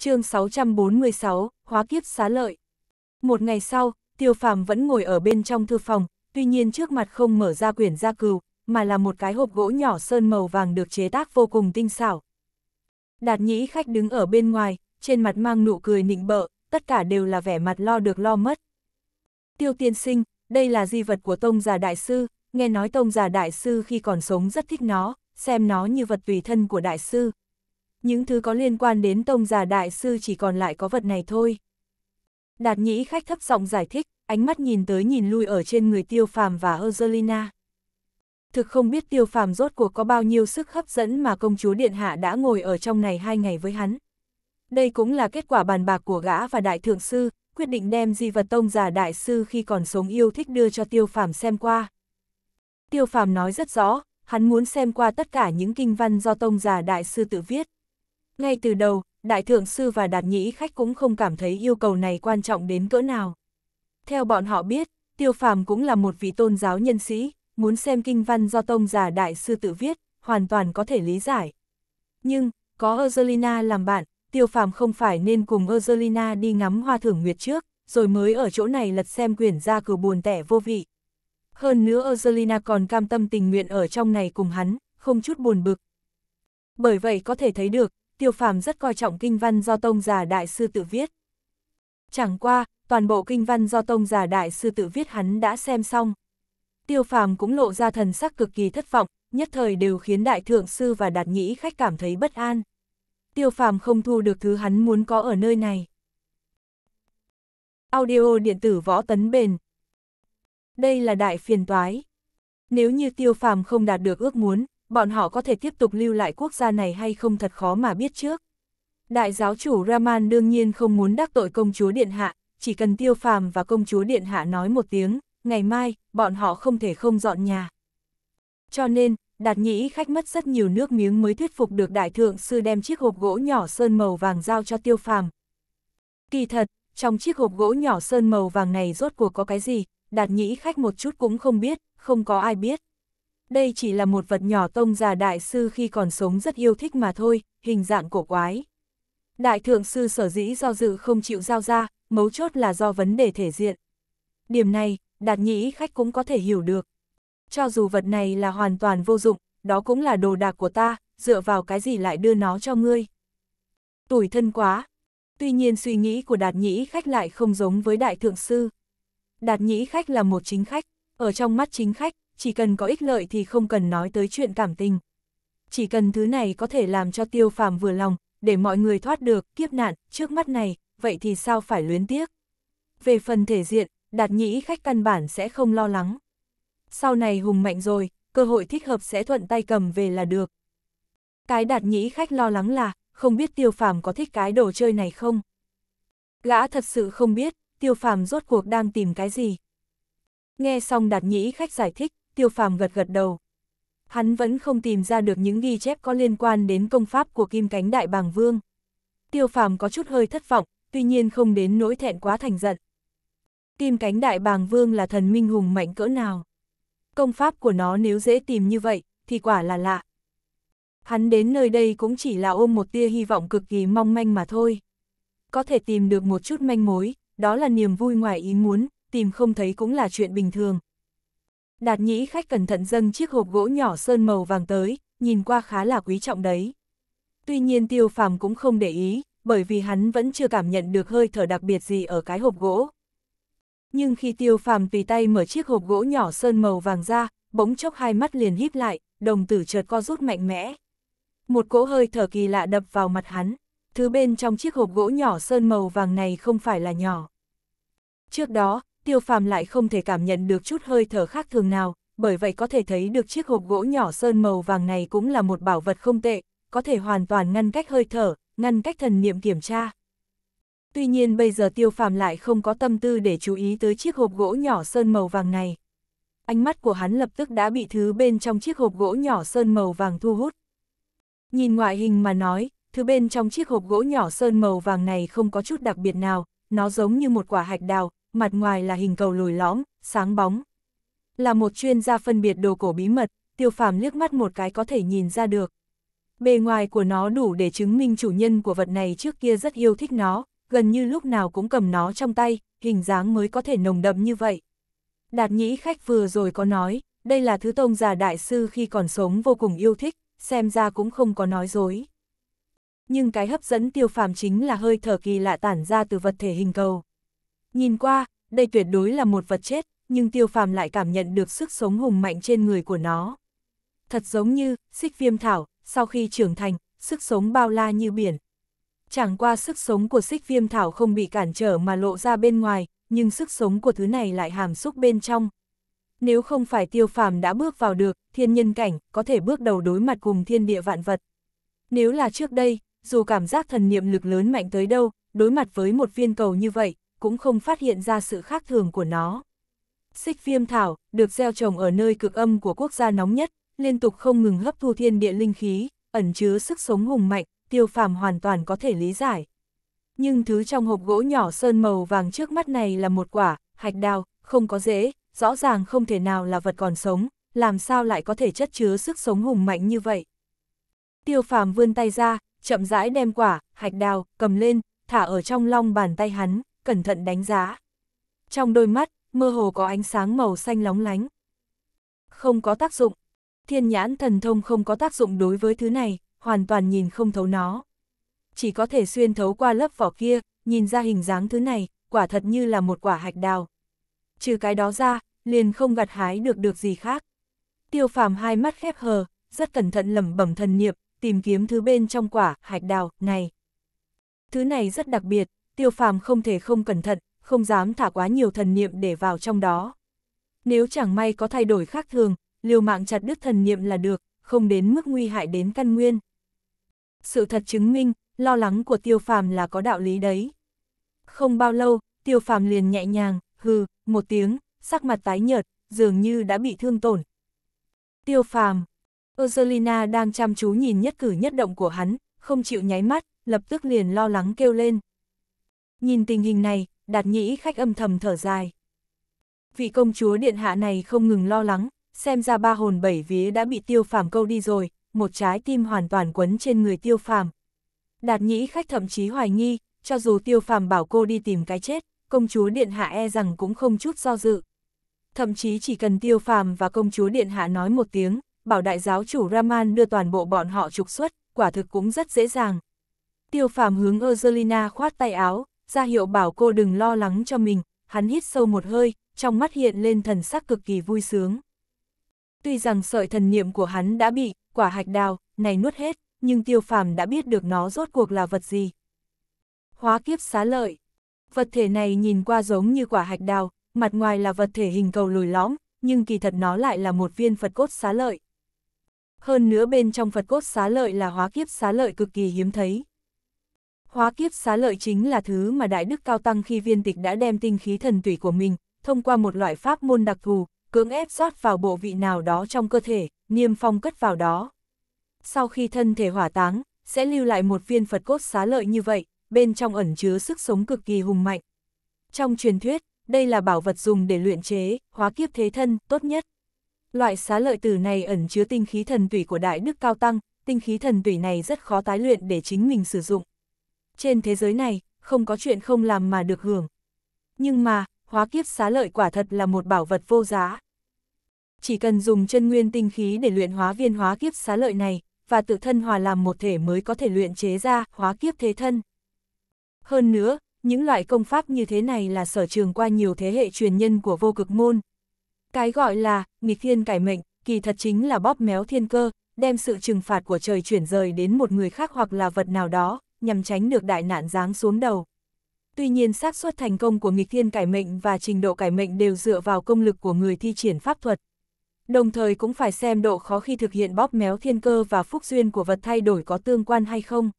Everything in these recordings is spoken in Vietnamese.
chương 646, hóa kiếp xá lợi. Một ngày sau, tiêu phàm vẫn ngồi ở bên trong thư phòng, tuy nhiên trước mặt không mở ra quyển gia cừu, mà là một cái hộp gỗ nhỏ sơn màu vàng được chế tác vô cùng tinh xảo. Đạt nhĩ khách đứng ở bên ngoài, trên mặt mang nụ cười nịnh bợ, tất cả đều là vẻ mặt lo được lo mất. Tiêu tiên sinh, đây là di vật của tông già đại sư, nghe nói tông già đại sư khi còn sống rất thích nó, xem nó như vật tùy thân của đại sư, những thứ có liên quan đến tông giả đại sư chỉ còn lại có vật này thôi. Đạt nhĩ khách thấp giọng giải thích, ánh mắt nhìn tới nhìn lui ở trên người tiêu phàm và Angelina. Thực không biết tiêu phàm rốt cuộc có bao nhiêu sức hấp dẫn mà công chúa Điện Hạ đã ngồi ở trong này hai ngày với hắn. Đây cũng là kết quả bàn bạc của gã và đại thượng sư, quyết định đem di vật tông giả đại sư khi còn sống yêu thích đưa cho tiêu phàm xem qua. Tiêu phàm nói rất rõ, hắn muốn xem qua tất cả những kinh văn do tông giả đại sư tự viết. Ngay từ đầu, Đại Thượng Sư và Đạt Nhĩ Khách cũng không cảm thấy yêu cầu này quan trọng đến cỡ nào. Theo bọn họ biết, Tiêu Phàm cũng là một vị tôn giáo nhân sĩ, muốn xem kinh văn do Tông Giả Đại Sư tự viết, hoàn toàn có thể lý giải. Nhưng, có Angelina làm bạn, Tiêu Phàm không phải nên cùng Angelina đi ngắm hoa thưởng nguyệt trước, rồi mới ở chỗ này lật xem quyển ra cửa buồn tẻ vô vị. Hơn nữa Angelina còn cam tâm tình nguyện ở trong này cùng hắn, không chút buồn bực. Bởi vậy có thể thấy được, tiêu phàm rất coi trọng kinh văn do tông già đại sư tự viết. Chẳng qua, toàn bộ kinh văn do tông già đại sư tự viết hắn đã xem xong. Tiêu phàm cũng lộ ra thần sắc cực kỳ thất vọng, nhất thời đều khiến đại thượng sư và đạt nhĩ khách cảm thấy bất an. Tiêu phàm không thu được thứ hắn muốn có ở nơi này. Audio điện tử võ tấn bền. Đây là đại phiền toái. Nếu như tiêu phàm không đạt được ước muốn, bọn họ có thể tiếp tục lưu lại quốc gia này hay không thật khó mà biết trước. Đại giáo chủ Raman đương nhiên không muốn đắc tội công chúa Điện Hạ, chỉ cần tiêu phàm và công chúa Điện Hạ nói một tiếng, ngày mai, bọn họ không thể không dọn nhà. Cho nên, Đạt Nhĩ khách mất rất nhiều nước miếng mới thuyết phục được Đại Thượng Sư đem chiếc hộp gỗ nhỏ sơn màu vàng giao cho tiêu phàm. Kỳ thật, trong chiếc hộp gỗ nhỏ sơn màu vàng này rốt cuộc có cái gì, Đạt Nhĩ khách một chút cũng không biết, không có ai biết đây chỉ là một vật nhỏ tông già đại sư khi còn sống rất yêu thích mà thôi, hình dạng cổ quái. Đại thượng sư sở dĩ do dự không chịu giao ra, mấu chốt là do vấn đề thể diện. Điểm này, đạt nhĩ khách cũng có thể hiểu được. Cho dù vật này là hoàn toàn vô dụng, đó cũng là đồ đạc của ta, dựa vào cái gì lại đưa nó cho ngươi. Tuổi thân quá. Tuy nhiên suy nghĩ của đạt nhĩ khách lại không giống với đại thượng sư. Đạt nhĩ khách là một chính khách, ở trong mắt chính khách, chỉ cần có ích lợi thì không cần nói tới chuyện cảm tình. Chỉ cần thứ này có thể làm cho tiêu phàm vừa lòng, để mọi người thoát được, kiếp nạn, trước mắt này, vậy thì sao phải luyến tiếc. Về phần thể diện, đạt nhĩ khách căn bản sẽ không lo lắng. Sau này hùng mạnh rồi, cơ hội thích hợp sẽ thuận tay cầm về là được. Cái đạt nhĩ khách lo lắng là, không biết tiêu phàm có thích cái đồ chơi này không? Gã thật sự không biết, tiêu phàm rốt cuộc đang tìm cái gì? Nghe xong đạt nhĩ khách giải thích, tiêu phàm gật gật đầu. Hắn vẫn không tìm ra được những ghi chép có liên quan đến công pháp của Kim Cánh Đại Bàng Vương. Tiêu phàm có chút hơi thất vọng, tuy nhiên không đến nỗi thẹn quá thành giận. Kim Cánh Đại Bàng Vương là thần minh hùng mạnh cỡ nào? Công pháp của nó nếu dễ tìm như vậy, thì quả là lạ. Hắn đến nơi đây cũng chỉ là ôm một tia hy vọng cực kỳ mong manh mà thôi. Có thể tìm được một chút manh mối, đó là niềm vui ngoài ý muốn, tìm không thấy cũng là chuyện bình thường đạt nhĩ khách cẩn thận dâng chiếc hộp gỗ nhỏ sơn màu vàng tới, nhìn qua khá là quý trọng đấy. Tuy nhiên tiêu phàm cũng không để ý, bởi vì hắn vẫn chưa cảm nhận được hơi thở đặc biệt gì ở cái hộp gỗ. Nhưng khi tiêu phàm vì tay mở chiếc hộp gỗ nhỏ sơn màu vàng ra, bỗng chốc hai mắt liền híp lại, đồng tử chợt co rút mạnh mẽ. Một cỗ hơi thở kỳ lạ đập vào mặt hắn, thứ bên trong chiếc hộp gỗ nhỏ sơn màu vàng này không phải là nhỏ. Trước đó, tiêu phàm lại không thể cảm nhận được chút hơi thở khác thường nào, bởi vậy có thể thấy được chiếc hộp gỗ nhỏ sơn màu vàng này cũng là một bảo vật không tệ, có thể hoàn toàn ngăn cách hơi thở, ngăn cách thần niệm kiểm tra. Tuy nhiên bây giờ tiêu phàm lại không có tâm tư để chú ý tới chiếc hộp gỗ nhỏ sơn màu vàng này. Ánh mắt của hắn lập tức đã bị thứ bên trong chiếc hộp gỗ nhỏ sơn màu vàng thu hút. Nhìn ngoại hình mà nói, thứ bên trong chiếc hộp gỗ nhỏ sơn màu vàng này không có chút đặc biệt nào, nó giống như một quả hạch đào, mặt ngoài là hình cầu lồi lõm, sáng bóng. Là một chuyên gia phân biệt đồ cổ bí mật, tiêu phàm liếc mắt một cái có thể nhìn ra được. Bề ngoài của nó đủ để chứng minh chủ nhân của vật này trước kia rất yêu thích nó, gần như lúc nào cũng cầm nó trong tay, hình dáng mới có thể nồng đậm như vậy. Đạt nhĩ khách vừa rồi có nói, đây là thứ tông già đại sư khi còn sống vô cùng yêu thích, xem ra cũng không có nói dối. Nhưng cái hấp dẫn tiêu phàm chính là hơi thở kỳ lạ tản ra từ vật thể hình cầu. Nhìn qua, đây tuyệt đối là một vật chết, nhưng tiêu phàm lại cảm nhận được sức sống hùng mạnh trên người của nó. Thật giống như, xích viêm thảo, sau khi trưởng thành, sức sống bao la như biển. Chẳng qua sức sống của xích viêm thảo không bị cản trở mà lộ ra bên ngoài, nhưng sức sống của thứ này lại hàm xúc bên trong. Nếu không phải tiêu phàm đã bước vào được, thiên nhân cảnh, có thể bước đầu đối mặt cùng thiên địa vạn vật. Nếu là trước đây, dù cảm giác thần niệm lực lớn mạnh tới đâu, đối mặt với một viên cầu như vậy, cũng không phát hiện ra sự khác thường của nó. Xích viêm thảo, được gieo trồng ở nơi cực âm của quốc gia nóng nhất, liên tục không ngừng hấp thu thiên địa linh khí, ẩn chứa sức sống hùng mạnh, tiêu phàm hoàn toàn có thể lý giải. Nhưng thứ trong hộp gỗ nhỏ sơn màu vàng trước mắt này là một quả, hạch đào, không có dễ, rõ ràng không thể nào là vật còn sống, làm sao lại có thể chất chứa sức sống hùng mạnh như vậy. Tiêu phàm vươn tay ra, chậm rãi đem quả, hạch đào, cầm lên, thả ở trong long bàn tay hắn cẩn thận đánh giá. Trong đôi mắt, mơ hồ có ánh sáng màu xanh lóng lánh. Không có tác dụng. Thiên nhãn thần thông không có tác dụng đối với thứ này, hoàn toàn nhìn không thấu nó. Chỉ có thể xuyên thấu qua lớp vỏ kia, nhìn ra hình dáng thứ này, quả thật như là một quả hạch đào. Trừ cái đó ra, liền không gặt hái được được gì khác. Tiêu phàm hai mắt khép hờ, rất cẩn thận lẩm bẩm thần niệm, tìm kiếm thứ bên trong quả hạch đào này. Thứ này rất đặc biệt, tiêu phàm không thể không cẩn thận, không dám thả quá nhiều thần niệm để vào trong đó. Nếu chẳng may có thay đổi khác thường, liều mạng chặt đứt thần niệm là được, không đến mức nguy hại đến căn nguyên. Sự thật chứng minh, lo lắng của tiêu phàm là có đạo lý đấy. Không bao lâu, tiêu phàm liền nhẹ nhàng, hừ, một tiếng, sắc mặt tái nhợt, dường như đã bị thương tổn. Tiêu phàm, Angelina đang chăm chú nhìn nhất cử nhất động của hắn, không chịu nháy mắt, lập tức liền lo lắng kêu lên. Nhìn tình hình này, đạt nhĩ khách âm thầm thở dài. Vị công chúa điện hạ này không ngừng lo lắng, xem ra ba hồn bảy vía đã bị tiêu phàm câu đi rồi, một trái tim hoàn toàn quấn trên người tiêu phàm. Đạt nhĩ khách thậm chí hoài nghi, cho dù tiêu phàm bảo cô đi tìm cái chết, công chúa điện hạ e rằng cũng không chút do dự. Thậm chí chỉ cần tiêu phàm và công chúa điện hạ nói một tiếng, bảo đại giáo chủ Raman đưa toàn bộ bọn họ trục xuất, quả thực cũng rất dễ dàng. Tiêu phàm hướng Angelina khoát tay áo, ra hiệu bảo cô đừng lo lắng cho mình, hắn hít sâu một hơi, trong mắt hiện lên thần sắc cực kỳ vui sướng. Tuy rằng sợi thần niệm của hắn đã bị, quả hạch đào, này nuốt hết, nhưng tiêu phàm đã biết được nó rốt cuộc là vật gì. Hóa kiếp xá lợi. Vật thể này nhìn qua giống như quả hạch đào, mặt ngoài là vật thể hình cầu lồi lõm, nhưng kỳ thật nó lại là một viên Phật cốt xá lợi. Hơn nữa bên trong Phật cốt xá lợi là hóa kiếp xá lợi cực kỳ hiếm thấy. Hóa kiếp xá lợi chính là thứ mà Đại Đức Cao Tăng khi viên tịch đã đem tinh khí thần tủy của mình, thông qua một loại pháp môn đặc thù, cưỡng ép rót vào bộ vị nào đó trong cơ thể, niêm phong cất vào đó. Sau khi thân thể hỏa táng, sẽ lưu lại một viên Phật cốt xá lợi như vậy, bên trong ẩn chứa sức sống cực kỳ hùng mạnh. Trong truyền thuyết, đây là bảo vật dùng để luyện chế, hóa kiếp thế thân, tốt nhất. Loại xá lợi tử này ẩn chứa tinh khí thần tủy của Đại Đức Cao Tăng, tinh khí thần tủy này rất khó tái luyện để chính mình sử dụng trên thế giới này, không có chuyện không làm mà được hưởng. Nhưng mà, hóa kiếp xá lợi quả thật là một bảo vật vô giá. Chỉ cần dùng chân nguyên tinh khí để luyện hóa viên hóa kiếp xá lợi này, và tự thân hòa làm một thể mới có thể luyện chế ra hóa kiếp thế thân. Hơn nữa, những loại công pháp như thế này là sở trường qua nhiều thế hệ truyền nhân của vô cực môn. Cái gọi là nghịch thiên cải mệnh, kỳ thật chính là bóp méo thiên cơ, đem sự trừng phạt của trời chuyển rời đến một người khác hoặc là vật nào đó, nhằm tránh được đại nạn giáng xuống đầu. Tuy nhiên xác suất thành công của nghịch thiên cải mệnh và trình độ cải mệnh đều dựa vào công lực của người thi triển pháp thuật. Đồng thời cũng phải xem độ khó khi thực hiện bóp méo thiên cơ và phúc duyên của vật thay đổi có tương quan hay không.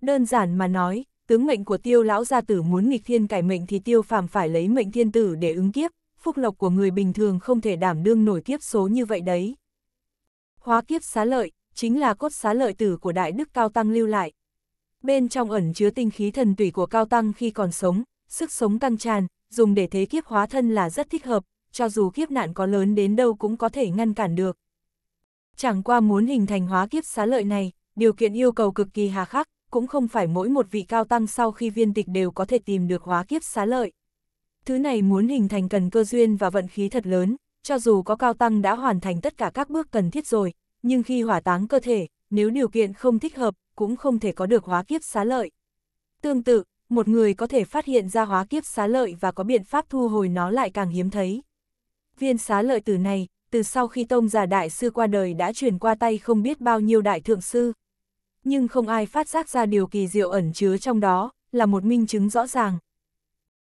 Đơn giản mà nói, tướng mệnh của tiêu lão gia tử muốn nghịch thiên cải mệnh thì tiêu phàm phải lấy mệnh thiên tử để ứng kiếp, phúc lộc của người bình thường không thể đảm đương nổi kiếp số như vậy đấy. Hóa kiếp xá lợi, chính là cốt xá lợi tử của Đại Đức Cao Tăng lưu lại. Bên trong ẩn chứa tinh khí thần tủy của cao tăng khi còn sống, sức sống tăng tràn, dùng để thế kiếp hóa thân là rất thích hợp, cho dù kiếp nạn có lớn đến đâu cũng có thể ngăn cản được. Chẳng qua muốn hình thành hóa kiếp xá lợi này, điều kiện yêu cầu cực kỳ hà khắc, cũng không phải mỗi một vị cao tăng sau khi viên tịch đều có thể tìm được hóa kiếp xá lợi. Thứ này muốn hình thành cần cơ duyên và vận khí thật lớn, cho dù có cao tăng đã hoàn thành tất cả các bước cần thiết rồi, nhưng khi hỏa táng cơ thể, nếu điều kiện không thích hợp, cũng không thể có được hóa kiếp xá lợi. Tương tự, một người có thể phát hiện ra hóa kiếp xá lợi và có biện pháp thu hồi nó lại càng hiếm thấy. Viên xá lợi từ này, từ sau khi tông giả đại sư qua đời đã truyền qua tay không biết bao nhiêu đại thượng sư. Nhưng không ai phát giác ra điều kỳ diệu ẩn chứa trong đó, là một minh chứng rõ ràng.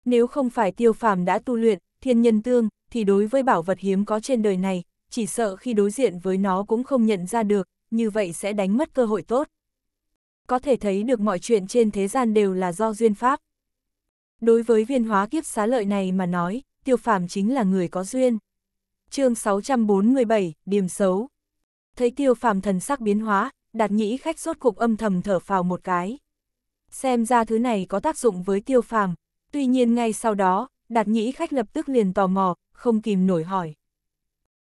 Nếu không phải tiêu phàm đã tu luyện, thiên nhân tương, thì đối với bảo vật hiếm có trên đời này, chỉ sợ khi đối diện với nó cũng không nhận ra được, như vậy sẽ đánh mất cơ hội tốt. Có thể thấy được mọi chuyện trên thế gian đều là do duyên pháp. Đối với viên hóa kiếp xá lợi này mà nói, tiêu phàm chính là người có duyên. chương 647, điểm xấu. Thấy tiêu phàm thần sắc biến hóa, đạt nhĩ khách sốt cục âm thầm thở phào một cái. Xem ra thứ này có tác dụng với tiêu phàm, tuy nhiên ngay sau đó, đạt nhĩ khách lập tức liền tò mò, không kìm nổi hỏi.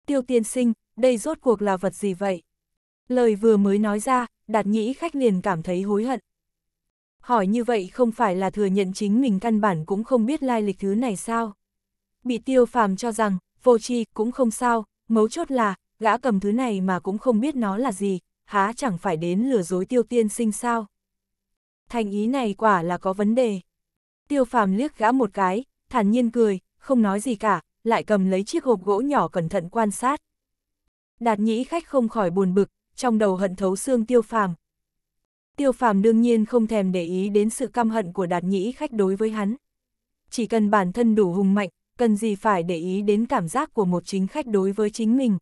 Tiêu tiên sinh, đây rốt cuộc là vật gì vậy? Lời vừa mới nói ra, đạt nhĩ khách liền cảm thấy hối hận. Hỏi như vậy không phải là thừa nhận chính mình căn bản cũng không biết lai lịch thứ này sao. Bị tiêu phàm cho rằng, vô tri cũng không sao, mấu chốt là, gã cầm thứ này mà cũng không biết nó là gì, há chẳng phải đến lừa dối tiêu tiên sinh sao. Thành ý này quả là có vấn đề. Tiêu phàm liếc gã một cái, thản nhiên cười, không nói gì cả, lại cầm lấy chiếc hộp gỗ nhỏ cẩn thận quan sát. Đạt nhĩ khách không khỏi buồn bực, trong đầu hận thấu xương tiêu phàm. Tiêu phàm đương nhiên không thèm để ý đến sự căm hận của đạt nhĩ khách đối với hắn. Chỉ cần bản thân đủ hùng mạnh, cần gì phải để ý đến cảm giác của một chính khách đối với chính mình.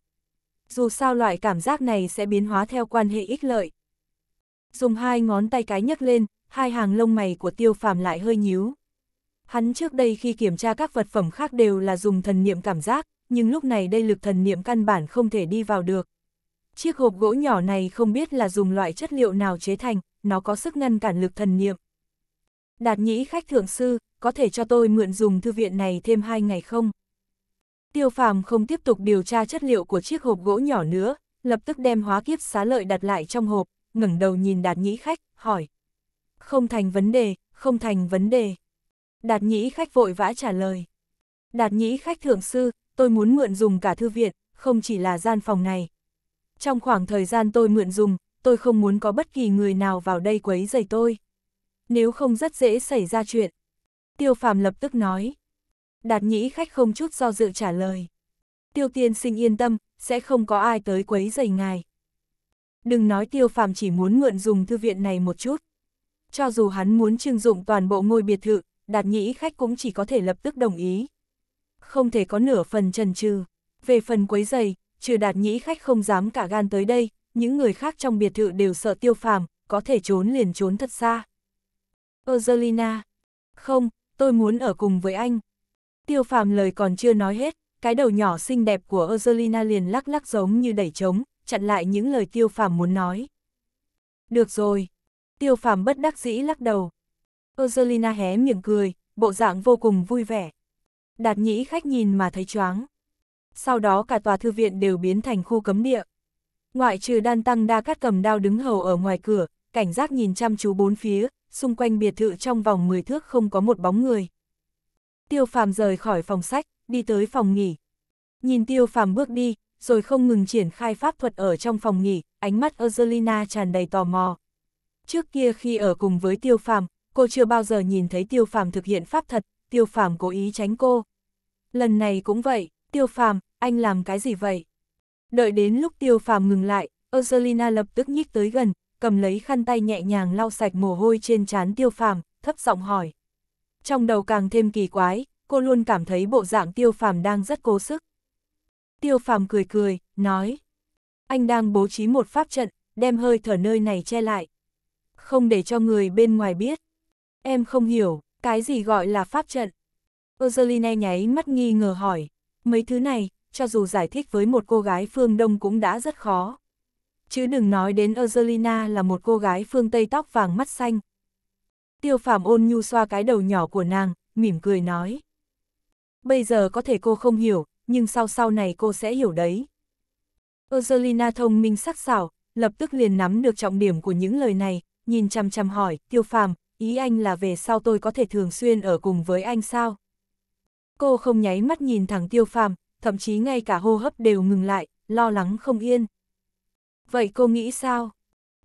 Dù sao loại cảm giác này sẽ biến hóa theo quan hệ ích lợi. Dùng hai ngón tay cái nhấc lên, hai hàng lông mày của tiêu phàm lại hơi nhíu. Hắn trước đây khi kiểm tra các vật phẩm khác đều là dùng thần niệm cảm giác, nhưng lúc này đây lực thần niệm căn bản không thể đi vào được. Chiếc hộp gỗ nhỏ này không biết là dùng loại chất liệu nào chế thành, nó có sức ngăn cản lực thần niệm. Đạt nhĩ khách thượng sư, có thể cho tôi mượn dùng thư viện này thêm hai ngày không? Tiêu phàm không tiếp tục điều tra chất liệu của chiếc hộp gỗ nhỏ nữa, lập tức đem hóa kiếp xá lợi đặt lại trong hộp, ngẩng đầu nhìn đạt nhĩ khách, hỏi. Không thành vấn đề, không thành vấn đề. Đạt nhĩ khách vội vã trả lời. Đạt nhĩ khách thượng sư, tôi muốn mượn dùng cả thư viện, không chỉ là gian phòng này, trong khoảng thời gian tôi mượn dùng, tôi không muốn có bất kỳ người nào vào đây quấy rầy tôi. Nếu không rất dễ xảy ra chuyện. Tiêu phàm lập tức nói. Đạt nhĩ khách không chút do dự trả lời. Tiêu tiên sinh yên tâm, sẽ không có ai tới quấy rầy ngài. Đừng nói tiêu phàm chỉ muốn mượn dùng thư viện này một chút. Cho dù hắn muốn trưng dụng toàn bộ ngôi biệt thự, đạt nhĩ khách cũng chỉ có thể lập tức đồng ý. Không thể có nửa phần trần trừ. Về phần quấy giày, trừ đạt nhĩ khách không dám cả gan tới đây, những người khác trong biệt thự đều sợ tiêu phàm, có thể trốn liền trốn thật xa. Angelina, không, tôi muốn ở cùng với anh. Tiêu phàm lời còn chưa nói hết, cái đầu nhỏ xinh đẹp của Angelina liền lắc lắc giống như đẩy trống, chặn lại những lời tiêu phàm muốn nói. Được rồi, tiêu phàm bất đắc dĩ lắc đầu. Angelina hé miệng cười, bộ dạng vô cùng vui vẻ. Đạt nhĩ khách nhìn mà thấy choáng sau đó cả tòa thư viện đều biến thành khu cấm địa. Ngoại trừ đan tăng đa cắt cầm đao đứng hầu ở ngoài cửa, cảnh giác nhìn chăm chú bốn phía, xung quanh biệt thự trong vòng 10 thước không có một bóng người. Tiêu phàm rời khỏi phòng sách, đi tới phòng nghỉ. Nhìn tiêu phàm bước đi, rồi không ngừng triển khai pháp thuật ở trong phòng nghỉ, ánh mắt Angelina tràn đầy tò mò. Trước kia khi ở cùng với tiêu phàm, cô chưa bao giờ nhìn thấy tiêu phàm thực hiện pháp thật, tiêu phàm cố ý tránh cô. Lần này cũng vậy tiêu phàm, anh làm cái gì vậy? Đợi đến lúc tiêu phàm ngừng lại, Angelina lập tức nhích tới gần, cầm lấy khăn tay nhẹ nhàng lau sạch mồ hôi trên trán tiêu phàm, thấp giọng hỏi. Trong đầu càng thêm kỳ quái, cô luôn cảm thấy bộ dạng tiêu phàm đang rất cố sức. Tiêu phàm cười cười, nói. Anh đang bố trí một pháp trận, đem hơi thở nơi này che lại. Không để cho người bên ngoài biết. Em không hiểu, cái gì gọi là pháp trận. Angelina nháy mắt nghi ngờ hỏi, Mấy thứ này, cho dù giải thích với một cô gái phương Đông cũng đã rất khó. Chứ đừng nói đến Angelina là một cô gái phương Tây tóc vàng mắt xanh. Tiêu Phạm ôn nhu xoa cái đầu nhỏ của nàng, mỉm cười nói. Bây giờ có thể cô không hiểu, nhưng sau sau này cô sẽ hiểu đấy. Angelina thông minh sắc sảo, lập tức liền nắm được trọng điểm của những lời này, nhìn chăm chăm hỏi, Tiêu Phàm, ý anh là về sau tôi có thể thường xuyên ở cùng với anh sao? Cô không nháy mắt nhìn thẳng tiêu phàm, thậm chí ngay cả hô hấp đều ngừng lại, lo lắng không yên. Vậy cô nghĩ sao?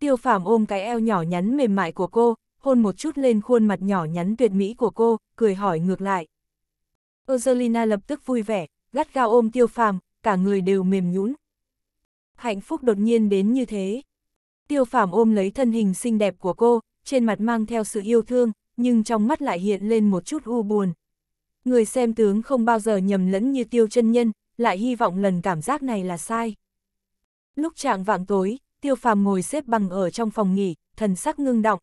Tiêu phàm ôm cái eo nhỏ nhắn mềm mại của cô, hôn một chút lên khuôn mặt nhỏ nhắn tuyệt mỹ của cô, cười hỏi ngược lại. Angelina lập tức vui vẻ, gắt gao ôm tiêu phàm, cả người đều mềm nhũn. Hạnh phúc đột nhiên đến như thế. Tiêu phàm ôm lấy thân hình xinh đẹp của cô, trên mặt mang theo sự yêu thương, nhưng trong mắt lại hiện lên một chút u buồn, Người xem tướng không bao giờ nhầm lẫn như tiêu chân nhân, lại hy vọng lần cảm giác này là sai. Lúc trạng vạng tối, tiêu phàm ngồi xếp bằng ở trong phòng nghỉ, thần sắc ngưng động.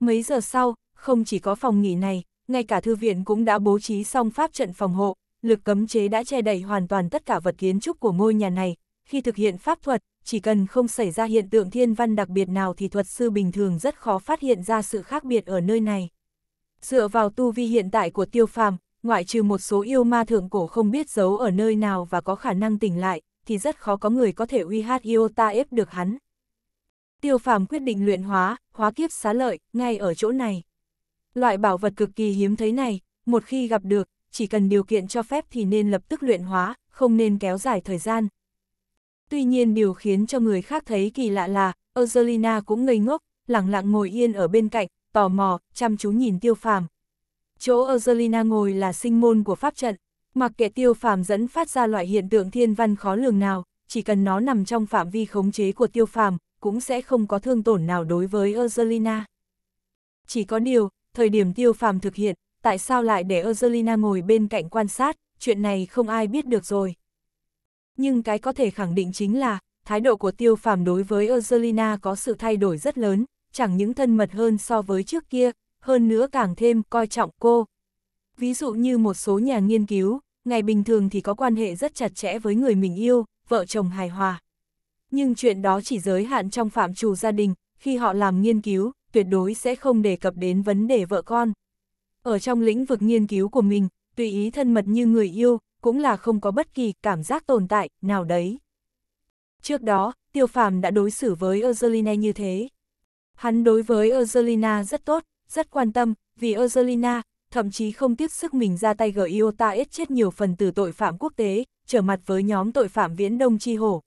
Mấy giờ sau, không chỉ có phòng nghỉ này, ngay cả thư viện cũng đã bố trí xong pháp trận phòng hộ, lực cấm chế đã che đậy hoàn toàn tất cả vật kiến trúc của ngôi nhà này. Khi thực hiện pháp thuật, chỉ cần không xảy ra hiện tượng thiên văn đặc biệt nào thì thuật sư bình thường rất khó phát hiện ra sự khác biệt ở nơi này. Dựa vào tu vi hiện tại của tiêu phàm, ngoại trừ một số yêu ma thượng cổ không biết giấu ở nơi nào và có khả năng tỉnh lại, thì rất khó có người có thể uy hát ta ép được hắn. Tiêu phàm quyết định luyện hóa, hóa kiếp xá lợi, ngay ở chỗ này. Loại bảo vật cực kỳ hiếm thấy này, một khi gặp được, chỉ cần điều kiện cho phép thì nên lập tức luyện hóa, không nên kéo dài thời gian. Tuy nhiên điều khiến cho người khác thấy kỳ lạ là, Angelina cũng ngây ngốc, lặng lặng ngồi yên ở bên cạnh, tò mò, chăm chú nhìn tiêu phàm. Chỗ Angelina ngồi là sinh môn của pháp trận, mặc kệ tiêu phàm dẫn phát ra loại hiện tượng thiên văn khó lường nào, chỉ cần nó nằm trong phạm vi khống chế của tiêu phàm, cũng sẽ không có thương tổn nào đối với Angelina. Chỉ có điều, thời điểm tiêu phàm thực hiện, tại sao lại để Angelina ngồi bên cạnh quan sát, chuyện này không ai biết được rồi. Nhưng cái có thể khẳng định chính là, thái độ của tiêu phàm đối với Angelina có sự thay đổi rất lớn, chẳng những thân mật hơn so với trước kia, hơn nữa càng thêm coi trọng cô. Ví dụ như một số nhà nghiên cứu, ngày bình thường thì có quan hệ rất chặt chẽ với người mình yêu, vợ chồng hài hòa. Nhưng chuyện đó chỉ giới hạn trong phạm trù gia đình, khi họ làm nghiên cứu, tuyệt đối sẽ không đề cập đến vấn đề vợ con. Ở trong lĩnh vực nghiên cứu của mình, tùy ý thân mật như người yêu, cũng là không có bất kỳ cảm giác tồn tại nào đấy. Trước đó, Tiêu Phàm đã đối xử với Angelina như thế. Hắn đối với Angelina rất tốt, rất quan tâm, vì Angelina, thậm chí không tiếc sức mình ra tay gỡ Iota ít chết nhiều phần từ tội phạm quốc tế, trở mặt với nhóm tội phạm viễn đông chi hổ.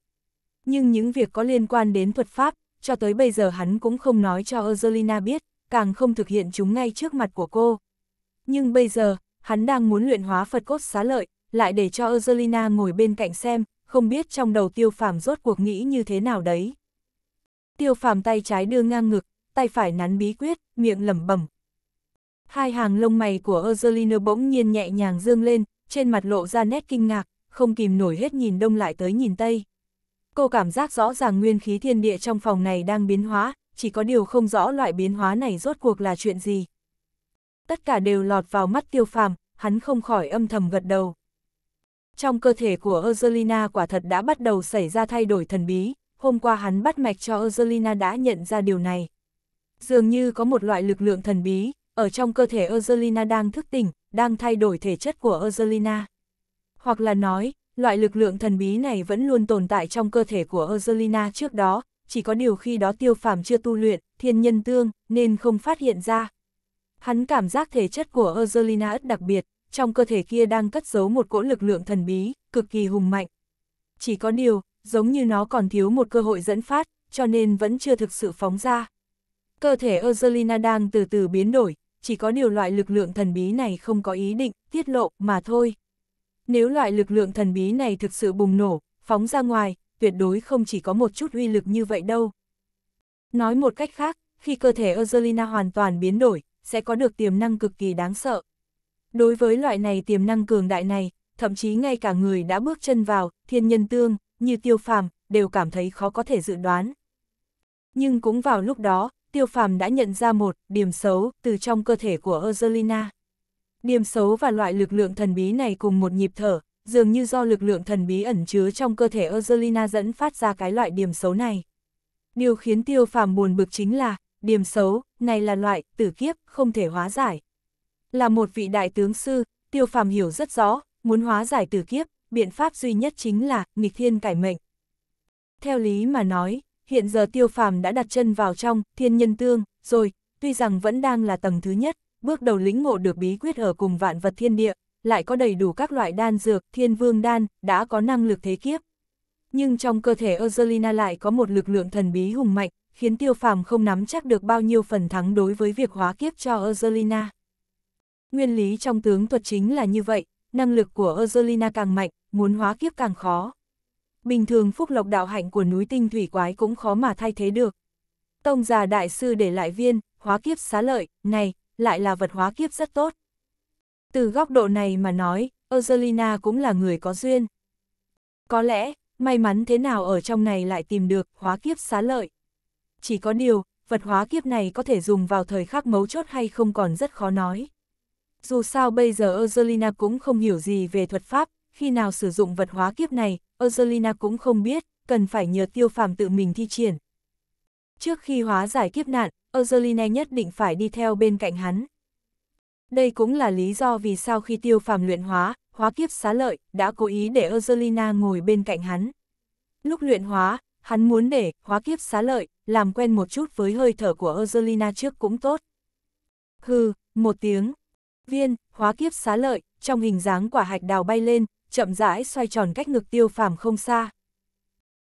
Nhưng những việc có liên quan đến thuật pháp, cho tới bây giờ hắn cũng không nói cho Angelina biết, càng không thực hiện chúng ngay trước mặt của cô. Nhưng bây giờ, hắn đang muốn luyện hóa Phật cốt xá lợi, lại để cho Angelina ngồi bên cạnh xem, không biết trong đầu tiêu phàm rốt cuộc nghĩ như thế nào đấy tiêu phàm tay trái đưa ngang ngực, tay phải nắn bí quyết, miệng lẩm bẩm. Hai hàng lông mày của Angelina bỗng nhiên nhẹ nhàng dương lên, trên mặt lộ ra nét kinh ngạc, không kìm nổi hết nhìn đông lại tới nhìn tây. Cô cảm giác rõ ràng nguyên khí thiên địa trong phòng này đang biến hóa, chỉ có điều không rõ loại biến hóa này rốt cuộc là chuyện gì. Tất cả đều lọt vào mắt tiêu phàm, hắn không khỏi âm thầm gật đầu. Trong cơ thể của Angelina quả thật đã bắt đầu xảy ra thay đổi thần bí, hôm qua hắn bắt mạch cho Angelina đã nhận ra điều này. Dường như có một loại lực lượng thần bí, ở trong cơ thể Angelina đang thức tỉnh, đang thay đổi thể chất của Angelina. Hoặc là nói, loại lực lượng thần bí này vẫn luôn tồn tại trong cơ thể của Angelina trước đó, chỉ có điều khi đó tiêu phàm chưa tu luyện, thiên nhân tương, nên không phát hiện ra. Hắn cảm giác thể chất của Angelina ất đặc biệt, trong cơ thể kia đang cất giấu một cỗ lực lượng thần bí, cực kỳ hùng mạnh. Chỉ có điều, giống như nó còn thiếu một cơ hội dẫn phát, cho nên vẫn chưa thực sự phóng ra. Cơ thể Angelina đang từ từ biến đổi, chỉ có điều loại lực lượng thần bí này không có ý định, tiết lộ, mà thôi. Nếu loại lực lượng thần bí này thực sự bùng nổ, phóng ra ngoài, tuyệt đối không chỉ có một chút uy lực như vậy đâu. Nói một cách khác, khi cơ thể Angelina hoàn toàn biến đổi, sẽ có được tiềm năng cực kỳ đáng sợ. Đối với loại này tiềm năng cường đại này, thậm chí ngay cả người đã bước chân vào, thiên nhân tương, như tiêu phàm, đều cảm thấy khó có thể dự đoán. Nhưng cũng vào lúc đó, tiêu phàm đã nhận ra một điểm xấu từ trong cơ thể của Angelina. Điểm xấu và loại lực lượng thần bí này cùng một nhịp thở, dường như do lực lượng thần bí ẩn chứa trong cơ thể Angelina dẫn phát ra cái loại điểm xấu này. Điều khiến tiêu phàm buồn bực chính là, điểm xấu, này là loại, tử kiếp, không thể hóa giải. Là một vị đại tướng sư, tiêu phàm hiểu rất rõ, muốn hóa giải tử kiếp, biện pháp duy nhất chính là nghịch thiên cải mệnh. Theo lý mà nói, hiện giờ tiêu phàm đã đặt chân vào trong thiên nhân tương, rồi, tuy rằng vẫn đang là tầng thứ nhất, bước đầu lĩnh ngộ được bí quyết ở cùng vạn vật thiên địa, lại có đầy đủ các loại đan dược, thiên vương đan, đã có năng lực thế kiếp. Nhưng trong cơ thể Angelina lại có một lực lượng thần bí hùng mạnh, khiến tiêu phàm không nắm chắc được bao nhiêu phần thắng đối với việc hóa kiếp cho Angelina. Nguyên lý trong tướng thuật chính là như vậy, năng lực của Angelina càng mạnh, muốn hóa kiếp càng khó. Bình thường phúc lộc đạo hạnh của núi tinh thủy quái cũng khó mà thay thế được. Tông già đại sư để lại viên, hóa kiếp xá lợi, này, lại là vật hóa kiếp rất tốt. Từ góc độ này mà nói, Angelina cũng là người có duyên. Có lẽ, may mắn thế nào ở trong này lại tìm được hóa kiếp xá lợi. Chỉ có điều, vật hóa kiếp này có thể dùng vào thời khắc mấu chốt hay không còn rất khó nói. Dù sao bây giờ Angelina cũng không hiểu gì về thuật pháp, khi nào sử dụng vật hóa kiếp này, Angelina cũng không biết, cần phải nhờ tiêu phàm tự mình thi triển. Trước khi hóa giải kiếp nạn, Angelina nhất định phải đi theo bên cạnh hắn. Đây cũng là lý do vì sao khi tiêu phàm luyện hóa, hóa kiếp xá lợi, đã cố ý để Angelina ngồi bên cạnh hắn. Lúc luyện hóa, hắn muốn để hóa kiếp xá lợi, làm quen một chút với hơi thở của Angelina trước cũng tốt. Hừ, một tiếng, viên, hóa kiếp xá lợi, trong hình dáng quả hạch đào bay lên, chậm rãi xoay tròn cách ngực tiêu phàm không xa.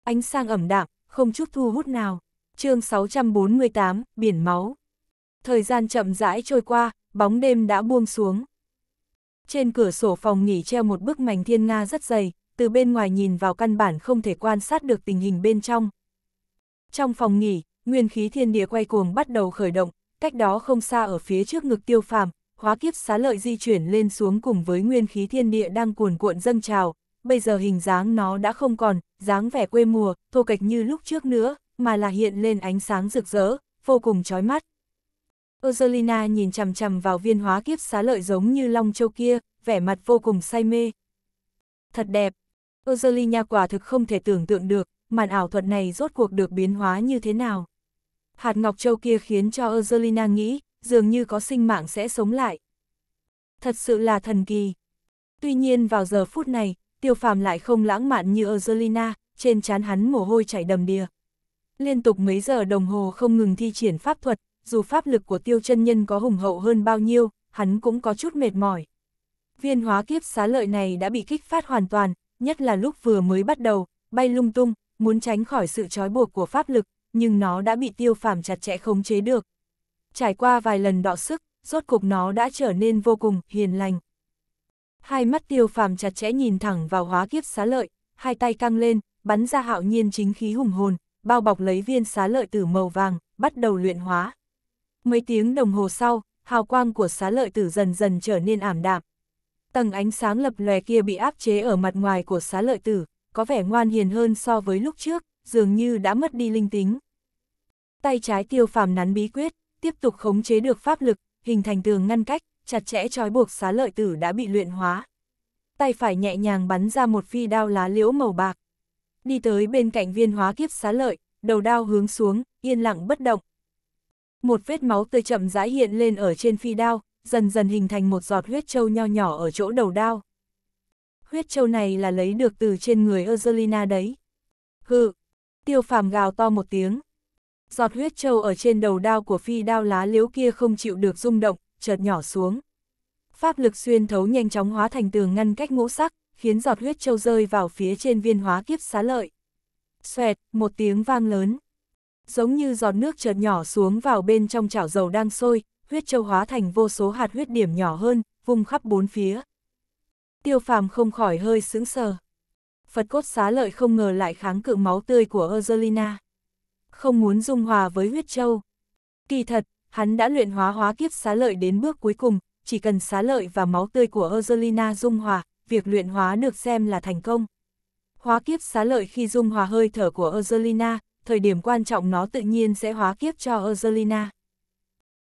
Ánh sang ẩm đạm, không chút thu hút nào. chương 648, Biển Máu. Thời gian chậm rãi trôi qua, bóng đêm đã buông xuống. Trên cửa sổ phòng nghỉ treo một bức mảnh thiên Nga rất dày, từ bên ngoài nhìn vào căn bản không thể quan sát được tình hình bên trong. Trong phòng nghỉ, nguyên khí thiên địa quay cuồng bắt đầu khởi động, cách đó không xa ở phía trước ngực tiêu phàm, hóa kiếp xá lợi di chuyển lên xuống cùng với nguyên khí thiên địa đang cuồn cuộn dâng trào, bây giờ hình dáng nó đã không còn, dáng vẻ quê mùa, thô kệch như lúc trước nữa, mà là hiện lên ánh sáng rực rỡ, vô cùng chói mắt. Angelina nhìn chằm chằm vào viên hóa kiếp xá lợi giống như long châu kia, vẻ mặt vô cùng say mê. Thật đẹp, Angelina quả thực không thể tưởng tượng được, màn ảo thuật này rốt cuộc được biến hóa như thế nào. Hạt ngọc châu kia khiến cho Angelina nghĩ, dường như có sinh mạng sẽ sống lại. Thật sự là thần kỳ. Tuy nhiên vào giờ phút này, tiêu phàm lại không lãng mạn như Angelina, trên trán hắn mồ hôi chảy đầm đìa. Liên tục mấy giờ đồng hồ không ngừng thi triển pháp thuật, dù pháp lực của tiêu chân nhân có hùng hậu hơn bao nhiêu, hắn cũng có chút mệt mỏi. Viên hóa kiếp xá lợi này đã bị kích phát hoàn toàn, nhất là lúc vừa mới bắt đầu, bay lung tung, muốn tránh khỏi sự trói buộc của pháp lực, nhưng nó đã bị tiêu phàm chặt chẽ khống chế được trải qua vài lần đọ sức, rốt cục nó đã trở nên vô cùng hiền lành. Hai mắt tiêu phàm chặt chẽ nhìn thẳng vào hóa kiếp xá lợi, hai tay căng lên, bắn ra hạo nhiên chính khí hùng hồn, bao bọc lấy viên xá lợi tử màu vàng, bắt đầu luyện hóa. Mấy tiếng đồng hồ sau, hào quang của xá lợi tử dần dần trở nên ảm đạm. Tầng ánh sáng lập lòe kia bị áp chế ở mặt ngoài của xá lợi tử, có vẻ ngoan hiền hơn so với lúc trước, dường như đã mất đi linh tính. Tay trái tiêu phàm nắn bí quyết, tiếp tục khống chế được pháp lực, hình thành tường ngăn cách, chặt chẽ trói buộc xá lợi tử đã bị luyện hóa. Tay phải nhẹ nhàng bắn ra một phi đao lá liễu màu bạc. Đi tới bên cạnh viên hóa kiếp xá lợi, đầu đao hướng xuống, yên lặng bất động. Một vết máu tươi chậm rãi hiện lên ở trên phi đao, dần dần hình thành một giọt huyết trâu nho nhỏ ở chỗ đầu đao. Huyết trâu này là lấy được từ trên người Angelina đấy. Hừ, tiêu phàm gào to một tiếng, Giọt huyết trâu ở trên đầu đao của phi đao lá liễu kia không chịu được rung động, chợt nhỏ xuống. Pháp lực xuyên thấu nhanh chóng hóa thành tường ngăn cách ngũ sắc, khiến giọt huyết trâu rơi vào phía trên viên hóa kiếp xá lợi. Xoẹt, một tiếng vang lớn. Giống như giọt nước chợt nhỏ xuống vào bên trong chảo dầu đang sôi, huyết châu hóa thành vô số hạt huyết điểm nhỏ hơn, vung khắp bốn phía. Tiêu phàm không khỏi hơi sững sờ. Phật cốt xá lợi không ngờ lại kháng cự máu tươi của Angelina không muốn dung hòa với huyết châu. Kỳ thật, hắn đã luyện hóa hóa kiếp xá lợi đến bước cuối cùng, chỉ cần xá lợi và máu tươi của Angelina dung hòa, việc luyện hóa được xem là thành công. Hóa kiếp xá lợi khi dung hòa hơi thở của Angelina, thời điểm quan trọng nó tự nhiên sẽ hóa kiếp cho Angelina.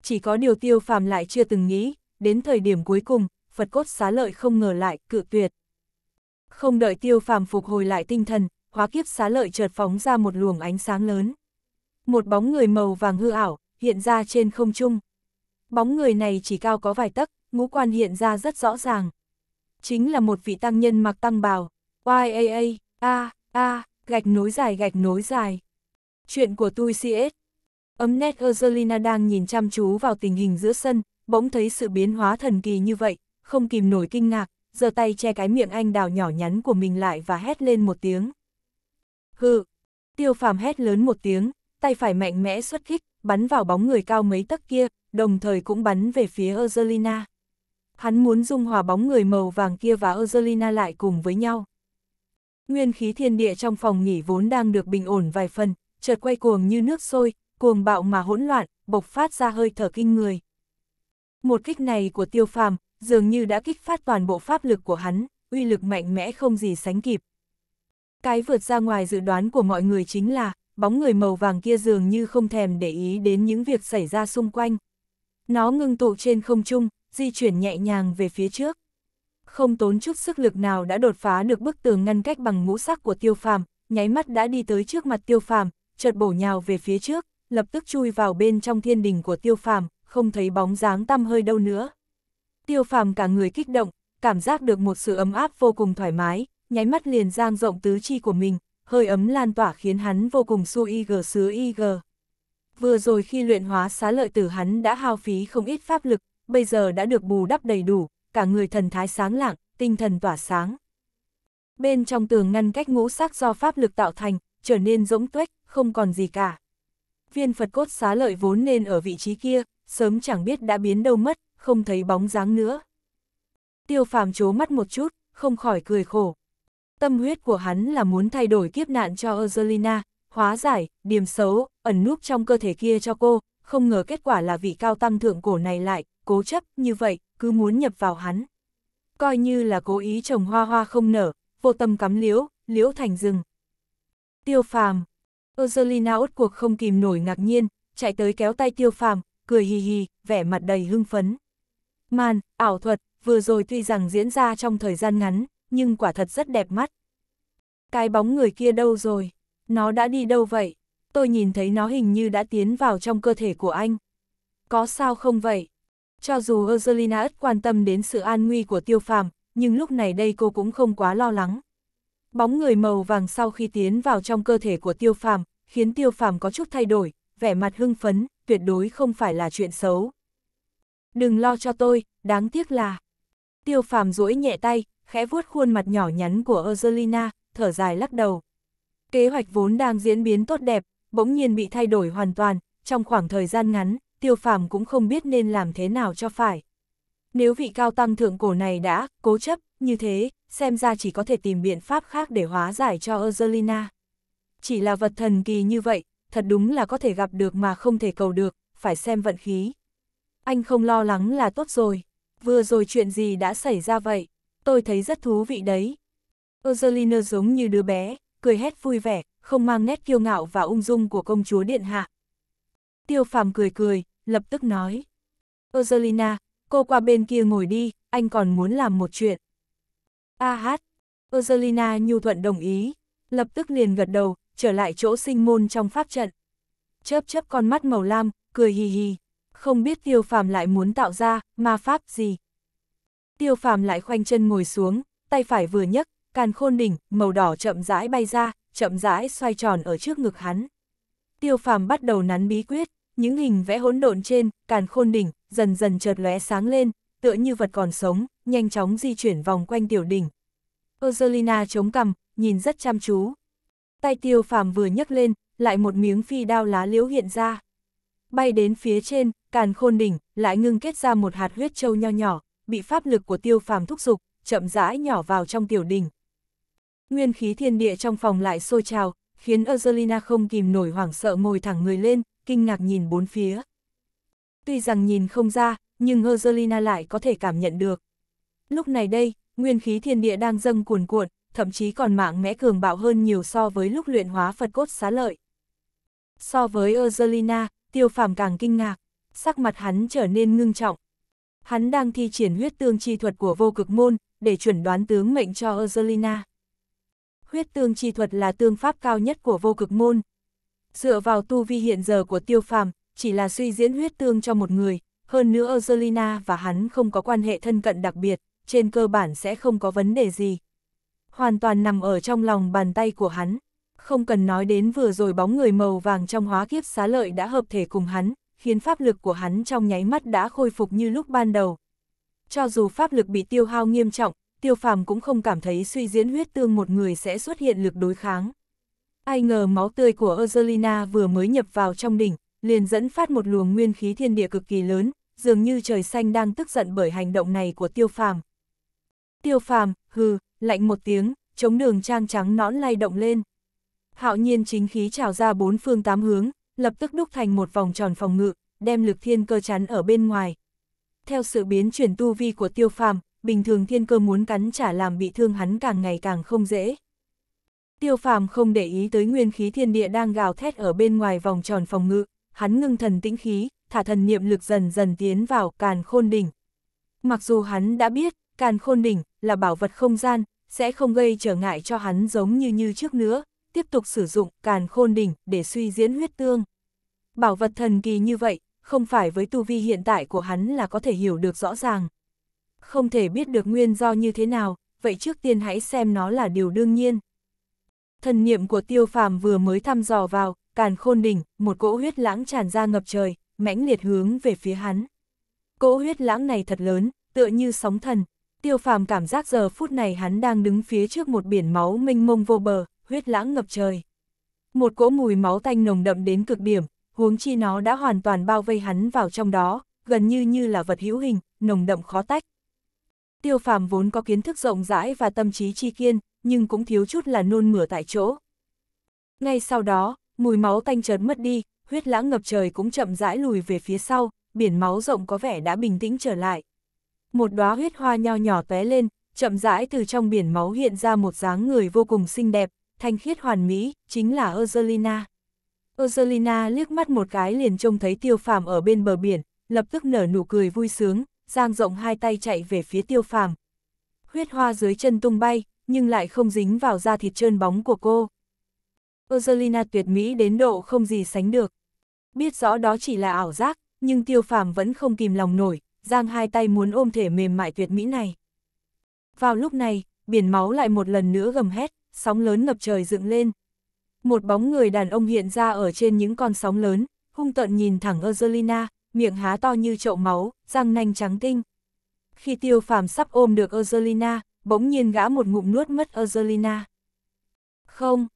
Chỉ có điều tiêu phàm lại chưa từng nghĩ, đến thời điểm cuối cùng, Phật cốt xá lợi không ngờ lại, cự tuyệt. Không đợi tiêu phàm phục hồi lại tinh thần, hóa kiếp xá lợi chợt phóng ra một luồng ánh sáng lớn một bóng người màu vàng hư ảo hiện ra trên không trung. Bóng người này chỉ cao có vài tấc, ngũ quan hiện ra rất rõ ràng. Chính là một vị tăng nhân mặc tăng bào, YAA, A, A, gạch nối dài gạch nối dài. Chuyện của tôi CS. Ấm nét Ursulina đang nhìn chăm chú vào tình hình giữa sân, bỗng thấy sự biến hóa thần kỳ như vậy, không kìm nổi kinh ngạc, giơ tay che cái miệng anh đào nhỏ nhắn của mình lại và hét lên một tiếng. Hừ, tiêu phàm hét lớn một tiếng, tay phải mạnh mẽ xuất kích, bắn vào bóng người cao mấy tấc kia, đồng thời cũng bắn về phía Angelina. Hắn muốn dung hòa bóng người màu vàng kia và Angelina lại cùng với nhau. Nguyên khí thiên địa trong phòng nghỉ vốn đang được bình ổn vài phần, chợt quay cuồng như nước sôi, cuồng bạo mà hỗn loạn, bộc phát ra hơi thở kinh người. Một kích này của tiêu phàm, dường như đã kích phát toàn bộ pháp lực của hắn, uy lực mạnh mẽ không gì sánh kịp. Cái vượt ra ngoài dự đoán của mọi người chính là, bóng người màu vàng kia dường như không thèm để ý đến những việc xảy ra xung quanh. Nó ngưng tụ trên không trung, di chuyển nhẹ nhàng về phía trước. Không tốn chút sức lực nào đã đột phá được bức tường ngăn cách bằng ngũ sắc của tiêu phàm, nháy mắt đã đi tới trước mặt tiêu phàm, chợt bổ nhào về phía trước, lập tức chui vào bên trong thiên đình của tiêu phàm, không thấy bóng dáng tăm hơi đâu nữa. Tiêu phàm cả người kích động, cảm giác được một sự ấm áp vô cùng thoải mái, nháy mắt liền giang rộng tứ chi của mình, hơi ấm lan tỏa khiến hắn vô cùng su y gờ sứ y gờ. Vừa rồi khi luyện hóa xá lợi tử hắn đã hao phí không ít pháp lực, bây giờ đã được bù đắp đầy đủ, cả người thần thái sáng lạng, tinh thần tỏa sáng. Bên trong tường ngăn cách ngũ sắc do pháp lực tạo thành, trở nên rỗng tuếch, không còn gì cả. Viên Phật cốt xá lợi vốn nên ở vị trí kia, sớm chẳng biết đã biến đâu mất, không thấy bóng dáng nữa. Tiêu phàm chố mắt một chút, không khỏi cười khổ, Tâm huyết của hắn là muốn thay đổi kiếp nạn cho Angelina, hóa giải, điểm xấu, ẩn núp trong cơ thể kia cho cô, không ngờ kết quả là vị cao tăng thượng cổ này lại, cố chấp, như vậy, cứ muốn nhập vào hắn. Coi như là cố ý trồng hoa hoa không nở, vô tâm cắm liễu, liễu thành rừng. Tiêu phàm. Angelina út cuộc không kìm nổi ngạc nhiên, chạy tới kéo tay tiêu phàm, cười hì hì, vẻ mặt đầy hưng phấn. Màn, ảo thuật, vừa rồi tuy rằng diễn ra trong thời gian ngắn, nhưng quả thật rất đẹp mắt. Cái bóng người kia đâu rồi? Nó đã đi đâu vậy? Tôi nhìn thấy nó hình như đã tiến vào trong cơ thể của anh. Có sao không vậy? Cho dù Angelina ất quan tâm đến sự an nguy của tiêu phàm, nhưng lúc này đây cô cũng không quá lo lắng. Bóng người màu vàng sau khi tiến vào trong cơ thể của tiêu phàm, khiến tiêu phàm có chút thay đổi, vẻ mặt hưng phấn, tuyệt đối không phải là chuyện xấu. Đừng lo cho tôi, đáng tiếc là... Tiêu phàm duỗi nhẹ tay, khẽ vuốt khuôn mặt nhỏ nhắn của Angelina, thở dài lắc đầu. Kế hoạch vốn đang diễn biến tốt đẹp, bỗng nhiên bị thay đổi hoàn toàn, trong khoảng thời gian ngắn, tiêu phàm cũng không biết nên làm thế nào cho phải. Nếu vị cao tăng thượng cổ này đã cố chấp như thế, xem ra chỉ có thể tìm biện pháp khác để hóa giải cho Angelina. Chỉ là vật thần kỳ như vậy, thật đúng là có thể gặp được mà không thể cầu được, phải xem vận khí. Anh không lo lắng là tốt rồi, vừa rồi chuyện gì đã xảy ra vậy? tôi thấy rất thú vị đấy. Angelina giống như đứa bé, cười hét vui vẻ, không mang nét kiêu ngạo và ung dung của công chúa điện hạ. Tiêu phàm cười cười, lập tức nói. Angelina, cô qua bên kia ngồi đi, anh còn muốn làm một chuyện. A hát, Angelina nhu thuận đồng ý, lập tức liền gật đầu, trở lại chỗ sinh môn trong pháp trận. Chớp chớp con mắt màu lam, cười hì hì, không biết tiêu phàm lại muốn tạo ra ma pháp gì tiêu phàm lại khoanh chân ngồi xuống, tay phải vừa nhấc, càn khôn đỉnh, màu đỏ chậm rãi bay ra, chậm rãi xoay tròn ở trước ngực hắn. Tiêu phàm bắt đầu nắn bí quyết, những hình vẽ hỗn độn trên, càn khôn đỉnh, dần dần chợt lóe sáng lên, tựa như vật còn sống, nhanh chóng di chuyển vòng quanh tiểu đỉnh. Angelina chống cằm, nhìn rất chăm chú. Tay tiêu phàm vừa nhấc lên, lại một miếng phi đao lá liễu hiện ra. Bay đến phía trên, càn khôn đỉnh, lại ngưng kết ra một hạt huyết châu nho nhỏ, bị pháp lực của tiêu phàm thúc dục chậm rãi nhỏ vào trong tiểu đình. Nguyên khí thiên địa trong phòng lại sôi trào, khiến Angelina không kìm nổi hoảng sợ ngồi thẳng người lên, kinh ngạc nhìn bốn phía. Tuy rằng nhìn không ra, nhưng Angelina lại có thể cảm nhận được. Lúc này đây, nguyên khí thiên địa đang dâng cuồn cuộn, thậm chí còn mạng mẽ cường bạo hơn nhiều so với lúc luyện hóa Phật cốt xá lợi. So với Angelina, tiêu phàm càng kinh ngạc, sắc mặt hắn trở nên ngưng trọng, hắn đang thi triển huyết tương chi thuật của vô cực môn, để chuẩn đoán tướng mệnh cho Angelina. Huyết tương chi thuật là tương pháp cao nhất của vô cực môn. Dựa vào tu vi hiện giờ của tiêu phàm, chỉ là suy diễn huyết tương cho một người, hơn nữa Angelina và hắn không có quan hệ thân cận đặc biệt, trên cơ bản sẽ không có vấn đề gì. Hoàn toàn nằm ở trong lòng bàn tay của hắn. Không cần nói đến vừa rồi bóng người màu vàng trong hóa kiếp xá lợi đã hợp thể cùng hắn, khiến pháp lực của hắn trong nháy mắt đã khôi phục như lúc ban đầu. Cho dù pháp lực bị tiêu hao nghiêm trọng, tiêu phàm cũng không cảm thấy suy diễn huyết tương một người sẽ xuất hiện lực đối kháng. Ai ngờ máu tươi của Angelina vừa mới nhập vào trong đỉnh, liền dẫn phát một luồng nguyên khí thiên địa cực kỳ lớn, dường như trời xanh đang tức giận bởi hành động này của tiêu phàm. Tiêu phàm, hừ, lạnh một tiếng, chống đường trang trắng nõn lay động lên. Hạo nhiên chính khí trào ra bốn phương tám hướng, lập tức đúc thành một vòng tròn phòng ngự, đem lực thiên cơ chắn ở bên ngoài. Theo sự biến chuyển tu vi của tiêu phàm, bình thường thiên cơ muốn cắn trả làm bị thương hắn càng ngày càng không dễ. Tiêu phàm không để ý tới nguyên khí thiên địa đang gào thét ở bên ngoài vòng tròn phòng ngự, hắn ngưng thần tĩnh khí, thả thần niệm lực dần dần tiến vào càn khôn đỉnh. Mặc dù hắn đã biết, càn khôn đỉnh là bảo vật không gian, sẽ không gây trở ngại cho hắn giống như như trước nữa, tiếp tục sử dụng càn khôn đỉnh để suy diễn huyết tương. Bảo vật thần kỳ như vậy, không phải với tu vi hiện tại của hắn là có thể hiểu được rõ ràng. Không thể biết được nguyên do như thế nào, vậy trước tiên hãy xem nó là điều đương nhiên. Thần niệm của tiêu phàm vừa mới thăm dò vào, càn khôn đỉnh, một cỗ huyết lãng tràn ra ngập trời, mãnh liệt hướng về phía hắn. Cỗ huyết lãng này thật lớn, tựa như sóng thần. Tiêu phàm cảm giác giờ phút này hắn đang đứng phía trước một biển máu mênh mông vô bờ, huyết lãng ngập trời. Một cỗ mùi máu tanh nồng đậm đến cực điểm, huống chi nó đã hoàn toàn bao vây hắn vào trong đó, gần như như là vật hữu hình, nồng đậm khó tách. Tiêu phàm vốn có kiến thức rộng rãi và tâm trí chi kiên, nhưng cũng thiếu chút là nôn mửa tại chỗ. Ngay sau đó, mùi máu tanh chợt mất đi, huyết lãng ngập trời cũng chậm rãi lùi về phía sau, biển máu rộng có vẻ đã bình tĩnh trở lại. Một đóa huyết hoa nho nhỏ té lên, chậm rãi từ trong biển máu hiện ra một dáng người vô cùng xinh đẹp, thanh khiết hoàn mỹ, chính là Angelina. Angelina liếc mắt một cái liền trông thấy tiêu phàm ở bên bờ biển, lập tức nở nụ cười vui sướng, giang rộng hai tay chạy về phía tiêu phàm. Huyết hoa dưới chân tung bay, nhưng lại không dính vào da thịt trơn bóng của cô. Angelina tuyệt mỹ đến độ không gì sánh được. Biết rõ đó chỉ là ảo giác, nhưng tiêu phàm vẫn không kìm lòng nổi, giang hai tay muốn ôm thể mềm mại tuyệt mỹ này. Vào lúc này, biển máu lại một lần nữa gầm hét, sóng lớn ngập trời dựng lên. Một bóng người đàn ông hiện ra ở trên những con sóng lớn, hung tợn nhìn thẳng Angelina, miệng há to như chậu máu, răng nanh trắng tinh. Khi tiêu phàm sắp ôm được Angelina, bỗng nhiên gã một ngụm nuốt mất Angelina. Không,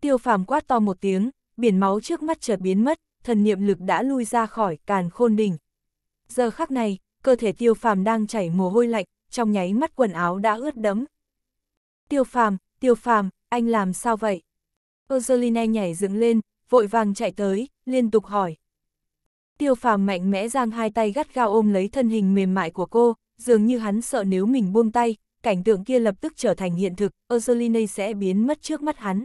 tiêu phàm quát to một tiếng, biển máu trước mắt chợt biến mất, thần niệm lực đã lui ra khỏi càn khôn đỉnh. Giờ khắc này, cơ thể tiêu phàm đang chảy mồ hôi lạnh, trong nháy mắt quần áo đã ướt đẫm. Tiêu phàm, tiêu phàm, anh làm sao vậy? Ursuline nhảy dựng lên, vội vàng chạy tới, liên tục hỏi. Tiêu phàm mạnh mẽ giang hai tay gắt gao ôm lấy thân hình mềm mại của cô, dường như hắn sợ nếu mình buông tay, cảnh tượng kia lập tức trở thành hiện thực, Ursuline sẽ biến mất trước mắt hắn.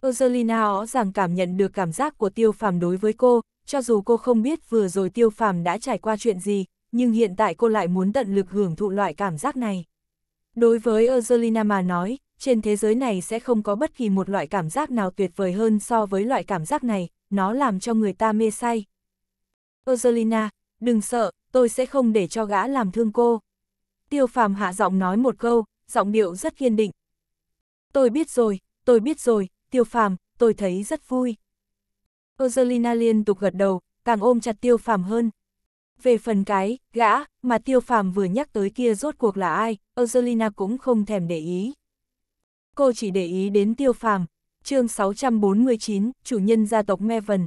Angelina ó rằng cảm nhận được cảm giác của tiêu phàm đối với cô, cho dù cô không biết vừa rồi tiêu phàm đã trải qua chuyện gì, nhưng hiện tại cô lại muốn tận lực hưởng thụ loại cảm giác này. Đối với Angelina mà nói, trên thế giới này sẽ không có bất kỳ một loại cảm giác nào tuyệt vời hơn so với loại cảm giác này, nó làm cho người ta mê say. Angelina, đừng sợ, tôi sẽ không để cho gã làm thương cô. Tiêu phàm hạ giọng nói một câu, giọng điệu rất kiên định. Tôi biết rồi, tôi biết rồi, tiêu phàm, tôi thấy rất vui. Angelina liên tục gật đầu, càng ôm chặt tiêu phàm hơn, về phần cái, gã, mà tiêu phàm vừa nhắc tới kia rốt cuộc là ai, Angelina cũng không thèm để ý. Cô chỉ để ý đến tiêu phàm, chương 649, chủ nhân gia tộc Meven.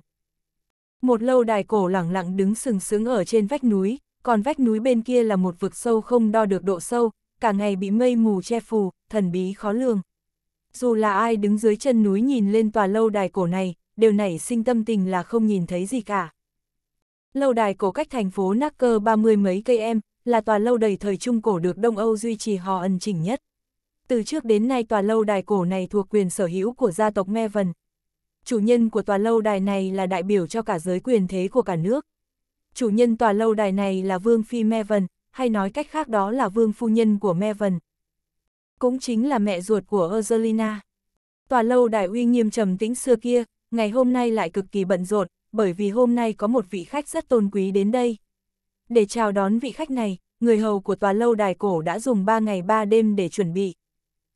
Một lâu đài cổ lẳng lặng đứng sừng sững ở trên vách núi, còn vách núi bên kia là một vực sâu không đo được độ sâu, cả ngày bị mây mù che phù, thần bí khó lường. Dù là ai đứng dưới chân núi nhìn lên tòa lâu đài cổ này, đều nảy sinh tâm tình là không nhìn thấy gì cả. Lâu đài cổ cách thành phố Nacker 30 mấy cây em, là tòa lâu đầy thời Trung Cổ được Đông Âu duy trì hò ẩn chỉnh nhất. Từ trước đến nay tòa lâu đài cổ này thuộc quyền sở hữu của gia tộc Meven. Chủ nhân của tòa lâu đài này là đại biểu cho cả giới quyền thế của cả nước. Chủ nhân tòa lâu đài này là Vương Phi Meven, hay nói cách khác đó là Vương Phu Nhân của Meven. Cũng chính là mẹ ruột của Ursulina. Tòa lâu đài uy nghiêm trầm tĩnh xưa kia, ngày hôm nay lại cực kỳ bận rộn, bởi vì hôm nay có một vị khách rất tôn quý đến đây. Để chào đón vị khách này, người hầu của tòa lâu đài cổ đã dùng 3 ngày 3 đêm để chuẩn bị.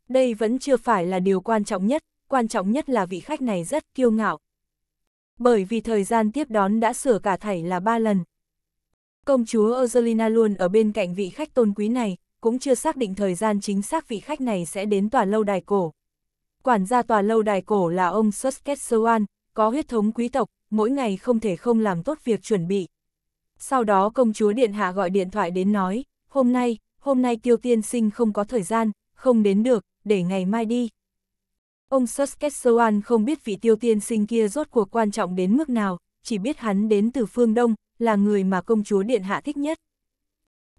Đây vẫn chưa phải là điều quan trọng nhất, quan trọng nhất là vị khách này rất kiêu ngạo. Bởi vì thời gian tiếp đón đã sửa cả thảy là 3 lần. Công chúa Angelina luôn ở bên cạnh vị khách tôn quý này, cũng chưa xác định thời gian chính xác vị khách này sẽ đến tòa lâu đài cổ. Quản gia tòa lâu đài cổ là ông Susketsuan, có huyết thống quý tộc, mỗi ngày không thể không làm tốt việc chuẩn bị. Sau đó công chúa Điện Hạ gọi điện thoại đến nói, hôm nay, hôm nay tiêu tiên sinh không có thời gian, không đến được, để ngày mai đi. Ông Saskatchewan không biết vị tiêu tiên sinh kia rốt cuộc quan trọng đến mức nào, chỉ biết hắn đến từ phương Đông, là người mà công chúa Điện Hạ thích nhất.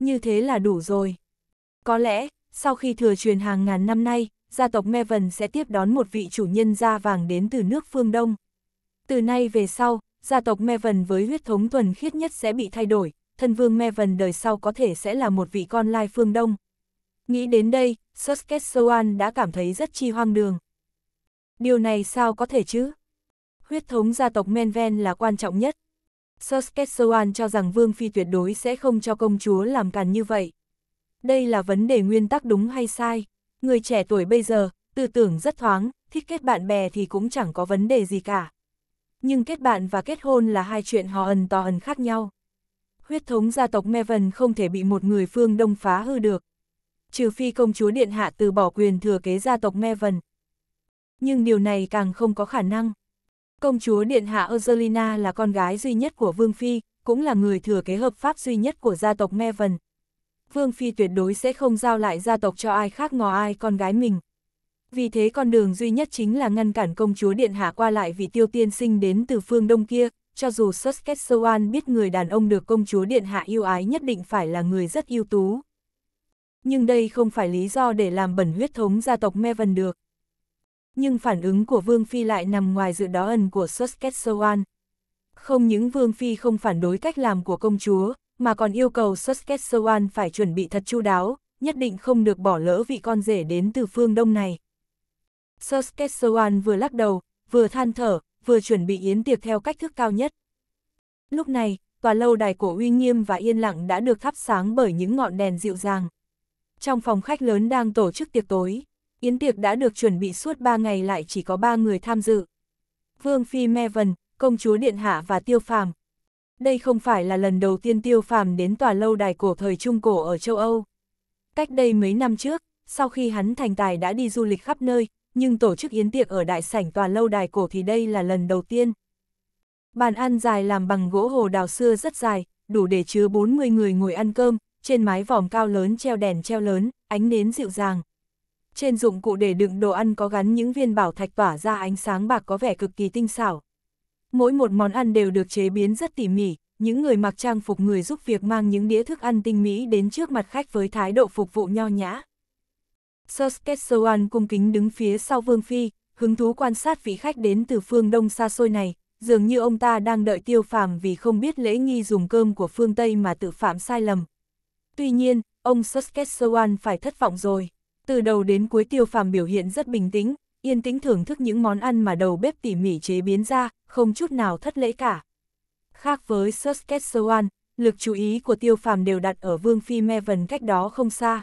Như thế là đủ rồi. Có lẽ, sau khi thừa truyền hàng ngàn năm nay, gia tộc Meven sẽ tiếp đón một vị chủ nhân da vàng đến từ nước phương Đông. Từ nay về sau, gia tộc Meven với huyết thống thuần khiết nhất sẽ bị thay đổi, thân vương Meven đời sau có thể sẽ là một vị con lai phương Đông. Nghĩ đến đây, Saskatchewan đã cảm thấy rất chi hoang đường. Điều này sao có thể chứ? Huyết thống gia tộc Menven là quan trọng nhất. Saskatchewan cho rằng Vương Phi tuyệt đối sẽ không cho công chúa làm càn như vậy. Đây là vấn đề nguyên tắc đúng hay sai. Người trẻ tuổi bây giờ, tư tưởng rất thoáng, thích kết bạn bè thì cũng chẳng có vấn đề gì cả nhưng kết bạn và kết hôn là hai chuyện họ ẩn to ẩn khác nhau. Huyết thống gia tộc Meven không thể bị một người phương Đông phá hư được. Trừ phi công chúa Điện Hạ từ bỏ quyền thừa kế gia tộc Meven. Nhưng điều này càng không có khả năng. Công chúa Điện Hạ Angelina là con gái duy nhất của Vương Phi, cũng là người thừa kế hợp pháp duy nhất của gia tộc Meven. Vương Phi tuyệt đối sẽ không giao lại gia tộc cho ai khác ngò ai con gái mình, vì thế con đường duy nhất chính là ngăn cản công chúa Điện Hạ qua lại vì tiêu tiên sinh đến từ phương đông kia, cho dù Saskatchewan biết người đàn ông được công chúa Điện Hạ yêu ái nhất định phải là người rất ưu tú. Nhưng đây không phải lý do để làm bẩn huyết thống gia tộc Mevan được. Nhưng phản ứng của Vương Phi lại nằm ngoài dự đó ẩn của Saskatchewan. Không những Vương Phi không phản đối cách làm của công chúa, mà còn yêu cầu Saskatchewan phải chuẩn bị thật chu đáo, nhất định không được bỏ lỡ vị con rể đến từ phương đông này. Sir Sketchewan vừa lắc đầu, vừa than thở, vừa chuẩn bị yến tiệc theo cách thức cao nhất. Lúc này, tòa lâu đài cổ uy nghiêm và yên lặng đã được thắp sáng bởi những ngọn đèn dịu dàng. Trong phòng khách lớn đang tổ chức tiệc tối, yến tiệc đã được chuẩn bị suốt 3 ngày lại chỉ có 3 người tham dự. Vương Phi Meven, công chúa Điện Hạ và Tiêu Phàm. Đây không phải là lần đầu tiên Tiêu Phàm đến tòa lâu đài cổ thời Trung Cổ ở châu Âu. Cách đây mấy năm trước, sau khi hắn thành tài đã đi du lịch khắp nơi, nhưng tổ chức yến tiệc ở đại sảnh tòa lâu đài cổ thì đây là lần đầu tiên. Bàn ăn dài làm bằng gỗ hồ đào xưa rất dài, đủ để chứa 40 người ngồi ăn cơm, trên mái vòm cao lớn treo đèn treo lớn, ánh nến dịu dàng. Trên dụng cụ để đựng đồ ăn có gắn những viên bảo thạch tỏa ra ánh sáng bạc có vẻ cực kỳ tinh xảo. Mỗi một món ăn đều được chế biến rất tỉ mỉ, những người mặc trang phục người giúp việc mang những đĩa thức ăn tinh mỹ đến trước mặt khách với thái độ phục vụ nho nhã. Sir Sketchewan cung kính đứng phía sau Vương Phi, hứng thú quan sát vị khách đến từ phương Đông xa xôi này, dường như ông ta đang đợi tiêu phàm vì không biết lễ nghi dùng cơm của phương Tây mà tự phạm sai lầm. Tuy nhiên, ông Sir Sketchewan phải thất vọng rồi. Từ đầu đến cuối tiêu phàm biểu hiện rất bình tĩnh, yên tĩnh thưởng thức những món ăn mà đầu bếp tỉ mỉ chế biến ra, không chút nào thất lễ cả. Khác với Sir Sketchewan, lực chú ý của tiêu phàm đều đặt ở Vương Phi Meven cách đó không xa.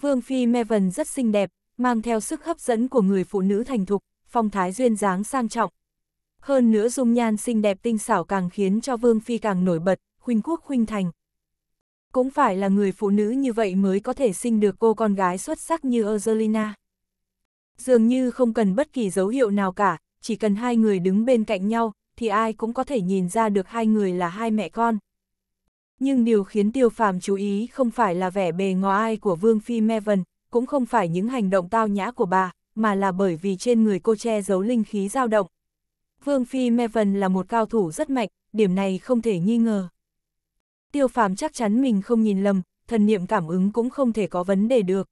Vương phi Mevan rất xinh đẹp, mang theo sức hấp dẫn của người phụ nữ thành thục, phong thái duyên dáng sang trọng. Hơn nữa dung nhan xinh đẹp tinh xảo càng khiến cho Vương phi càng nổi bật, khuynh quốc khuynh thành. Cũng phải là người phụ nữ như vậy mới có thể sinh được cô con gái xuất sắc như Angelina. Dường như không cần bất kỳ dấu hiệu nào cả, chỉ cần hai người đứng bên cạnh nhau, thì ai cũng có thể nhìn ra được hai người là hai mẹ con. Nhưng điều khiến Tiêu Phàm chú ý không phải là vẻ bề ngoài của Vương Phi Meven, cũng không phải những hành động tao nhã của bà, mà là bởi vì trên người cô che giấu linh khí dao động. Vương Phi Meven là một cao thủ rất mạnh, điểm này không thể nghi ngờ. Tiêu Phàm chắc chắn mình không nhìn lầm, thần niệm cảm ứng cũng không thể có vấn đề được.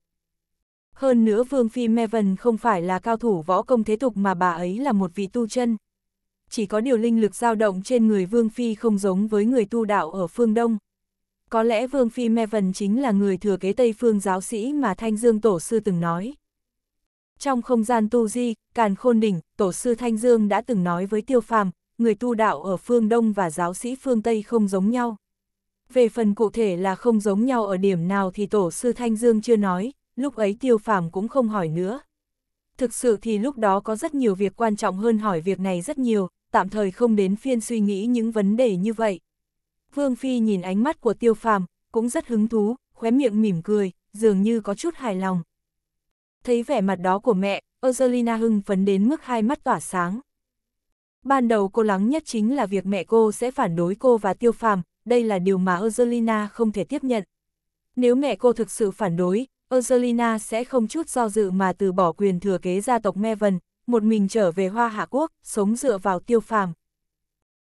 Hơn nữa Vương Phi Meven không phải là cao thủ võ công thế tục mà bà ấy là một vị tu chân chỉ có điều linh lực dao động trên người Vương Phi không giống với người tu đạo ở phương Đông. Có lẽ Vương Phi Mevan chính là người thừa kế Tây Phương giáo sĩ mà Thanh Dương Tổ Sư từng nói. Trong không gian tu di, Càn Khôn Đỉnh, Tổ Sư Thanh Dương đã từng nói với Tiêu Phàm, người tu đạo ở phương Đông và giáo sĩ phương Tây không giống nhau. Về phần cụ thể là không giống nhau ở điểm nào thì Tổ Sư Thanh Dương chưa nói, lúc ấy Tiêu Phàm cũng không hỏi nữa. Thực sự thì lúc đó có rất nhiều việc quan trọng hơn hỏi việc này rất nhiều, tạm thời không đến phiên suy nghĩ những vấn đề như vậy. Vương Phi nhìn ánh mắt của tiêu phàm, cũng rất hứng thú, khóe miệng mỉm cười, dường như có chút hài lòng. Thấy vẻ mặt đó của mẹ, Angelina hưng phấn đến mức hai mắt tỏa sáng. Ban đầu cô lắng nhất chính là việc mẹ cô sẽ phản đối cô và tiêu phàm, đây là điều mà Angelina không thể tiếp nhận. Nếu mẹ cô thực sự phản đối, Angelina sẽ không chút do dự mà từ bỏ quyền thừa kế gia tộc Mevan, một mình trở về Hoa Hạ Quốc, sống dựa vào tiêu phàm.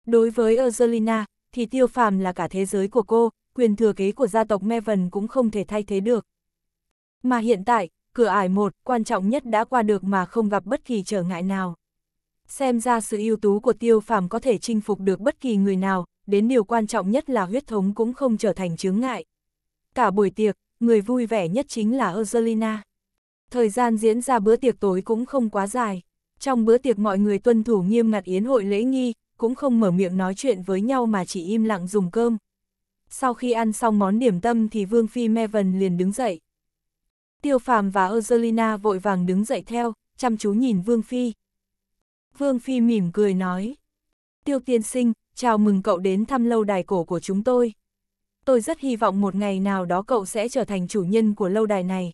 Đối với Angelina, thì tiêu phàm là cả thế giới của cô, quyền thừa kế của gia tộc Meven cũng không thể thay thế được. Mà hiện tại, cửa ải một quan trọng nhất đã qua được mà không gặp bất kỳ trở ngại nào. Xem ra sự ưu tú của tiêu phàm có thể chinh phục được bất kỳ người nào, đến điều quan trọng nhất là huyết thống cũng không trở thành chướng ngại. Cả buổi tiệc, người vui vẻ nhất chính là Angelina. Thời gian diễn ra bữa tiệc tối cũng không quá dài. Trong bữa tiệc mọi người tuân thủ nghiêm ngặt yến hội lễ nghi, cũng không mở miệng nói chuyện với nhau mà chỉ im lặng dùng cơm. Sau khi ăn xong món điểm tâm thì Vương Phi Mevan liền đứng dậy. Tiêu Phàm và Angelina vội vàng đứng dậy theo, chăm chú nhìn Vương Phi. Vương Phi mỉm cười nói. Tiêu tiên sinh, chào mừng cậu đến thăm lâu đài cổ của chúng tôi. Tôi rất hy vọng một ngày nào đó cậu sẽ trở thành chủ nhân của lâu đài này.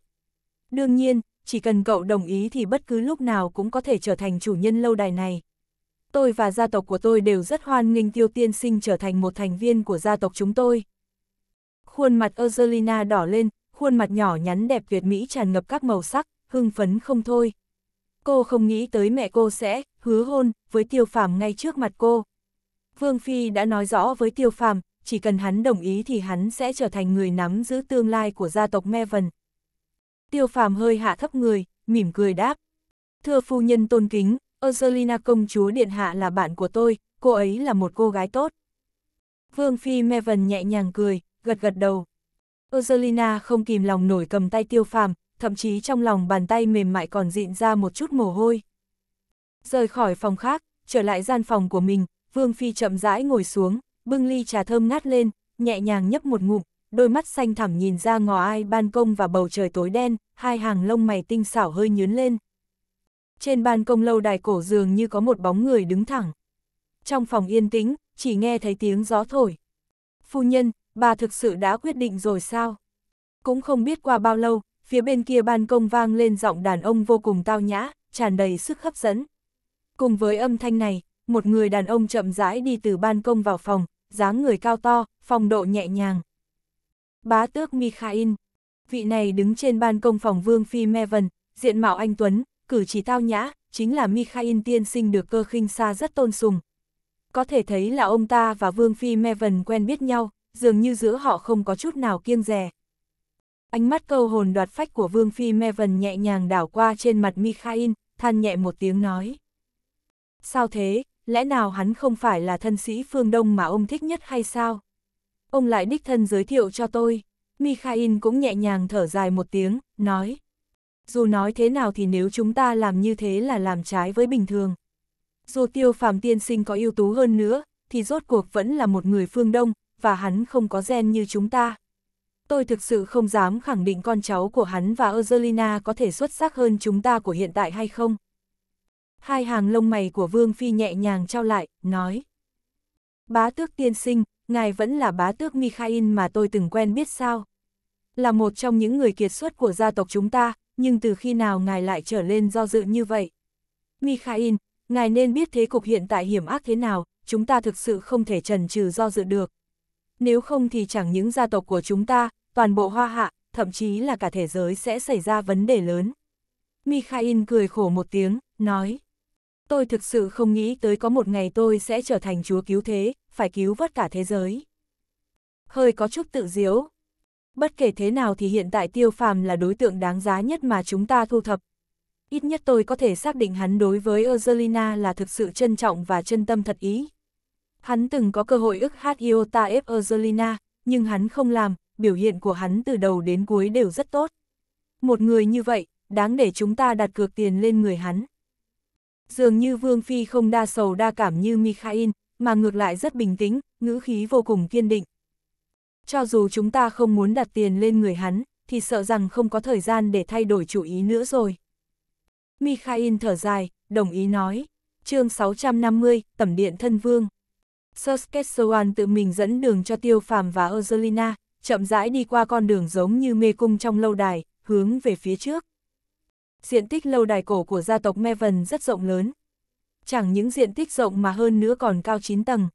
Đương nhiên, chỉ cần cậu đồng ý thì bất cứ lúc nào cũng có thể trở thành chủ nhân lâu đài này. Tôi và gia tộc của tôi đều rất hoan nghênh tiêu tiên sinh trở thành một thành viên của gia tộc chúng tôi. Khuôn mặt Angelina đỏ lên, khuôn mặt nhỏ nhắn đẹp tuyệt Mỹ tràn ngập các màu sắc, hưng phấn không thôi. Cô không nghĩ tới mẹ cô sẽ hứa hôn với tiêu phàm ngay trước mặt cô. Vương Phi đã nói rõ với tiêu phàm, chỉ cần hắn đồng ý thì hắn sẽ trở thành người nắm giữ tương lai của gia tộc Mevan, tiêu phàm hơi hạ thấp người, mỉm cười đáp. Thưa phu nhân tôn kính, Angelina công chúa Điện Hạ là bạn của tôi, cô ấy là một cô gái tốt. Vương Phi Mevan nhẹ nhàng cười, gật gật đầu. Angelina không kìm lòng nổi cầm tay tiêu phàm, thậm chí trong lòng bàn tay mềm mại còn dịn ra một chút mồ hôi. Rời khỏi phòng khác, trở lại gian phòng của mình, Vương Phi chậm rãi ngồi xuống, bưng ly trà thơm ngát lên, nhẹ nhàng nhấp một ngụm, đôi mắt xanh thẳm nhìn ra ngò ban công và bầu trời tối đen, hai hàng lông mày tinh xảo hơi nhướn lên. Trên ban công lâu đài cổ dường như có một bóng người đứng thẳng. Trong phòng yên tĩnh, chỉ nghe thấy tiếng gió thổi. Phu nhân, bà thực sự đã quyết định rồi sao? Cũng không biết qua bao lâu, phía bên kia ban công vang lên giọng đàn ông vô cùng tao nhã, tràn đầy sức hấp dẫn. Cùng với âm thanh này, một người đàn ông chậm rãi đi từ ban công vào phòng, dáng người cao to, phong độ nhẹ nhàng. Bá tước Mikhail, vị này đứng trên ban công phòng Vương Phi Meven, diện mạo anh Tuấn, cử chỉ tao nhã, chính là Mikhail tiên sinh được cơ khinh xa rất tôn sùng. Có thể thấy là ông ta và Vương Phi Meven quen biết nhau, dường như giữa họ không có chút nào kiêng rè. Ánh mắt câu hồn đoạt phách của Vương Phi Meven nhẹ nhàng đảo qua trên mặt Mikhail, than nhẹ một tiếng nói. Sao thế, lẽ nào hắn không phải là thân sĩ phương Đông mà ông thích nhất hay sao? ông lại đích thân giới thiệu cho tôi. Mikhail cũng nhẹ nhàng thở dài một tiếng, nói. Dù nói thế nào thì nếu chúng ta làm như thế là làm trái với bình thường. Dù tiêu phàm tiên sinh có ưu tú hơn nữa, thì rốt cuộc vẫn là một người phương Đông, và hắn không có gen như chúng ta. Tôi thực sự không dám khẳng định con cháu của hắn và Angelina có thể xuất sắc hơn chúng ta của hiện tại hay không. Hai hàng lông mày của Vương Phi nhẹ nhàng trao lại, nói. Bá tước tiên sinh, ngài vẫn là bá tước Mikhail mà tôi từng quen biết sao? Là một trong những người kiệt xuất của gia tộc chúng ta, nhưng từ khi nào ngài lại trở lên do dự như vậy? Mikhail, ngài nên biết thế cục hiện tại hiểm ác thế nào, chúng ta thực sự không thể trần trừ do dự được. Nếu không thì chẳng những gia tộc của chúng ta, toàn bộ hoa hạ, thậm chí là cả thế giới sẽ xảy ra vấn đề lớn. Mikhail cười khổ một tiếng, nói. Tôi thực sự không nghĩ tới có một ngày tôi sẽ trở thành chúa cứu thế, phải cứu vớt cả thế giới. Hơi có chút tự diếu. Bất kể thế nào thì hiện tại tiêu phàm là đối tượng đáng giá nhất mà chúng ta thu thập. Ít nhất tôi có thể xác định hắn đối với Angelina là thực sự trân trọng và chân tâm thật ý. Hắn từng có cơ hội ức hát Iota F. Angelina, nhưng hắn không làm, biểu hiện của hắn từ đầu đến cuối đều rất tốt. Một người như vậy, đáng để chúng ta đặt cược tiền lên người hắn. Dường như Vương Phi không đa sầu đa cảm như Mikhail, mà ngược lại rất bình tĩnh, ngữ khí vô cùng kiên định. Cho dù chúng ta không muốn đặt tiền lên người hắn, thì sợ rằng không có thời gian để thay đổi chủ ý nữa rồi. Mikhail thở dài, đồng ý nói. chương 650, Tẩm điện Thân Vương. Saskatchewan tự mình dẫn đường cho Tiêu Phàm và Angelina, chậm rãi đi qua con đường giống như mê cung trong lâu đài, hướng về phía trước. Diện tích lâu đài cổ của gia tộc Mevan rất rộng lớn, chẳng những diện tích rộng mà hơn nữa còn cao 9 tầng.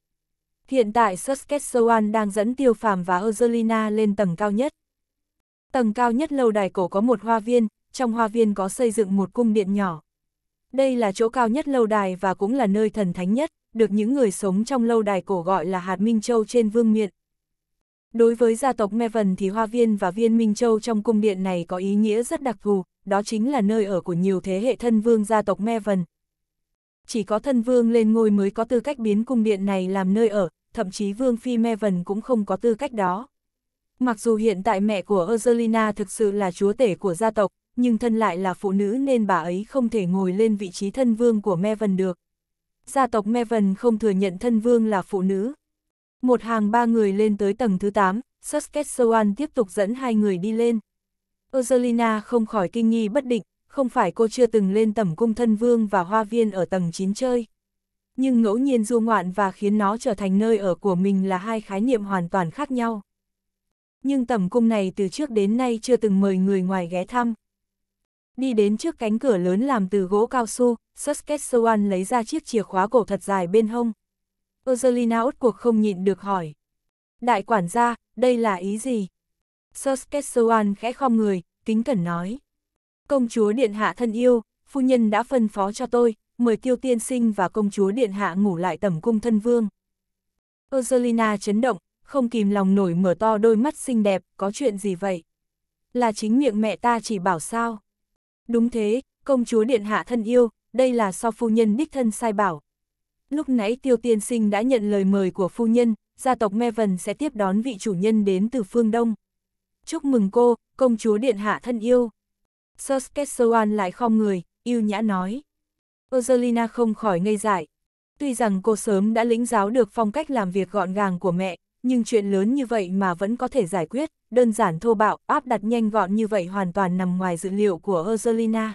Hiện tại Saskatchewan đang dẫn Tiêu Phàm và Angelina lên tầng cao nhất. Tầng cao nhất lâu đài cổ có một hoa viên, trong hoa viên có xây dựng một cung điện nhỏ. Đây là chỗ cao nhất lâu đài và cũng là nơi thần thánh nhất, được những người sống trong lâu đài cổ gọi là hạt Minh Châu trên vương miện. Đối với gia tộc Meven thì hoa viên và viên Minh Châu trong cung điện này có ý nghĩa rất đặc thù, đó chính là nơi ở của nhiều thế hệ thân vương gia tộc Meven, chỉ có thân vương lên ngôi mới có tư cách biến cung điện này làm nơi ở, thậm chí vương phi Mevan cũng không có tư cách đó. Mặc dù hiện tại mẹ của Angelina thực sự là chúa tể của gia tộc, nhưng thân lại là phụ nữ nên bà ấy không thể ngồi lên vị trí thân vương của Mevan được. Gia tộc Mevan không thừa nhận thân vương là phụ nữ. Một hàng ba người lên tới tầng thứ 8, Saskatchewan tiếp tục dẫn hai người đi lên. Angelina không khỏi kinh nghi bất định, không phải cô chưa từng lên tầm cung thân vương và hoa viên ở tầng 9 chơi. Nhưng ngẫu nhiên du ngoạn và khiến nó trở thành nơi ở của mình là hai khái niệm hoàn toàn khác nhau. Nhưng tầm cung này từ trước đến nay chưa từng mời người ngoài ghé thăm. Đi đến trước cánh cửa lớn làm từ gỗ cao su, Saskatchewan lấy ra chiếc chìa khóa cổ thật dài bên hông. Angelina út cuộc không nhịn được hỏi. Đại quản gia, đây là ý gì? Saskatchewan khẽ khom người, kính cẩn nói. Công chúa Điện Hạ thân yêu, phu nhân đã phân phó cho tôi, mời tiêu tiên sinh và công chúa Điện Hạ ngủ lại tầm cung thân vương. Angelina chấn động, không kìm lòng nổi mở to đôi mắt xinh đẹp, có chuyện gì vậy? Là chính miệng mẹ ta chỉ bảo sao? Đúng thế, công chúa Điện Hạ thân yêu, đây là so phu nhân đích thân sai bảo. Lúc nãy tiêu tiên sinh đã nhận lời mời của phu nhân, gia tộc Meven sẽ tiếp đón vị chủ nhân đến từ phương Đông. Chúc mừng cô, công chúa Điện Hạ thân yêu. Sir Sketchowan lại khom người, yêu nhã nói. Angelina không khỏi ngây dại. Tuy rằng cô sớm đã lĩnh giáo được phong cách làm việc gọn gàng của mẹ, nhưng chuyện lớn như vậy mà vẫn có thể giải quyết, đơn giản thô bạo, áp đặt nhanh gọn như vậy hoàn toàn nằm ngoài dự liệu của Angelina.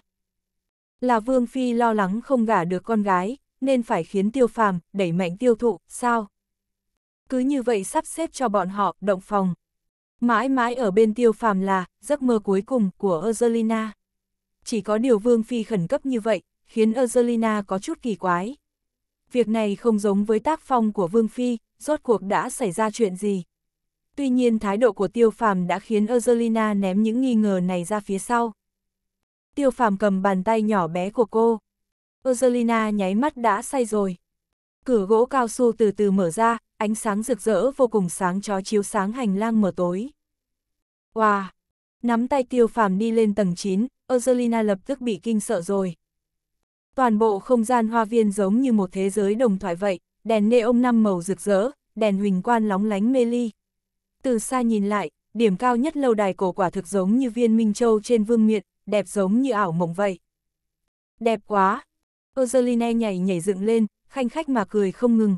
Là Vương Phi lo lắng không gả được con gái, nên phải khiến tiêu phàm, đẩy mạnh tiêu thụ, sao? Cứ như vậy sắp xếp cho bọn họ, động phòng. Mãi mãi ở bên tiêu phàm là, giấc mơ cuối cùng của Angelina. Chỉ có điều Vương Phi khẩn cấp như vậy, khiến Angelina có chút kỳ quái. Việc này không giống với tác phong của Vương Phi, rốt cuộc đã xảy ra chuyện gì. Tuy nhiên thái độ của tiêu phàm đã khiến Angelina ném những nghi ngờ này ra phía sau. Tiêu phàm cầm bàn tay nhỏ bé của cô. Angelina nháy mắt đã say rồi. Cửa gỗ cao su từ từ mở ra, ánh sáng rực rỡ vô cùng sáng chói chiếu sáng hành lang mở tối. Wow! Nắm tay tiêu phàm đi lên tầng 9, Angelina lập tức bị kinh sợ rồi. Toàn bộ không gian hoa viên giống như một thế giới đồng thoại vậy, đèn neon năm màu rực rỡ, đèn huỳnh quan lóng lánh mê ly. Từ xa nhìn lại, điểm cao nhất lâu đài cổ quả thực giống như viên minh châu trên vương miện, đẹp giống như ảo mộng vậy. Đẹp quá! Angelina nhảy nhảy dựng lên, khanh khách mà cười không ngừng,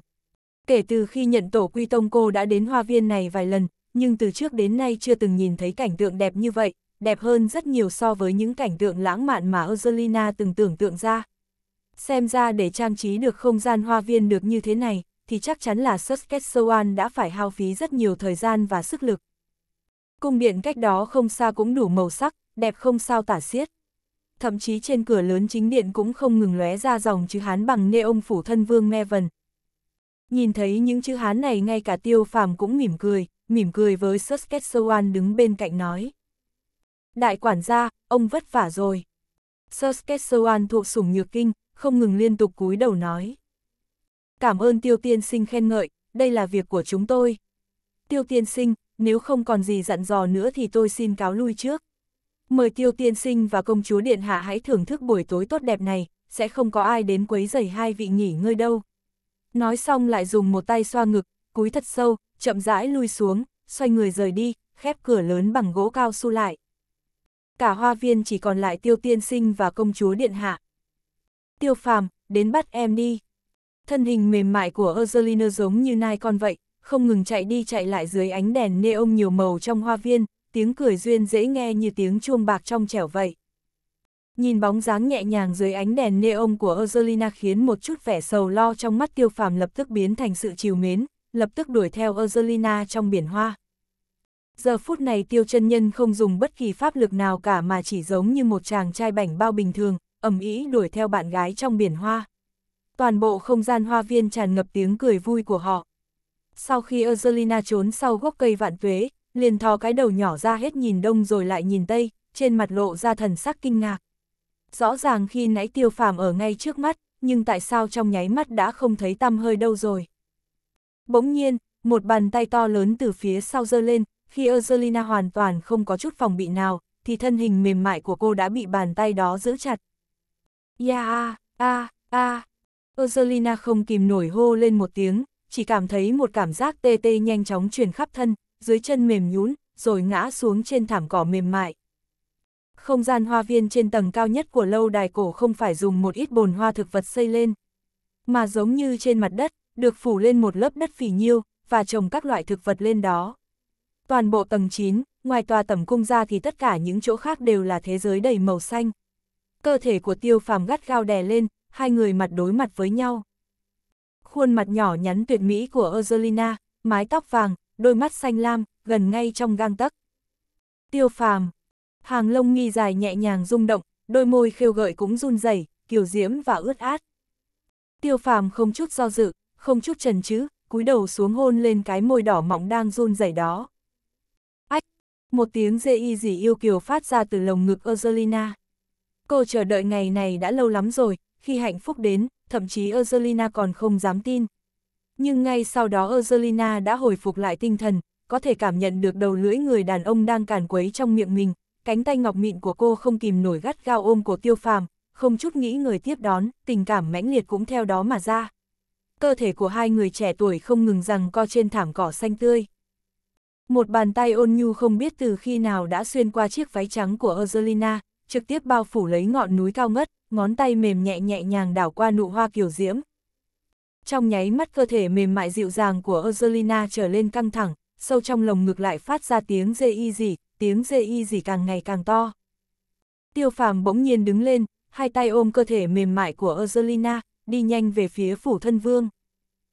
Kể từ khi nhận tổ quy tông cô đã đến hoa viên này vài lần, nhưng từ trước đến nay chưa từng nhìn thấy cảnh tượng đẹp như vậy, đẹp hơn rất nhiều so với những cảnh tượng lãng mạn mà Angelina từng tưởng tượng ra. Xem ra để trang trí được không gian hoa viên được như thế này, thì chắc chắn là Saskatchewan đã phải hao phí rất nhiều thời gian và sức lực. Cung điện cách đó không xa cũng đủ màu sắc, đẹp không sao tả xiết. Thậm chí trên cửa lớn chính điện cũng không ngừng lóe ra dòng chữ Hán bằng neon phủ thân vương Meven, Nhìn thấy những chữ Hán này ngay cả tiêu phàm cũng mỉm cười, mỉm cười với Saskatchewan đứng bên cạnh nói. Đại quản gia, ông vất vả rồi. Saskatchewan thuộc sủng nhược kinh, không ngừng liên tục cúi đầu nói. Cảm ơn tiêu tiên sinh khen ngợi, đây là việc của chúng tôi. Tiêu tiên sinh, nếu không còn gì dặn dò nữa thì tôi xin cáo lui trước. Mời tiêu tiên sinh và công chúa điện hạ hãy thưởng thức buổi tối tốt đẹp này, sẽ không có ai đến quấy rầy hai vị nghỉ ngơi đâu. Nói xong lại dùng một tay xoa ngực, cúi thật sâu, chậm rãi lui xuống, xoay người rời đi, khép cửa lớn bằng gỗ cao su lại. Cả hoa viên chỉ còn lại tiêu tiên sinh và công chúa điện hạ. Tiêu phàm, đến bắt em đi. Thân hình mềm mại của Angelina giống như nai con vậy, không ngừng chạy đi chạy lại dưới ánh đèn neon nhiều màu trong hoa viên, tiếng cười duyên dễ nghe như tiếng chuông bạc trong trẻo vậy. Nhìn bóng dáng nhẹ nhàng dưới ánh đèn neon của Angelina khiến một chút vẻ sầu lo trong mắt tiêu phàm lập tức biến thành sự chiều mến, lập tức đuổi theo Angelina trong biển hoa. Giờ phút này tiêu chân nhân không dùng bất kỳ pháp lực nào cả mà chỉ giống như một chàng trai bảnh bao bình thường, ẩm ý đuổi theo bạn gái trong biển hoa. Toàn bộ không gian hoa viên tràn ngập tiếng cười vui của họ. Sau khi Angelina trốn sau gốc cây vạn tuế, liền thò cái đầu nhỏ ra hết nhìn đông rồi lại nhìn tây, trên mặt lộ ra thần sắc kinh ngạc rõ ràng khi nãy tiêu phàm ở ngay trước mắt, nhưng tại sao trong nháy mắt đã không thấy tăm hơi đâu rồi. Bỗng nhiên, một bàn tay to lớn từ phía sau giơ lên, khi Angelina hoàn toàn không có chút phòng bị nào, thì thân hình mềm mại của cô đã bị bàn tay đó giữ chặt. Ya a a a. Angelina không kìm nổi hô lên một tiếng, chỉ cảm thấy một cảm giác tê tê nhanh chóng truyền khắp thân, dưới chân mềm nhún, rồi ngã xuống trên thảm cỏ mềm mại. Không gian hoa viên trên tầng cao nhất của lâu đài cổ không phải dùng một ít bồn hoa thực vật xây lên, mà giống như trên mặt đất, được phủ lên một lớp đất phì nhiêu, và trồng các loại thực vật lên đó. Toàn bộ tầng 9, ngoài tòa tẩm cung ra thì tất cả những chỗ khác đều là thế giới đầy màu xanh. Cơ thể của tiêu phàm gắt gao đè lên, hai người mặt đối mặt với nhau. Khuôn mặt nhỏ nhắn tuyệt mỹ của Angelina, mái tóc vàng, đôi mắt xanh lam, gần ngay trong gang tấc. Tiêu phàm, Hàng lông nghi dài nhẹ nhàng rung động, đôi môi khêu gợi cũng run rẩy, kiều diễm và ướt át. Tiêu phàm không chút do dự, không chút trần chứ, cúi đầu xuống hôn lên cái môi đỏ mọng đang run rẩy đó. Ách! Một tiếng dê y dì yêu kiều phát ra từ lồng ngực Angelina. Cô chờ đợi ngày này đã lâu lắm rồi, khi hạnh phúc đến, thậm chí Angelina còn không dám tin. Nhưng ngay sau đó Angelina đã hồi phục lại tinh thần, có thể cảm nhận được đầu lưỡi người đàn ông đang càn quấy trong miệng mình, cánh tay ngọc mịn của cô không kìm nổi gắt gao ôm của tiêu phàm, không chút nghĩ người tiếp đón, tình cảm mãnh liệt cũng theo đó mà ra. Cơ thể của hai người trẻ tuổi không ngừng rằng co trên thảm cỏ xanh tươi. Một bàn tay ôn nhu không biết từ khi nào đã xuyên qua chiếc váy trắng của Angelina, trực tiếp bao phủ lấy ngọn núi cao ngất, ngón tay mềm nhẹ nhẹ nhàng đảo qua nụ hoa kiều diễm. Trong nháy mắt cơ thể mềm mại dịu dàng của Angelina trở lên căng thẳng, sâu trong lồng ngực lại phát ra tiếng dê y dị, tiếng dê y gì càng ngày càng to. Tiêu phàm bỗng nhiên đứng lên, hai tay ôm cơ thể mềm mại của Angelina, đi nhanh về phía phủ thân vương.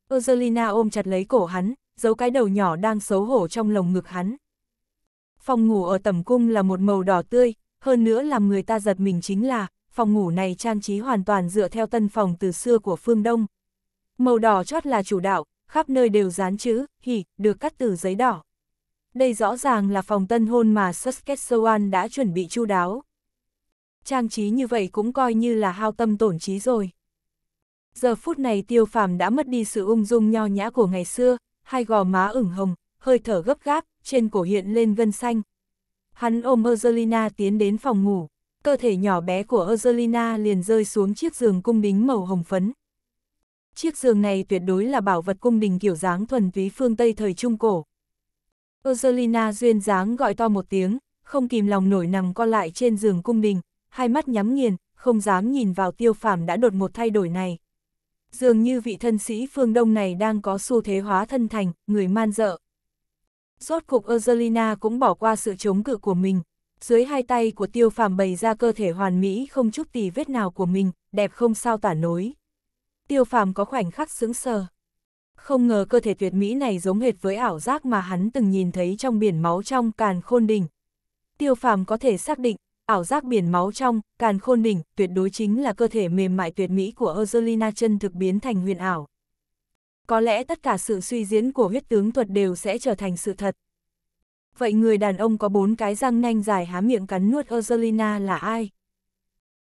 Angelina ôm chặt lấy cổ hắn, giấu cái đầu nhỏ đang xấu hổ trong lồng ngực hắn. Phòng ngủ ở tầm cung là một màu đỏ tươi, hơn nữa làm người ta giật mình chính là, phòng ngủ này trang trí hoàn toàn dựa theo tân phòng từ xưa của phương Đông. Màu đỏ chót là chủ đạo, khắp nơi đều dán chữ, hỉ, được cắt từ giấy đỏ đây rõ ràng là phòng tân hôn mà Saskatchewan đã chuẩn bị chu đáo. Trang trí như vậy cũng coi như là hao tâm tổn trí rồi. Giờ phút này tiêu phàm đã mất đi sự ung dung nho nhã của ngày xưa, hai gò má ửng hồng, hơi thở gấp gáp, trên cổ hiện lên vân xanh. Hắn ôm Angelina tiến đến phòng ngủ, cơ thể nhỏ bé của Angelina liền rơi xuống chiếc giường cung đính màu hồng phấn. Chiếc giường này tuyệt đối là bảo vật cung đình kiểu dáng thuần túy phương Tây thời Trung Cổ. Angelina duyên dáng gọi to một tiếng, không kìm lòng nổi nằm co lại trên giường cung đình, hai mắt nhắm nghiền, không dám nhìn vào tiêu phàm đã đột một thay đổi này. Dường như vị thân sĩ phương Đông này đang có xu thế hóa thân thành, người man dợ. Rốt cục Angelina cũng bỏ qua sự chống cự của mình. Dưới hai tay của tiêu phàm bày ra cơ thể hoàn mỹ không chút tì vết nào của mình, đẹp không sao tả nối. Tiêu phàm có khoảnh khắc sững sờ không ngờ cơ thể tuyệt mỹ này giống hệt với ảo giác mà hắn từng nhìn thấy trong biển máu trong càn khôn đỉnh. Tiêu phàm có thể xác định, ảo giác biển máu trong càn khôn đỉnh tuyệt đối chính là cơ thể mềm mại tuyệt mỹ của Angelina chân thực biến thành huyền ảo. Có lẽ tất cả sự suy diễn của huyết tướng thuật đều sẽ trở thành sự thật. Vậy người đàn ông có bốn cái răng nanh dài há miệng cắn nuốt Angelina là ai?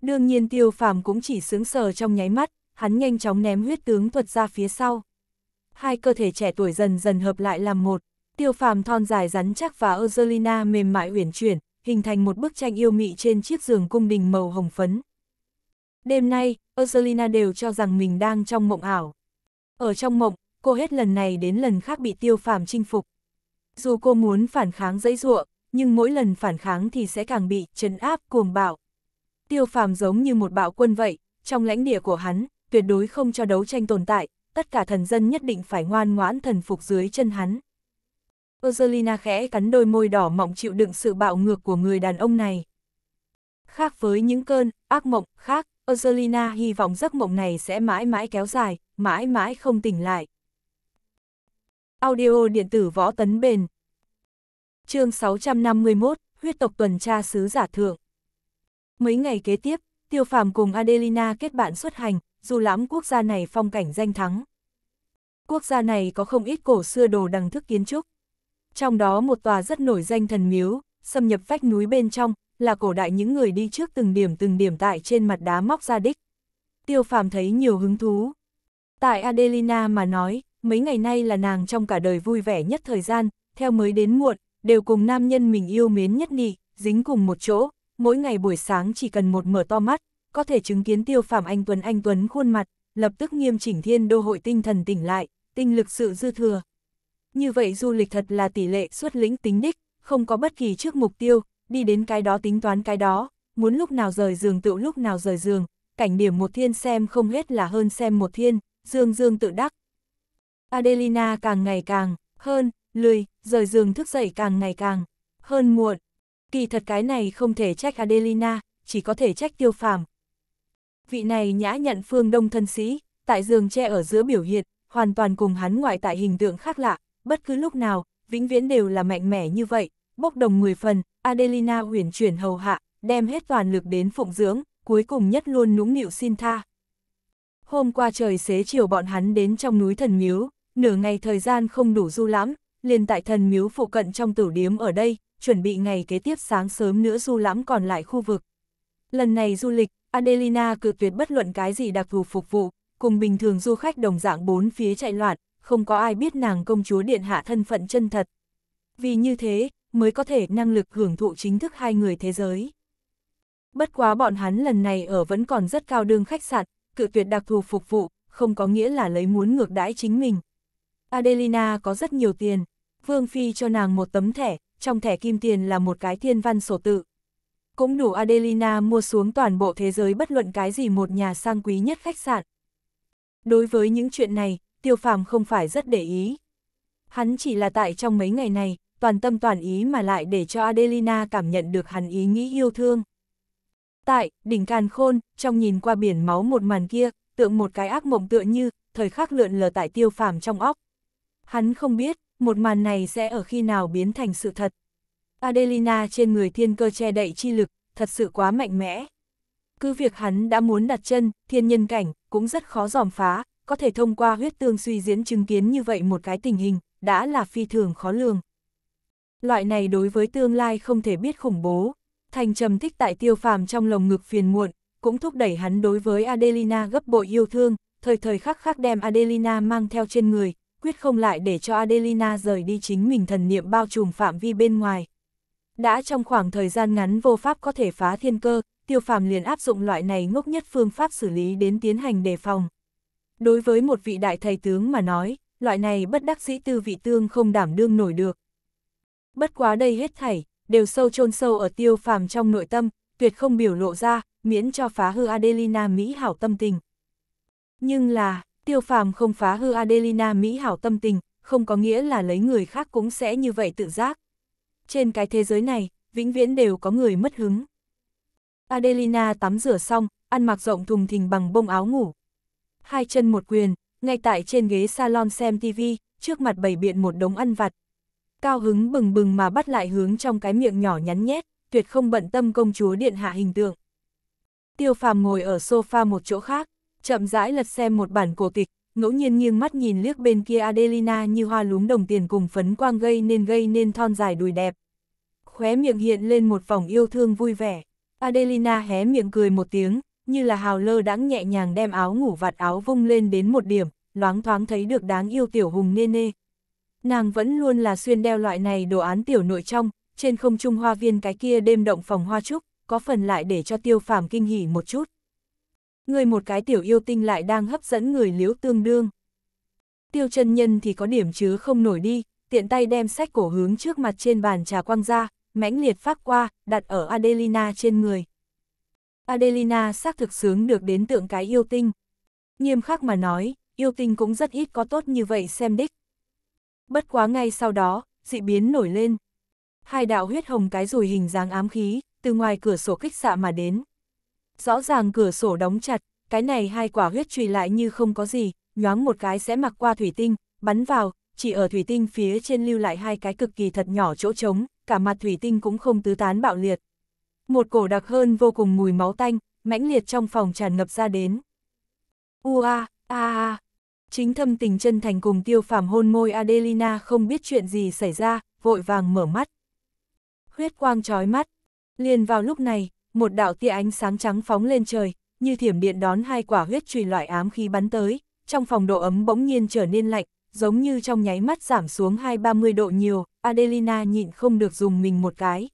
Đương nhiên tiêu phàm cũng chỉ sướng sờ trong nháy mắt, hắn nhanh chóng ném huyết tướng thuật ra phía sau hai cơ thể trẻ tuổi dần dần hợp lại làm một, tiêu phàm thon dài rắn chắc và Angelina mềm mại uyển chuyển, hình thành một bức tranh yêu mị trên chiếc giường cung đình màu hồng phấn. Đêm nay, Angelina đều cho rằng mình đang trong mộng ảo. Ở trong mộng, cô hết lần này đến lần khác bị tiêu phàm chinh phục. Dù cô muốn phản kháng dãy dụa, nhưng mỗi lần phản kháng thì sẽ càng bị trấn áp cuồng bạo. Tiêu phàm giống như một bạo quân vậy, trong lãnh địa của hắn, tuyệt đối không cho đấu tranh tồn tại, tất cả thần dân nhất định phải ngoan ngoãn thần phục dưới chân hắn. Angelina khẽ cắn đôi môi đỏ mọng chịu đựng sự bạo ngược của người đàn ông này. Khác với những cơn, ác mộng, khác, Angelina hy vọng giấc mộng này sẽ mãi mãi kéo dài, mãi mãi không tỉnh lại. Audio điện tử võ tấn bền Chương 651, huyết tộc tuần tra sứ giả thượng Mấy ngày kế tiếp, Tiêu Phàm cùng Adelina kết bạn xuất hành, dù lãm quốc gia này phong cảnh danh thắng. Quốc gia này có không ít cổ xưa đồ đằng thức kiến trúc. Trong đó một tòa rất nổi danh thần miếu, xâm nhập vách núi bên trong, là cổ đại những người đi trước từng điểm từng điểm tại trên mặt đá móc ra đích. Tiêu phàm thấy nhiều hứng thú. Tại Adelina mà nói, mấy ngày nay là nàng trong cả đời vui vẻ nhất thời gian, theo mới đến muộn, đều cùng nam nhân mình yêu mến nhất nị, dính cùng một chỗ, mỗi ngày buổi sáng chỉ cần một mở to mắt, có thể chứng kiến tiêu phạm anh Tuấn anh Tuấn khuôn mặt, lập tức nghiêm chỉnh thiên đô hội tinh thần tỉnh lại, tinh lực sự dư thừa. Như vậy du lịch thật là tỷ lệ xuất lĩnh tính đích, không có bất kỳ trước mục tiêu, đi đến cái đó tính toán cái đó, muốn lúc nào rời giường tự lúc nào rời giường, cảnh điểm một thiên xem không hết là hơn xem một thiên, dương dương tự đắc. Adelina càng ngày càng, hơn, lười, rời giường thức dậy càng ngày càng, hơn muộn. Kỳ thật cái này không thể trách Adelina, chỉ có thể trách tiêu phạm Vị này nhã nhận phương đông thân sĩ, tại giường tre ở giữa biểu hiện, hoàn toàn cùng hắn ngoại tại hình tượng khác lạ, bất cứ lúc nào, vĩnh viễn đều là mạnh mẽ như vậy, bốc đồng người phần, Adelina huyền chuyển hầu hạ, đem hết toàn lực đến phụng dưỡng, cuối cùng nhất luôn nũng nịu xin tha. Hôm qua trời xế chiều bọn hắn đến trong núi thần miếu, nửa ngày thời gian không đủ du lãm, liền tại thần miếu phụ cận trong tử điếm ở đây, chuẩn bị ngày kế tiếp sáng sớm nữa du lãm còn lại khu vực. Lần này du lịch, Adelina cự tuyệt bất luận cái gì đặc thù phục vụ, cùng bình thường du khách đồng dạng bốn phía chạy loạn, không có ai biết nàng công chúa điện hạ thân phận chân thật. Vì như thế, mới có thể năng lực hưởng thụ chính thức hai người thế giới. Bất quá bọn hắn lần này ở vẫn còn rất cao đương khách sạn, cự tuyệt đặc thù phục vụ, không có nghĩa là lấy muốn ngược đãi chính mình. Adelina có rất nhiều tiền, Vương Phi cho nàng một tấm thẻ, trong thẻ kim tiền là một cái thiên văn sổ tự cũng đủ Adelina mua xuống toàn bộ thế giới bất luận cái gì một nhà sang quý nhất khách sạn. Đối với những chuyện này, Tiêu Phàm không phải rất để ý. Hắn chỉ là tại trong mấy ngày này, toàn tâm toàn ý mà lại để cho Adelina cảm nhận được hắn ý nghĩ yêu thương. Tại, đỉnh càn khôn, trong nhìn qua biển máu một màn kia, tượng một cái ác mộng tựa như, thời khắc lượn lờ tại tiêu phàm trong óc. Hắn không biết, một màn này sẽ ở khi nào biến thành sự thật. Adelina trên người thiên cơ che đậy chi lực, thật sự quá mạnh mẽ. Cứ việc hắn đã muốn đặt chân, thiên nhân cảnh, cũng rất khó dòm phá, có thể thông qua huyết tương suy diễn chứng kiến như vậy một cái tình hình, đã là phi thường khó lường. Loại này đối với tương lai không thể biết khủng bố, thành trầm thích tại tiêu phàm trong lồng ngực phiền muộn, cũng thúc đẩy hắn đối với Adelina gấp bội yêu thương, thời thời khắc khắc đem Adelina mang theo trên người, quyết không lại để cho Adelina rời đi chính mình thần niệm bao trùm phạm vi bên ngoài, đã trong khoảng thời gian ngắn vô pháp có thể phá thiên cơ, tiêu phàm liền áp dụng loại này ngốc nhất phương pháp xử lý đến tiến hành đề phòng. Đối với một vị đại thầy tướng mà nói, loại này bất đắc sĩ tư vị tương không đảm đương nổi được. Bất quá đây hết thảy, đều sâu chôn sâu ở tiêu phàm trong nội tâm, tuyệt không biểu lộ ra, miễn cho phá hư Adelina Mỹ hảo tâm tình. Nhưng là, tiêu phàm không phá hư Adelina Mỹ hảo tâm tình, không có nghĩa là lấy người khác cũng sẽ như vậy tự giác, trên cái thế giới này, vĩnh viễn đều có người mất hứng. Adelina tắm rửa xong, ăn mặc rộng thùng thình bằng bông áo ngủ. Hai chân một quyền, ngay tại trên ghế salon xem TV, trước mặt bày biện một đống ăn vặt. Cao hứng bừng bừng mà bắt lại hướng trong cái miệng nhỏ nhắn nhét, tuyệt không bận tâm công chúa điện hạ hình tượng. Tiêu phàm ngồi ở sofa một chỗ khác, chậm rãi lật xem một bản cổ tịch, ngẫu nhiên nghiêng mắt nhìn liếc bên kia Adelina như hoa lúm đồng tiền cùng phấn quang gây nên gây nên thon dài đùi đẹp khóe miệng hiện lên một vòng yêu thương vui vẻ. Adelina hé miệng cười một tiếng, như là hào lơ đãng nhẹ nhàng đem áo ngủ vạt áo vung lên đến một điểm, loáng thoáng thấy được đáng yêu tiểu hùng nê nê. Nàng vẫn luôn là xuyên đeo loại này đồ án tiểu nội trong, trên không trung hoa viên cái kia đêm động phòng hoa trúc, có phần lại để cho tiêu phàm kinh hỉ một chút. Người một cái tiểu yêu tinh lại đang hấp dẫn người liếu tương đương. Tiêu chân nhân thì có điểm chứ không nổi đi, tiện tay đem sách cổ hướng trước mặt trên bàn trà quăng ra, mãnh liệt phát qua, đặt ở Adelina trên người. Adelina xác thực sướng được đến tượng cái yêu tinh. Nghiêm khắc mà nói, yêu tinh cũng rất ít có tốt như vậy xem đích. Bất quá ngay sau đó, dị biến nổi lên. Hai đạo huyết hồng cái rùi hình dáng ám khí, từ ngoài cửa sổ kích xạ mà đến. Rõ ràng cửa sổ đóng chặt, cái này hai quả huyết trùy lại như không có gì, nhoáng một cái sẽ mặc qua thủy tinh, bắn vào, chỉ ở thủy tinh phía trên lưu lại hai cái cực kỳ thật nhỏ chỗ trống, cả mặt thủy tinh cũng không tứ tán bạo liệt. Một cổ đặc hơn vô cùng mùi máu tanh, mãnh liệt trong phòng tràn ngập ra đến. Ua, a a Chính thâm tình chân thành cùng tiêu phàm hôn môi Adelina không biết chuyện gì xảy ra, vội vàng mở mắt. Huyết quang trói mắt. Liền vào lúc này, một đạo tia ánh sáng trắng phóng lên trời, như thiểm điện đón hai quả huyết trùy loại ám khí bắn tới, trong phòng độ ấm bỗng nhiên trở nên lạnh, giống như trong nháy mắt giảm xuống hai ba mươi độ nhiều, Adelina nhịn không được dùng mình một cái.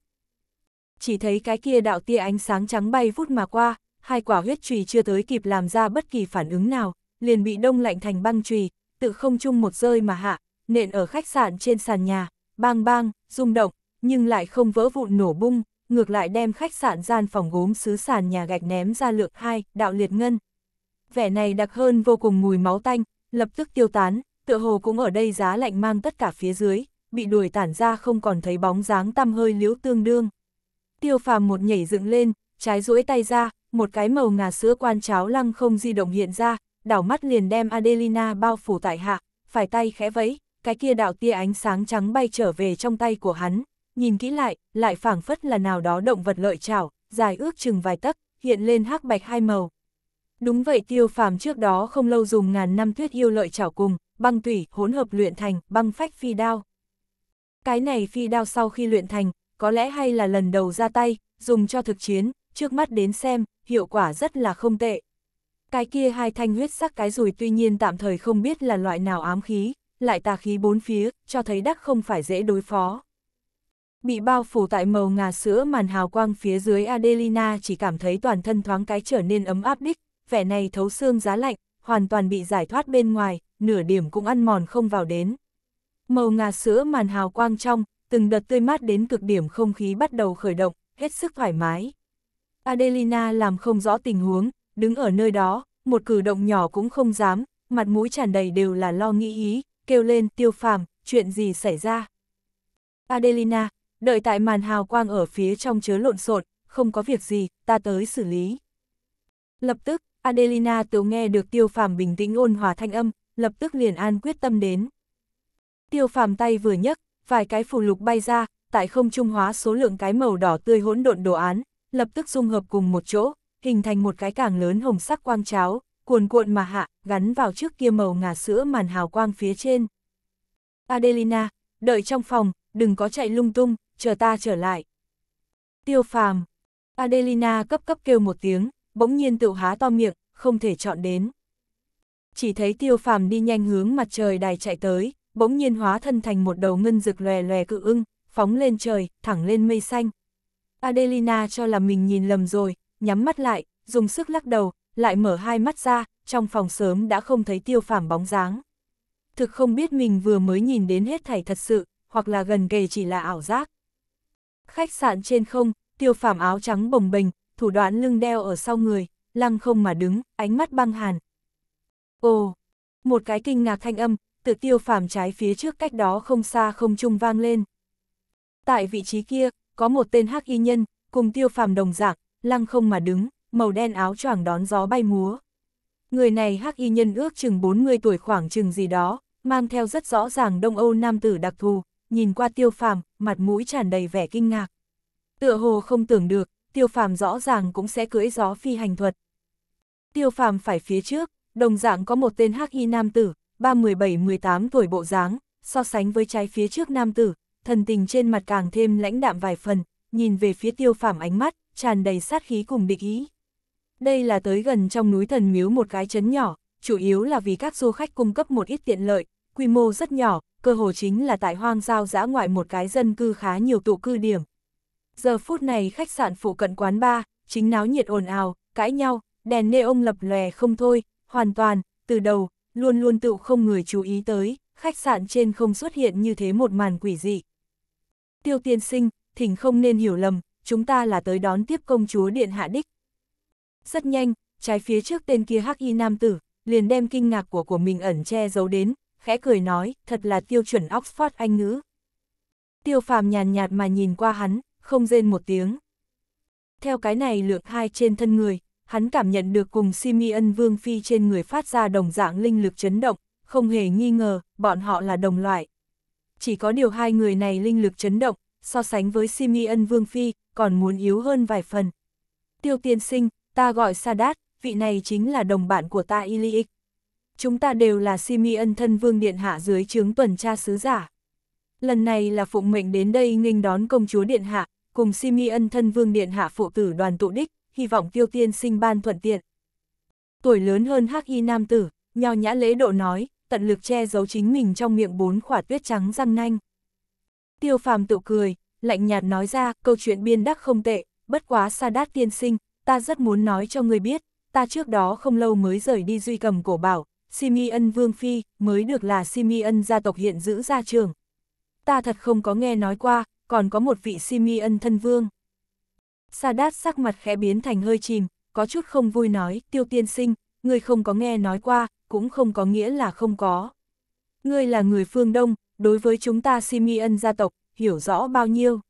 Chỉ thấy cái kia đạo tia ánh sáng trắng bay vút mà qua, hai quả huyết trùy chưa tới kịp làm ra bất kỳ phản ứng nào, liền bị đông lạnh thành băng trùy, tự không chung một rơi mà hạ, nện ở khách sạn trên sàn nhà, bang bang, rung động, nhưng lại không vỡ vụn nổ bung, ngược lại đem khách sạn gian phòng gốm xứ sàn nhà gạch ném ra lượng hai, đạo liệt ngân. Vẻ này đặc hơn vô cùng mùi máu tanh, lập tức tiêu tán, tựa hồ cũng ở đây giá lạnh mang tất cả phía dưới, bị đuổi tản ra không còn thấy bóng dáng tăm hơi liễu tương đương. Tiêu phàm một nhảy dựng lên, trái duỗi tay ra, một cái màu ngà sữa quan cháo lăng không di động hiện ra, đảo mắt liền đem Adelina bao phủ tại hạ, phải tay khẽ vẫy, cái kia đạo tia ánh sáng trắng bay trở về trong tay của hắn, nhìn kỹ lại, lại phảng phất là nào đó động vật lợi chảo, dài ước chừng vài tấc, hiện lên hắc bạch hai màu. Đúng vậy tiêu phàm trước đó không lâu dùng ngàn năm tuyết yêu lợi chảo cùng, băng thủy hỗn hợp luyện thành băng phách phi đao. Cái này phi đao sau khi luyện thành, có lẽ hay là lần đầu ra tay, dùng cho thực chiến, trước mắt đến xem, hiệu quả rất là không tệ. Cái kia hai thanh huyết sắc cái rùi tuy nhiên tạm thời không biết là loại nào ám khí, lại tà khí bốn phía, cho thấy đắc không phải dễ đối phó. Bị bao phủ tại màu ngà sữa màn hào quang phía dưới Adelina chỉ cảm thấy toàn thân thoáng cái trở nên ấm áp đích, vẻ này thấu xương giá lạnh, hoàn toàn bị giải thoát bên ngoài, nửa điểm cũng ăn mòn không vào đến. Màu ngà sữa màn hào quang trong, từng đợt tươi mát đến cực điểm không khí bắt đầu khởi động, hết sức thoải mái. Adelina làm không rõ tình huống, đứng ở nơi đó, một cử động nhỏ cũng không dám, mặt mũi tràn đầy đều là lo nghĩ ý, kêu lên tiêu phàm, chuyện gì xảy ra. Adelina, đợi tại màn hào quang ở phía trong chứa lộn xộn, không có việc gì, ta tới xử lý. Lập tức, Adelina tự nghe được tiêu phàm bình tĩnh ôn hòa thanh âm, lập tức liền an quyết tâm đến. Tiêu phàm tay vừa nhấc, vài cái phù lục bay ra, tại không trung hóa số lượng cái màu đỏ tươi hỗn độn đồ án, lập tức dung hợp cùng một chỗ, hình thành một cái càng lớn hồng sắc quang cháo, cuồn cuộn mà hạ, gắn vào trước kia màu ngà sữa màn hào quang phía trên. Adelina, đợi trong phòng, đừng có chạy lung tung, chờ ta trở lại. Tiêu phàm. Adelina cấp cấp kêu một tiếng, bỗng nhiên tự há to miệng, không thể chọn đến chỉ thấy tiêu phàm đi nhanh hướng mặt trời đài chạy tới, bỗng nhiên hóa thân thành một đầu ngân rực lòe lòe cự ưng, phóng lên trời, thẳng lên mây xanh. Adelina cho là mình nhìn lầm rồi, nhắm mắt lại, dùng sức lắc đầu, lại mở hai mắt ra, trong phòng sớm đã không thấy tiêu phàm bóng dáng. Thực không biết mình vừa mới nhìn đến hết thảy thật sự, hoặc là gần kề chỉ là ảo giác. Khách sạn trên không, tiêu phàm áo trắng bồng bềnh, thủ đoạn lưng đeo ở sau người, lăng không mà đứng, ánh mắt băng hàn, Ồ, một cái kinh ngạc thanh âm, từ tiêu phàm trái phía trước cách đó không xa không trung vang lên. Tại vị trí kia, có một tên hắc y nhân, cùng tiêu phàm đồng dạng, lăng không mà đứng, màu đen áo choàng đón gió bay múa. Người này hắc y nhân ước chừng 40 tuổi khoảng chừng gì đó, mang theo rất rõ ràng Đông Âu nam tử đặc thù, nhìn qua tiêu phàm, mặt mũi tràn đầy vẻ kinh ngạc. Tựa hồ không tưởng được, tiêu phàm rõ ràng cũng sẽ cưỡi gió phi hành thuật. Tiêu phàm phải phía trước, Đồng dạng có một tên hắc y nam tử, ba 17-18 tuổi bộ dáng, so sánh với trái phía trước nam tử, thần tình trên mặt càng thêm lãnh đạm vài phần, nhìn về phía tiêu phảm ánh mắt, tràn đầy sát khí cùng địch ý. Đây là tới gần trong núi thần miếu một cái chấn nhỏ, chủ yếu là vì các du khách cung cấp một ít tiện lợi, quy mô rất nhỏ, cơ hồ chính là tại hoang giao giã ngoại một cái dân cư khá nhiều tụ cư điểm. Giờ phút này khách sạn phụ cận quán bar, chính náo nhiệt ồn ào, cãi nhau, đèn nê ông lập lòe không thôi, hoàn toàn, từ đầu, luôn luôn tự không người chú ý tới, khách sạn trên không xuất hiện như thế một màn quỷ dị. Tiêu tiên sinh, thỉnh không nên hiểu lầm, chúng ta là tới đón tiếp công chúa Điện Hạ Đích. Rất nhanh, trái phía trước tên kia hắc y nam tử, liền đem kinh ngạc của của mình ẩn che giấu đến, khẽ cười nói, thật là tiêu chuẩn Oxford Anh ngữ. Tiêu phàm nhàn nhạt mà nhìn qua hắn, không rên một tiếng. Theo cái này lượng hai trên thân người, hắn cảm nhận được cùng Simeon Vương Phi trên người phát ra đồng dạng linh lực chấn động, không hề nghi ngờ, bọn họ là đồng loại. Chỉ có điều hai người này linh lực chấn động, so sánh với Simeon Vương Phi, còn muốn yếu hơn vài phần. Tiêu tiên sinh, ta gọi Sadat, vị này chính là đồng bạn của ta Iliic. Chúng ta đều là Simeon thân vương điện hạ dưới chướng tuần tra sứ giả. Lần này là phụng mệnh đến đây nghênh đón công chúa điện hạ, cùng Simeon thân vương điện hạ phụ tử đoàn tụ đích, hy vọng tiêu tiên sinh ban thuận tiện. Tuổi lớn hơn hắc y nam tử, nho nhã lễ độ nói, tận lực che giấu chính mình trong miệng bốn khỏa tuyết trắng răng nanh. Tiêu phàm tự cười, lạnh nhạt nói ra, câu chuyện biên đắc không tệ, bất quá sa đát tiên sinh, ta rất muốn nói cho người biết, ta trước đó không lâu mới rời đi duy cầm cổ bảo, Simi ân Vương Phi, mới được là Simi ân gia tộc hiện giữ gia trường. Ta thật không có nghe nói qua, còn có một vị Simi ân thân vương. Sadat sắc mặt khẽ biến thành hơi chìm, có chút không vui nói, tiêu tiên sinh, ngươi không có nghe nói qua, cũng không có nghĩa là không có. Ngươi là người phương Đông, đối với chúng ta Simian gia tộc, hiểu rõ bao nhiêu.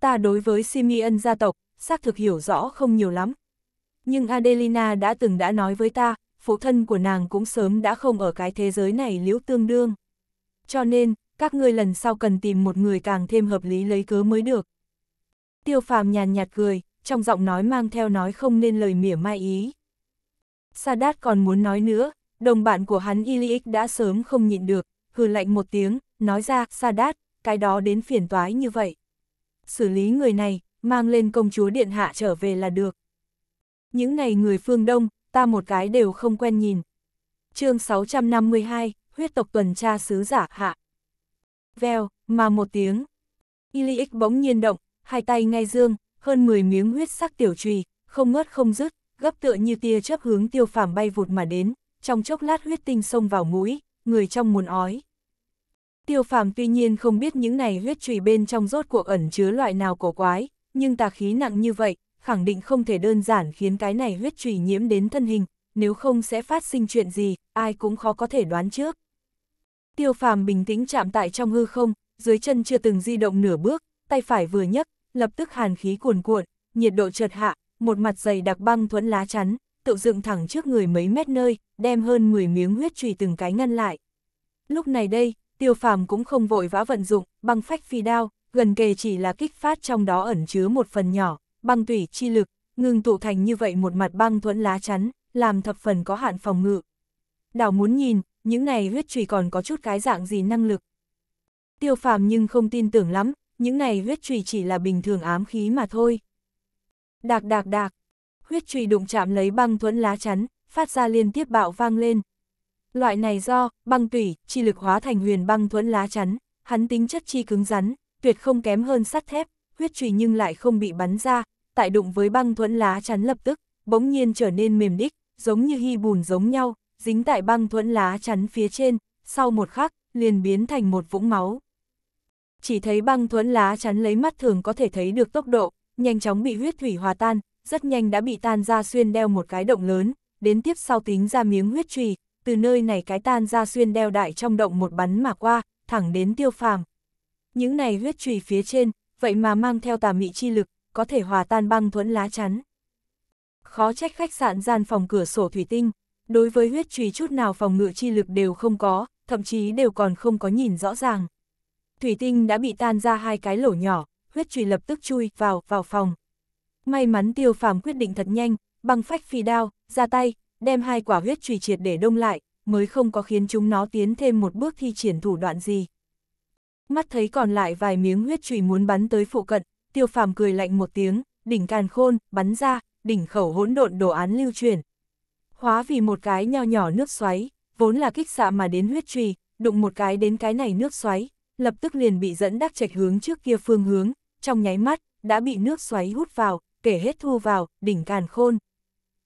Ta đối với Simian gia tộc, xác thực hiểu rõ không nhiều lắm. Nhưng Adelina đã từng đã nói với ta, phụ thân của nàng cũng sớm đã không ở cái thế giới này liễu tương đương. Cho nên, các ngươi lần sau cần tìm một người càng thêm hợp lý lấy cớ mới được tiêu phàm nhàn nhạt cười, trong giọng nói mang theo nói không nên lời mỉa mai ý. Sadat còn muốn nói nữa, đồng bạn của hắn Ilyich đã sớm không nhịn được, hừ lạnh một tiếng, nói ra, Sadat, cái đó đến phiền toái như vậy. Xử lý người này, mang lên công chúa điện hạ trở về là được. Những ngày người phương Đông, ta một cái đều không quen nhìn. chương 652, huyết tộc tuần tra sứ giả hạ. Vèo, mà một tiếng. Ilyich bỗng nhiên động, hai tay ngay dương, hơn 10 miếng huyết sắc tiểu trùy, không ngớt không dứt, gấp tựa như tia chớp hướng tiêu phàm bay vụt mà đến, trong chốc lát huyết tinh xông vào mũi, người trong muốn ói. Tiêu phàm tuy nhiên không biết những này huyết trùy bên trong rốt cuộc ẩn chứa loại nào cổ quái, nhưng tà khí nặng như vậy, khẳng định không thể đơn giản khiến cái này huyết trùy nhiễm đến thân hình, nếu không sẽ phát sinh chuyện gì, ai cũng khó có thể đoán trước. Tiêu phàm bình tĩnh chạm tại trong hư không, dưới chân chưa từng di động nửa bước, tay phải vừa nhấc, lập tức hàn khí cuồn cuộn, nhiệt độ chợt hạ, một mặt dày đặc băng thuẫn lá chắn, tự dựng thẳng trước người mấy mét nơi, đem hơn 10 miếng huyết trùy từng cái ngăn lại. Lúc này đây, tiêu phàm cũng không vội vã vận dụng, băng phách phi đao, gần kề chỉ là kích phát trong đó ẩn chứa một phần nhỏ, băng tủy chi lực, ngừng tụ thành như vậy một mặt băng thuẫn lá chắn, làm thập phần có hạn phòng ngự. Đảo muốn nhìn, những này huyết trùy còn có chút cái dạng gì năng lực. Tiêu phàm nhưng không tin tưởng lắm, những này huyết trùy chỉ là bình thường ám khí mà thôi. Đạc đạc đạc, huyết trùy đụng chạm lấy băng thuẫn lá chắn, phát ra liên tiếp bạo vang lên. Loại này do, băng tủy, chi lực hóa thành huyền băng thuẫn lá chắn, hắn tính chất chi cứng rắn, tuyệt không kém hơn sắt thép, huyết trùy nhưng lại không bị bắn ra, tại đụng với băng thuẫn lá chắn lập tức, bỗng nhiên trở nên mềm đích, giống như hy bùn giống nhau, dính tại băng thuẫn lá chắn phía trên, sau một khắc, liền biến thành một vũng máu chỉ thấy băng thuẫn lá chắn lấy mắt thường có thể thấy được tốc độ, nhanh chóng bị huyết thủy hòa tan, rất nhanh đã bị tan ra xuyên đeo một cái động lớn, đến tiếp sau tính ra miếng huyết trùy, từ nơi này cái tan ra xuyên đeo đại trong động một bắn mà qua, thẳng đến tiêu phàm. Những này huyết trùy phía trên, vậy mà mang theo tà mị chi lực, có thể hòa tan băng thuẫn lá chắn. Khó trách khách sạn gian phòng cửa sổ thủy tinh, đối với huyết trùy chút nào phòng ngự chi lực đều không có, thậm chí đều còn không có nhìn rõ ràng thủy tinh đã bị tan ra hai cái lỗ nhỏ, huyết trùy lập tức chui vào, vào phòng. May mắn tiêu phàm quyết định thật nhanh, bằng phách phi đao, ra tay, đem hai quả huyết trùy triệt để đông lại, mới không có khiến chúng nó tiến thêm một bước thi triển thủ đoạn gì. Mắt thấy còn lại vài miếng huyết trùy muốn bắn tới phụ cận, tiêu phàm cười lạnh một tiếng, đỉnh càn khôn, bắn ra, đỉnh khẩu hỗn độn đồ án lưu truyền. Hóa vì một cái nho nhỏ nước xoáy, vốn là kích xạ mà đến huyết trùy, đụng một cái đến cái này nước xoáy, lập tức liền bị dẫn đắc trạch hướng trước kia phương hướng, trong nháy mắt, đã bị nước xoáy hút vào, kể hết thu vào, đỉnh càn khôn.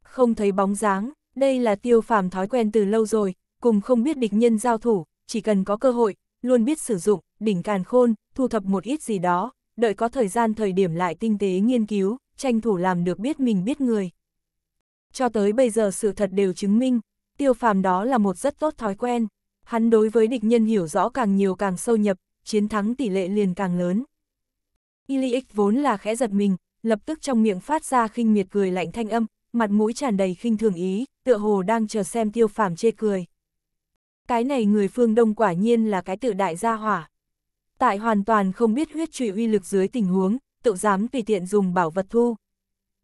Không thấy bóng dáng, đây là tiêu phàm thói quen từ lâu rồi, cùng không biết địch nhân giao thủ, chỉ cần có cơ hội, luôn biết sử dụng, đỉnh càn khôn, thu thập một ít gì đó, đợi có thời gian thời điểm lại tinh tế nghiên cứu, tranh thủ làm được biết mình biết người. Cho tới bây giờ sự thật đều chứng minh, tiêu phàm đó là một rất tốt thói quen. Hắn đối với địch nhân hiểu rõ càng nhiều càng sâu nhập, chiến thắng tỷ lệ liền càng lớn. Ilyic vốn là khẽ giật mình, lập tức trong miệng phát ra khinh miệt cười lạnh thanh âm, mặt mũi tràn đầy khinh thường ý, tựa hồ đang chờ xem tiêu phàm chê cười. Cái này người phương Đông quả nhiên là cái tự đại gia hỏa. Tại hoàn toàn không biết huyết trụy uy lực dưới tình huống, tự dám tùy tiện dùng bảo vật thu.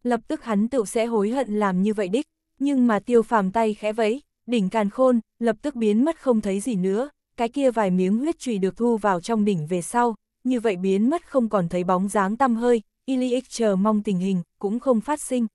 Lập tức hắn tự sẽ hối hận làm như vậy đích, nhưng mà tiêu phàm tay khẽ vẫy, đỉnh càn khôn, lập tức biến mất không thấy gì nữa, cái kia vài miếng huyết trùy được thu vào trong đỉnh về sau, như vậy biến mất không còn thấy bóng dáng tăm hơi, Ilix chờ mong tình hình, cũng không phát sinh.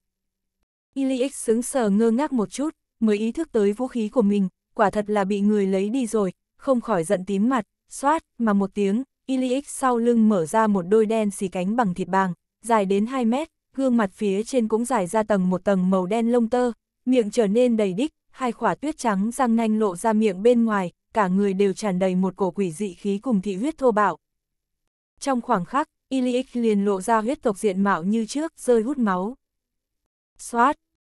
Ilix xứng sờ ngơ ngác một chút, mới ý thức tới vũ khí của mình, quả thật là bị người lấy đi rồi, không khỏi giận tím mặt, xoát, mà một tiếng, Ilix sau lưng mở ra một đôi đen xì cánh bằng thịt bàng, dài đến 2 mét, gương mặt phía trên cũng dài ra tầng một tầng màu đen lông tơ, miệng trở nên đầy đích, hai khỏa tuyết trắng răng nanh lộ ra miệng bên ngoài, cả người đều tràn đầy một cổ quỷ dị khí cùng thị huyết thô bạo. Trong khoảng khắc, ilix liền lộ ra huyết tộc diện mạo như trước, rơi hút máu. Xoát!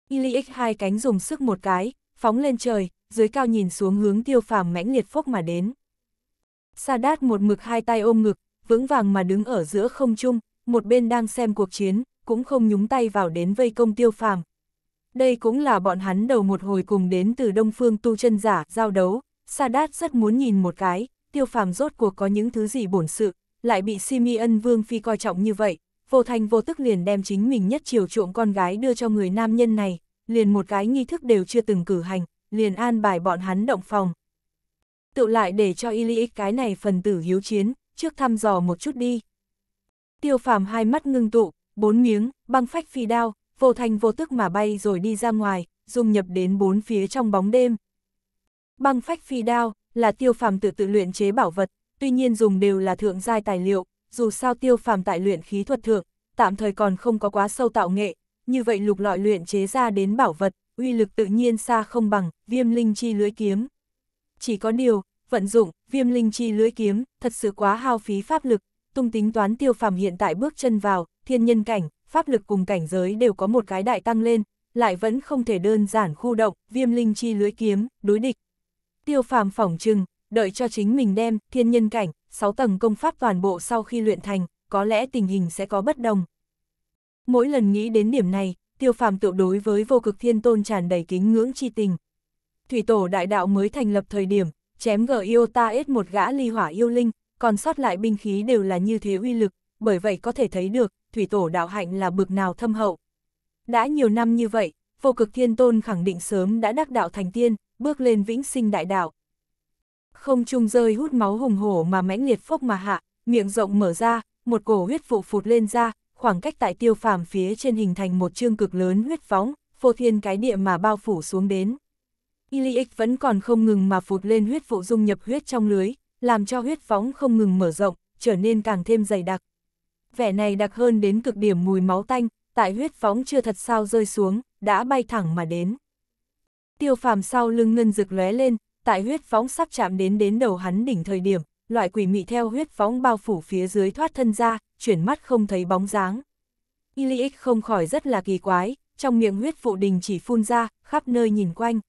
ilix hai cánh dùng sức một cái, phóng lên trời, dưới cao nhìn xuống hướng tiêu phàm mãnh liệt phốc mà đến. Sadat một mực hai tay ôm ngực, vững vàng mà đứng ở giữa không trung, một bên đang xem cuộc chiến, cũng không nhúng tay vào đến vây công tiêu phàm, đây cũng là bọn hắn đầu một hồi cùng đến từ đông phương tu chân giả, giao đấu, Sa Đát rất muốn nhìn một cái, tiêu phàm rốt cuộc có những thứ gì bổn sự, lại bị Simeon Vương Phi coi trọng như vậy, vô thành vô tức liền đem chính mình nhất chiều chuộng con gái đưa cho người nam nhân này, liền một cái nghi thức đều chưa từng cử hành, liền an bài bọn hắn động phòng. Tự lại để cho Ilyic cái này phần tử hiếu chiến, trước thăm dò một chút đi. Tiêu phàm hai mắt ngưng tụ, bốn miếng, băng phách phi đao, vô thanh vô tức mà bay rồi đi ra ngoài, dung nhập đến bốn phía trong bóng đêm. Băng phách phi đao là tiêu phàm tự tự luyện chế bảo vật, tuy nhiên dùng đều là thượng giai tài liệu, dù sao tiêu phàm tại luyện khí thuật thượng, tạm thời còn không có quá sâu tạo nghệ, như vậy lục lọi luyện chế ra đến bảo vật, uy lực tự nhiên xa không bằng viêm linh chi lưới kiếm. Chỉ có điều, vận dụng viêm linh chi lưới kiếm thật sự quá hao phí pháp lực, tung tính toán tiêu phàm hiện tại bước chân vào thiên nhân cảnh, pháp lực cùng cảnh giới đều có một cái đại tăng lên, lại vẫn không thể đơn giản khu động, viêm linh chi lưới kiếm, đối địch. Tiêu phàm phỏng trừng, đợi cho chính mình đem, thiên nhân cảnh, 6 tầng công pháp toàn bộ sau khi luyện thành, có lẽ tình hình sẽ có bất đồng. Mỗi lần nghĩ đến điểm này, tiêu phàm tự đối với vô cực thiên tôn tràn đầy kính ngưỡng chi tình. Thủy tổ đại đạo mới thành lập thời điểm, chém gờ yêu ta ết một gã ly hỏa yêu linh, còn sót lại binh khí đều là như thế uy lực, bởi vậy có thể thấy được, thủy tổ đạo hạnh là bực nào thâm hậu. Đã nhiều năm như vậy, vô cực thiên tôn khẳng định sớm đã đắc đạo thành tiên, bước lên vĩnh sinh đại đạo. Không trung rơi hút máu hùng hổ mà mãnh liệt phốc mà hạ, miệng rộng mở ra, một cổ huyết vụ phụt lên ra, khoảng cách tại tiêu phàm phía trên hình thành một chương cực lớn huyết phóng, phô thiên cái địa mà bao phủ xuống đến. Ilic vẫn còn không ngừng mà phụt lên huyết vụ dung nhập huyết trong lưới, làm cho huyết phóng không ngừng mở rộng, trở nên càng thêm dày đặc vẻ này đặc hơn đến cực điểm mùi máu tanh, tại huyết phóng chưa thật sao rơi xuống, đã bay thẳng mà đến. Tiêu phàm sau lưng ngân rực lóe lên, tại huyết phóng sắp chạm đến đến đầu hắn đỉnh thời điểm, loại quỷ mị theo huyết phóng bao phủ phía dưới thoát thân ra, chuyển mắt không thấy bóng dáng. Ilix không khỏi rất là kỳ quái, trong miệng huyết vụ đình chỉ phun ra, khắp nơi nhìn quanh.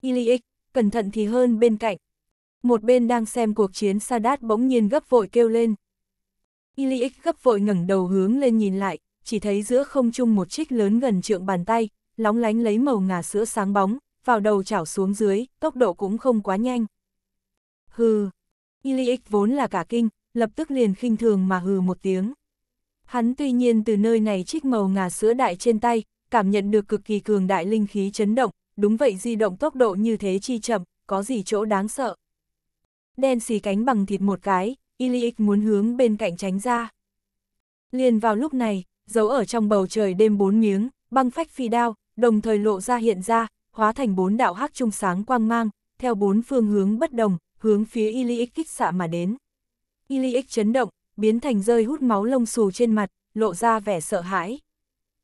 Ilix, cẩn thận thì hơn bên cạnh. Một bên đang xem cuộc chiến Sadat bỗng nhiên gấp vội kêu lên. Ilix gấp vội ngẩng đầu hướng lên nhìn lại, chỉ thấy giữa không trung một chiếc lớn gần trượng bàn tay, lóng lánh lấy màu ngà sữa sáng bóng, vào đầu chảo xuống dưới, tốc độ cũng không quá nhanh. Hừ, Ilix vốn là cả kinh, lập tức liền khinh thường mà hừ một tiếng. Hắn tuy nhiên từ nơi này trích màu ngà sữa đại trên tay, cảm nhận được cực kỳ cường đại linh khí chấn động, đúng vậy di động tốc độ như thế chi chậm, có gì chỗ đáng sợ. Đen xì cánh bằng thịt một cái, Ilyich muốn hướng bên cạnh tránh ra. Liền vào lúc này, giấu ở trong bầu trời đêm bốn miếng, băng phách phi đao, đồng thời lộ ra hiện ra, hóa thành bốn đạo hắc trung sáng quang mang, theo bốn phương hướng bất đồng, hướng phía Ilyich kích xạ mà đến. Ilyich chấn động, biến thành rơi hút máu lông xù trên mặt, lộ ra vẻ sợ hãi.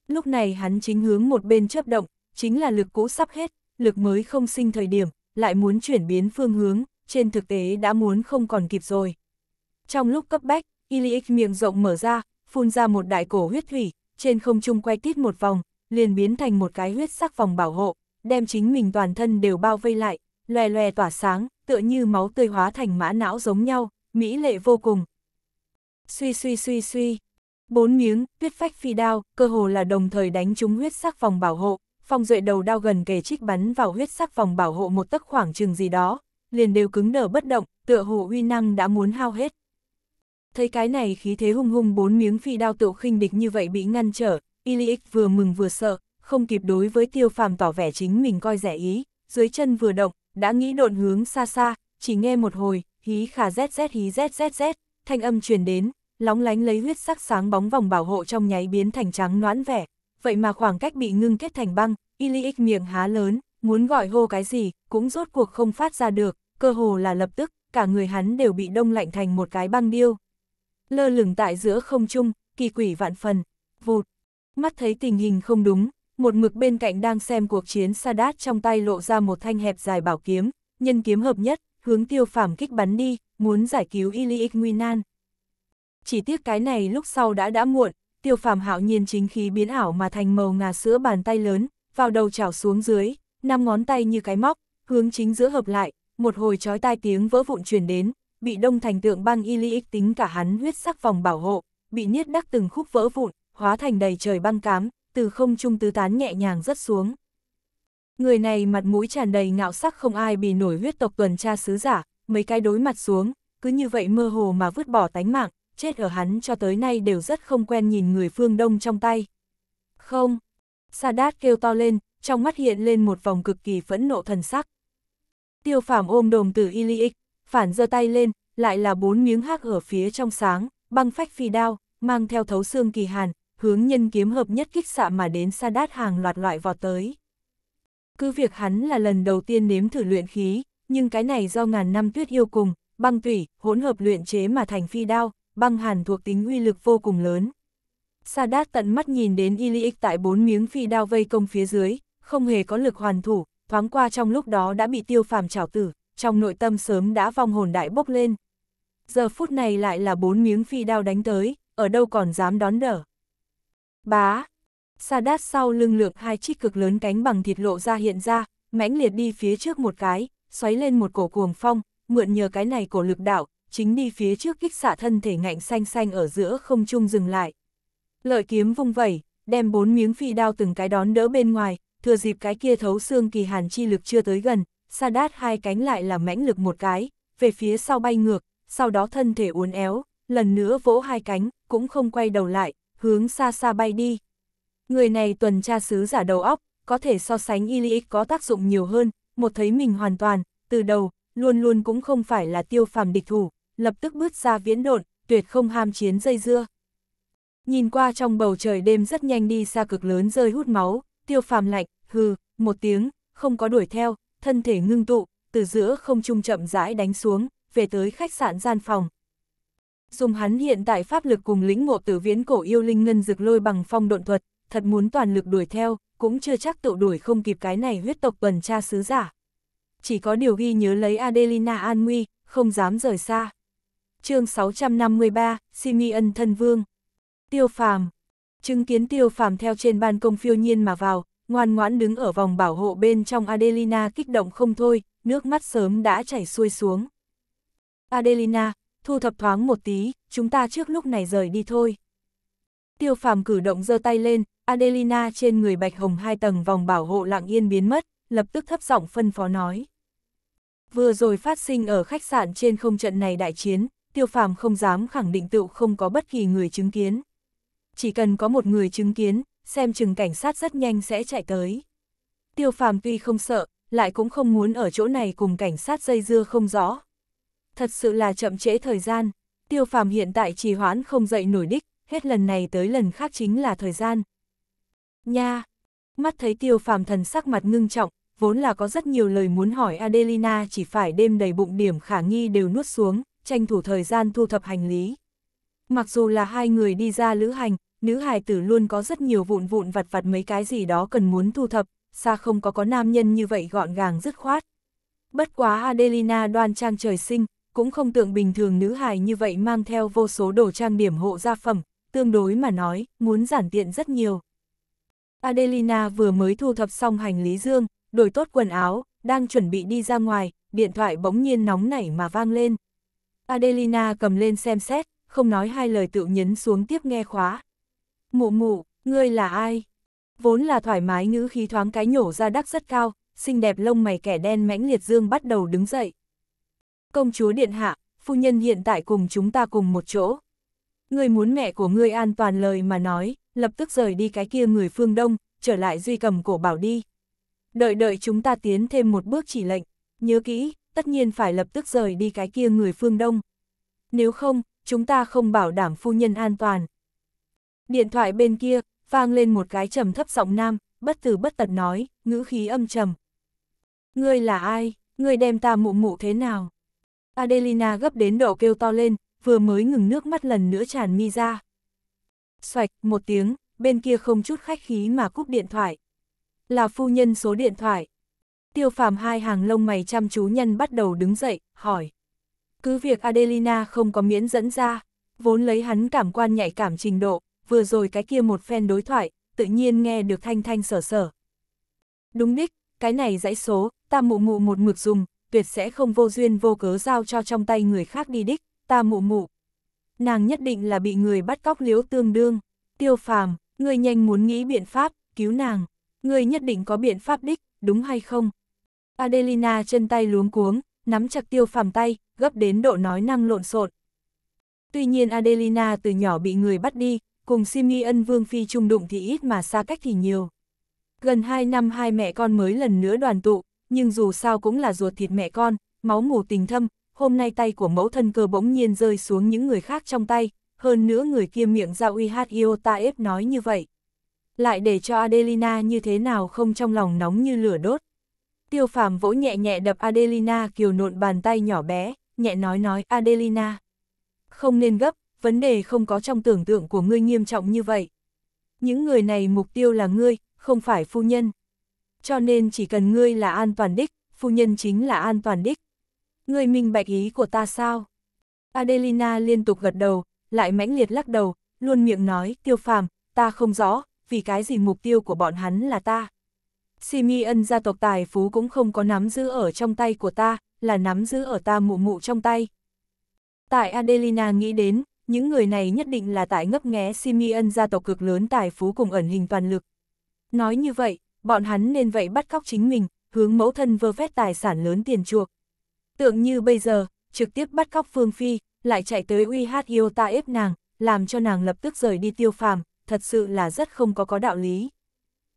Lúc này hắn chính hướng một bên chớp động, chính là lực cũ sắp hết, lực mới không sinh thời điểm, lại muốn chuyển biến phương hướng, trên thực tế đã muốn không còn kịp rồi. Trong lúc cấp bách, Ilyic miệng rộng mở ra, phun ra một đại cổ huyết thủy, trên không trung quay tít một vòng, liền biến thành một cái huyết sắc vòng bảo hộ, đem chính mình toàn thân đều bao vây lại, loè loè tỏa sáng, tựa như máu tươi hóa thành mã não giống nhau, mỹ lệ vô cùng. Suy suy suy suy, bốn miếng tuyết phách phi đao, cơ hồ là đồng thời đánh trúng huyết sắc vòng bảo hộ, phong duệ đầu đao gần kề trích bắn vào huyết sắc vòng bảo hộ một tấc khoảng chừng gì đó, liền đều cứng đờ bất động, tựa hồ uy năng đã muốn hao hết. Thấy cái này khí thế hung hung bốn miếng phi đao tựu khinh địch như vậy bị ngăn trở, Ilyic vừa mừng vừa sợ, không kịp đối với tiêu phàm tỏ vẻ chính mình coi rẻ ý, dưới chân vừa động, đã nghĩ độn hướng xa xa, chỉ nghe một hồi, hí khả rét rét hí rét rét rét, thanh âm truyền đến, lóng lánh lấy huyết sắc sáng bóng vòng bảo hộ trong nháy biến thành trắng noãn vẻ, vậy mà khoảng cách bị ngưng kết thành băng, Ilyic miệng há lớn, muốn gọi hô cái gì, cũng rốt cuộc không phát ra được, cơ hồ là lập tức, cả người hắn đều bị đông lạnh thành một cái băng điêu lơ lửng tại giữa không trung, kỳ quỷ vạn phần, vụt. Mắt thấy tình hình không đúng, một mực bên cạnh đang xem cuộc chiến Sadat trong tay lộ ra một thanh hẹp dài bảo kiếm, nhân kiếm hợp nhất, hướng tiêu phàm kích bắn đi, muốn giải cứu nguy nan Chỉ tiếc cái này lúc sau đã đã muộn, tiêu phàm hạo nhiên chính khí biến ảo mà thành màu ngà sữa bàn tay lớn, vào đầu chảo xuống dưới, năm ngón tay như cái móc, hướng chính giữa hợp lại, một hồi chói tai tiếng vỡ vụn truyền đến, bị đông thành tượng băng Ilyic tính cả hắn huyết sắc vòng bảo hộ, bị niết đắc từng khúc vỡ vụn, hóa thành đầy trời băng cám, từ không trung tứ tán nhẹ nhàng rớt xuống. Người này mặt mũi tràn đầy ngạo sắc không ai bị nổi huyết tộc tuần tra sứ giả, mấy cái đối mặt xuống, cứ như vậy mơ hồ mà vứt bỏ tánh mạng, chết ở hắn cho tới nay đều rất không quen nhìn người phương đông trong tay. Không, Sadat kêu to lên, trong mắt hiện lên một vòng cực kỳ phẫn nộ thần sắc. Tiêu phàm ôm đồm từ Ilyic, phản giơ tay lên, lại là bốn miếng hắc ở phía trong sáng, băng phách phi đao, mang theo thấu xương kỳ hàn, hướng nhân kiếm hợp nhất kích xạ mà đến sa đát hàng loạt loại vọt tới. Cứ việc hắn là lần đầu tiên nếm thử luyện khí, nhưng cái này do ngàn năm tuyết yêu cùng, băng tủy, hỗn hợp luyện chế mà thành phi đao, băng hàn thuộc tính uy lực vô cùng lớn. Sa đát tận mắt nhìn đến Ilyic tại bốn miếng phi đao vây công phía dưới, không hề có lực hoàn thủ, thoáng qua trong lúc đó đã bị tiêu phàm trảo tử trong nội tâm sớm đã vong hồn đại bốc lên. Giờ phút này lại là bốn miếng phi đao đánh tới, ở đâu còn dám đón đỡ. Bá! Sa đát sau lưng lược hai chiếc cực lớn cánh bằng thịt lộ ra hiện ra, mãnh liệt đi phía trước một cái, xoáy lên một cổ cuồng phong, mượn nhờ cái này cổ lực đạo, chính đi phía trước kích xạ thân thể ngạnh xanh xanh ở giữa không trung dừng lại. Lợi kiếm vung vẩy, đem bốn miếng phi đao từng cái đón đỡ bên ngoài, thừa dịp cái kia thấu xương kỳ hàn chi lực chưa tới gần, Sadat hai cánh lại là mãnh lực một cái, về phía sau bay ngược, sau đó thân thể uốn éo, lần nữa vỗ hai cánh, cũng không quay đầu lại, hướng xa xa bay đi. Người này tuần tra sứ giả đầu óc, có thể so sánh Ilyic có tác dụng nhiều hơn, một thấy mình hoàn toàn, từ đầu, luôn luôn cũng không phải là tiêu phàm địch thủ, lập tức bước ra viễn độn, tuyệt không ham chiến dây dưa. Nhìn qua trong bầu trời đêm rất nhanh đi xa cực lớn rơi hút máu, tiêu phàm lạnh, hừ, một tiếng, không có đuổi theo, thân thể ngưng tụ, từ giữa không trung chậm rãi đánh xuống, về tới khách sạn gian phòng. Dùng hắn hiện tại pháp lực cùng lĩnh ngộ tử viễn cổ yêu linh ngân dực lôi bằng phong độn thuật, thật muốn toàn lực đuổi theo, cũng chưa chắc tụ đuổi không kịp cái này huyết tộc bần tra sứ giả. Chỉ có điều ghi nhớ lấy Adelina an nguy, không dám rời xa. chương 653, Simeon thân vương. Tiêu phàm. Chứng kiến tiêu phàm theo trên ban công phiêu nhiên mà vào, ngoan ngoãn đứng ở vòng bảo hộ bên trong Adelina kích động không thôi, nước mắt sớm đã chảy xuôi xuống. Adelina, thu thập thoáng một tí, chúng ta trước lúc này rời đi thôi. Tiêu phàm cử động giơ tay lên, Adelina trên người bạch hồng hai tầng vòng bảo hộ lặng yên biến mất, lập tức thấp giọng phân phó nói. Vừa rồi phát sinh ở khách sạn trên không trận này đại chiến, tiêu phàm không dám khẳng định tựu không có bất kỳ người chứng kiến. Chỉ cần có một người chứng kiến, xem chừng cảnh sát rất nhanh sẽ chạy tới. Tiêu phàm tuy không sợ, lại cũng không muốn ở chỗ này cùng cảnh sát dây dưa không rõ. Thật sự là chậm trễ thời gian, tiêu phàm hiện tại trì hoãn không dậy nổi đích, hết lần này tới lần khác chính là thời gian. Nha! Mắt thấy tiêu phàm thần sắc mặt ngưng trọng, vốn là có rất nhiều lời muốn hỏi Adelina chỉ phải đêm đầy bụng điểm khả nghi đều nuốt xuống, tranh thủ thời gian thu thập hành lý. Mặc dù là hai người đi ra lữ hành, nữ hài tử luôn có rất nhiều vụn vụn vặt vặt mấy cái gì đó cần muốn thu thập, xa không có có nam nhân như vậy gọn gàng dứt khoát. Bất quá Adelina đoan trang trời sinh, cũng không tượng bình thường nữ hài như vậy mang theo vô số đồ trang điểm hộ gia phẩm, tương đối mà nói, muốn giản tiện rất nhiều. Adelina vừa mới thu thập xong hành lý dương, đổi tốt quần áo, đang chuẩn bị đi ra ngoài, điện thoại bỗng nhiên nóng nảy mà vang lên. Adelina cầm lên xem xét, không nói hai lời tự nhấn xuống tiếp nghe khóa, Mụ mụ, ngươi là ai? Vốn là thoải mái ngữ khí thoáng cái nhổ ra đắc rất cao, xinh đẹp lông mày kẻ đen mãnh liệt dương bắt đầu đứng dậy. Công chúa điện hạ, phu nhân hiện tại cùng chúng ta cùng một chỗ. Ngươi muốn mẹ của ngươi an toàn lời mà nói, lập tức rời đi cái kia người phương đông, trở lại duy cầm cổ bảo đi. Đợi đợi chúng ta tiến thêm một bước chỉ lệnh, nhớ kỹ, tất nhiên phải lập tức rời đi cái kia người phương đông. Nếu không, chúng ta không bảo đảm phu nhân an toàn. Điện thoại bên kia, vang lên một cái trầm thấp giọng nam, bất tử bất tật nói, ngữ khí âm trầm. Ngươi là ai? Ngươi đem ta mụ mụ thế nào? Adelina gấp đến độ kêu to lên, vừa mới ngừng nước mắt lần nữa tràn mi ra. Xoạch, một tiếng, bên kia không chút khách khí mà cúp điện thoại. Là phu nhân số điện thoại. Tiêu phàm hai hàng lông mày chăm chú nhân bắt đầu đứng dậy, hỏi. Cứ việc Adelina không có miễn dẫn ra, vốn lấy hắn cảm quan nhạy cảm trình độ, vừa rồi cái kia một phen đối thoại, tự nhiên nghe được thanh thanh sở sở. Đúng đích, cái này dãy số, ta mụ mụ một mực dùng, tuyệt sẽ không vô duyên vô cớ giao cho trong tay người khác đi đích, ta mụ mụ. Nàng nhất định là bị người bắt cóc liếu tương đương, tiêu phàm, người nhanh muốn nghĩ biện pháp, cứu nàng, người nhất định có biện pháp đích, đúng hay không? Adelina chân tay luống cuống, nắm chặt tiêu phàm tay, gấp đến độ nói năng lộn xộn. Tuy nhiên Adelina từ nhỏ bị người bắt đi, cùng Simi ân vương phi trung đụng thì ít mà xa cách thì nhiều. Gần hai năm hai mẹ con mới lần nữa đoàn tụ, nhưng dù sao cũng là ruột thịt mẹ con, máu mù tình thâm, hôm nay tay của mẫu thân cơ bỗng nhiên rơi xuống những người khác trong tay, hơn nữa người kia miệng ra uy hát ta ép nói như vậy. Lại để cho Adelina như thế nào không trong lòng nóng như lửa đốt. Tiêu phàm vỗ nhẹ nhẹ đập Adelina kiều nộn bàn tay nhỏ bé, nhẹ nói nói Adelina. Không nên gấp, vấn đề không có trong tưởng tượng của ngươi nghiêm trọng như vậy. Những người này mục tiêu là ngươi, không phải phu nhân. Cho nên chỉ cần ngươi là an toàn đích, phu nhân chính là an toàn đích. Ngươi minh bạch ý của ta sao? Adelina liên tục gật đầu, lại mãnh liệt lắc đầu, luôn miệng nói, tiêu phàm, ta không rõ, vì cái gì mục tiêu của bọn hắn là ta. Simeon gia tộc tài phú cũng không có nắm giữ ở trong tay của ta, là nắm giữ ở ta mụ mụ trong tay. Tại Adelina nghĩ đến, những người này nhất định là tại ngấp nghé Simeon gia tộc cực lớn tài phú cùng ẩn hình toàn lực. Nói như vậy, bọn hắn nên vậy bắt cóc chính mình, hướng mẫu thân vơ vét tài sản lớn tiền chuộc. Tượng như bây giờ, trực tiếp bắt cóc Phương Phi, lại chạy tới uy hát yêu ta ép nàng, làm cho nàng lập tức rời đi tiêu phàm, thật sự là rất không có có đạo lý.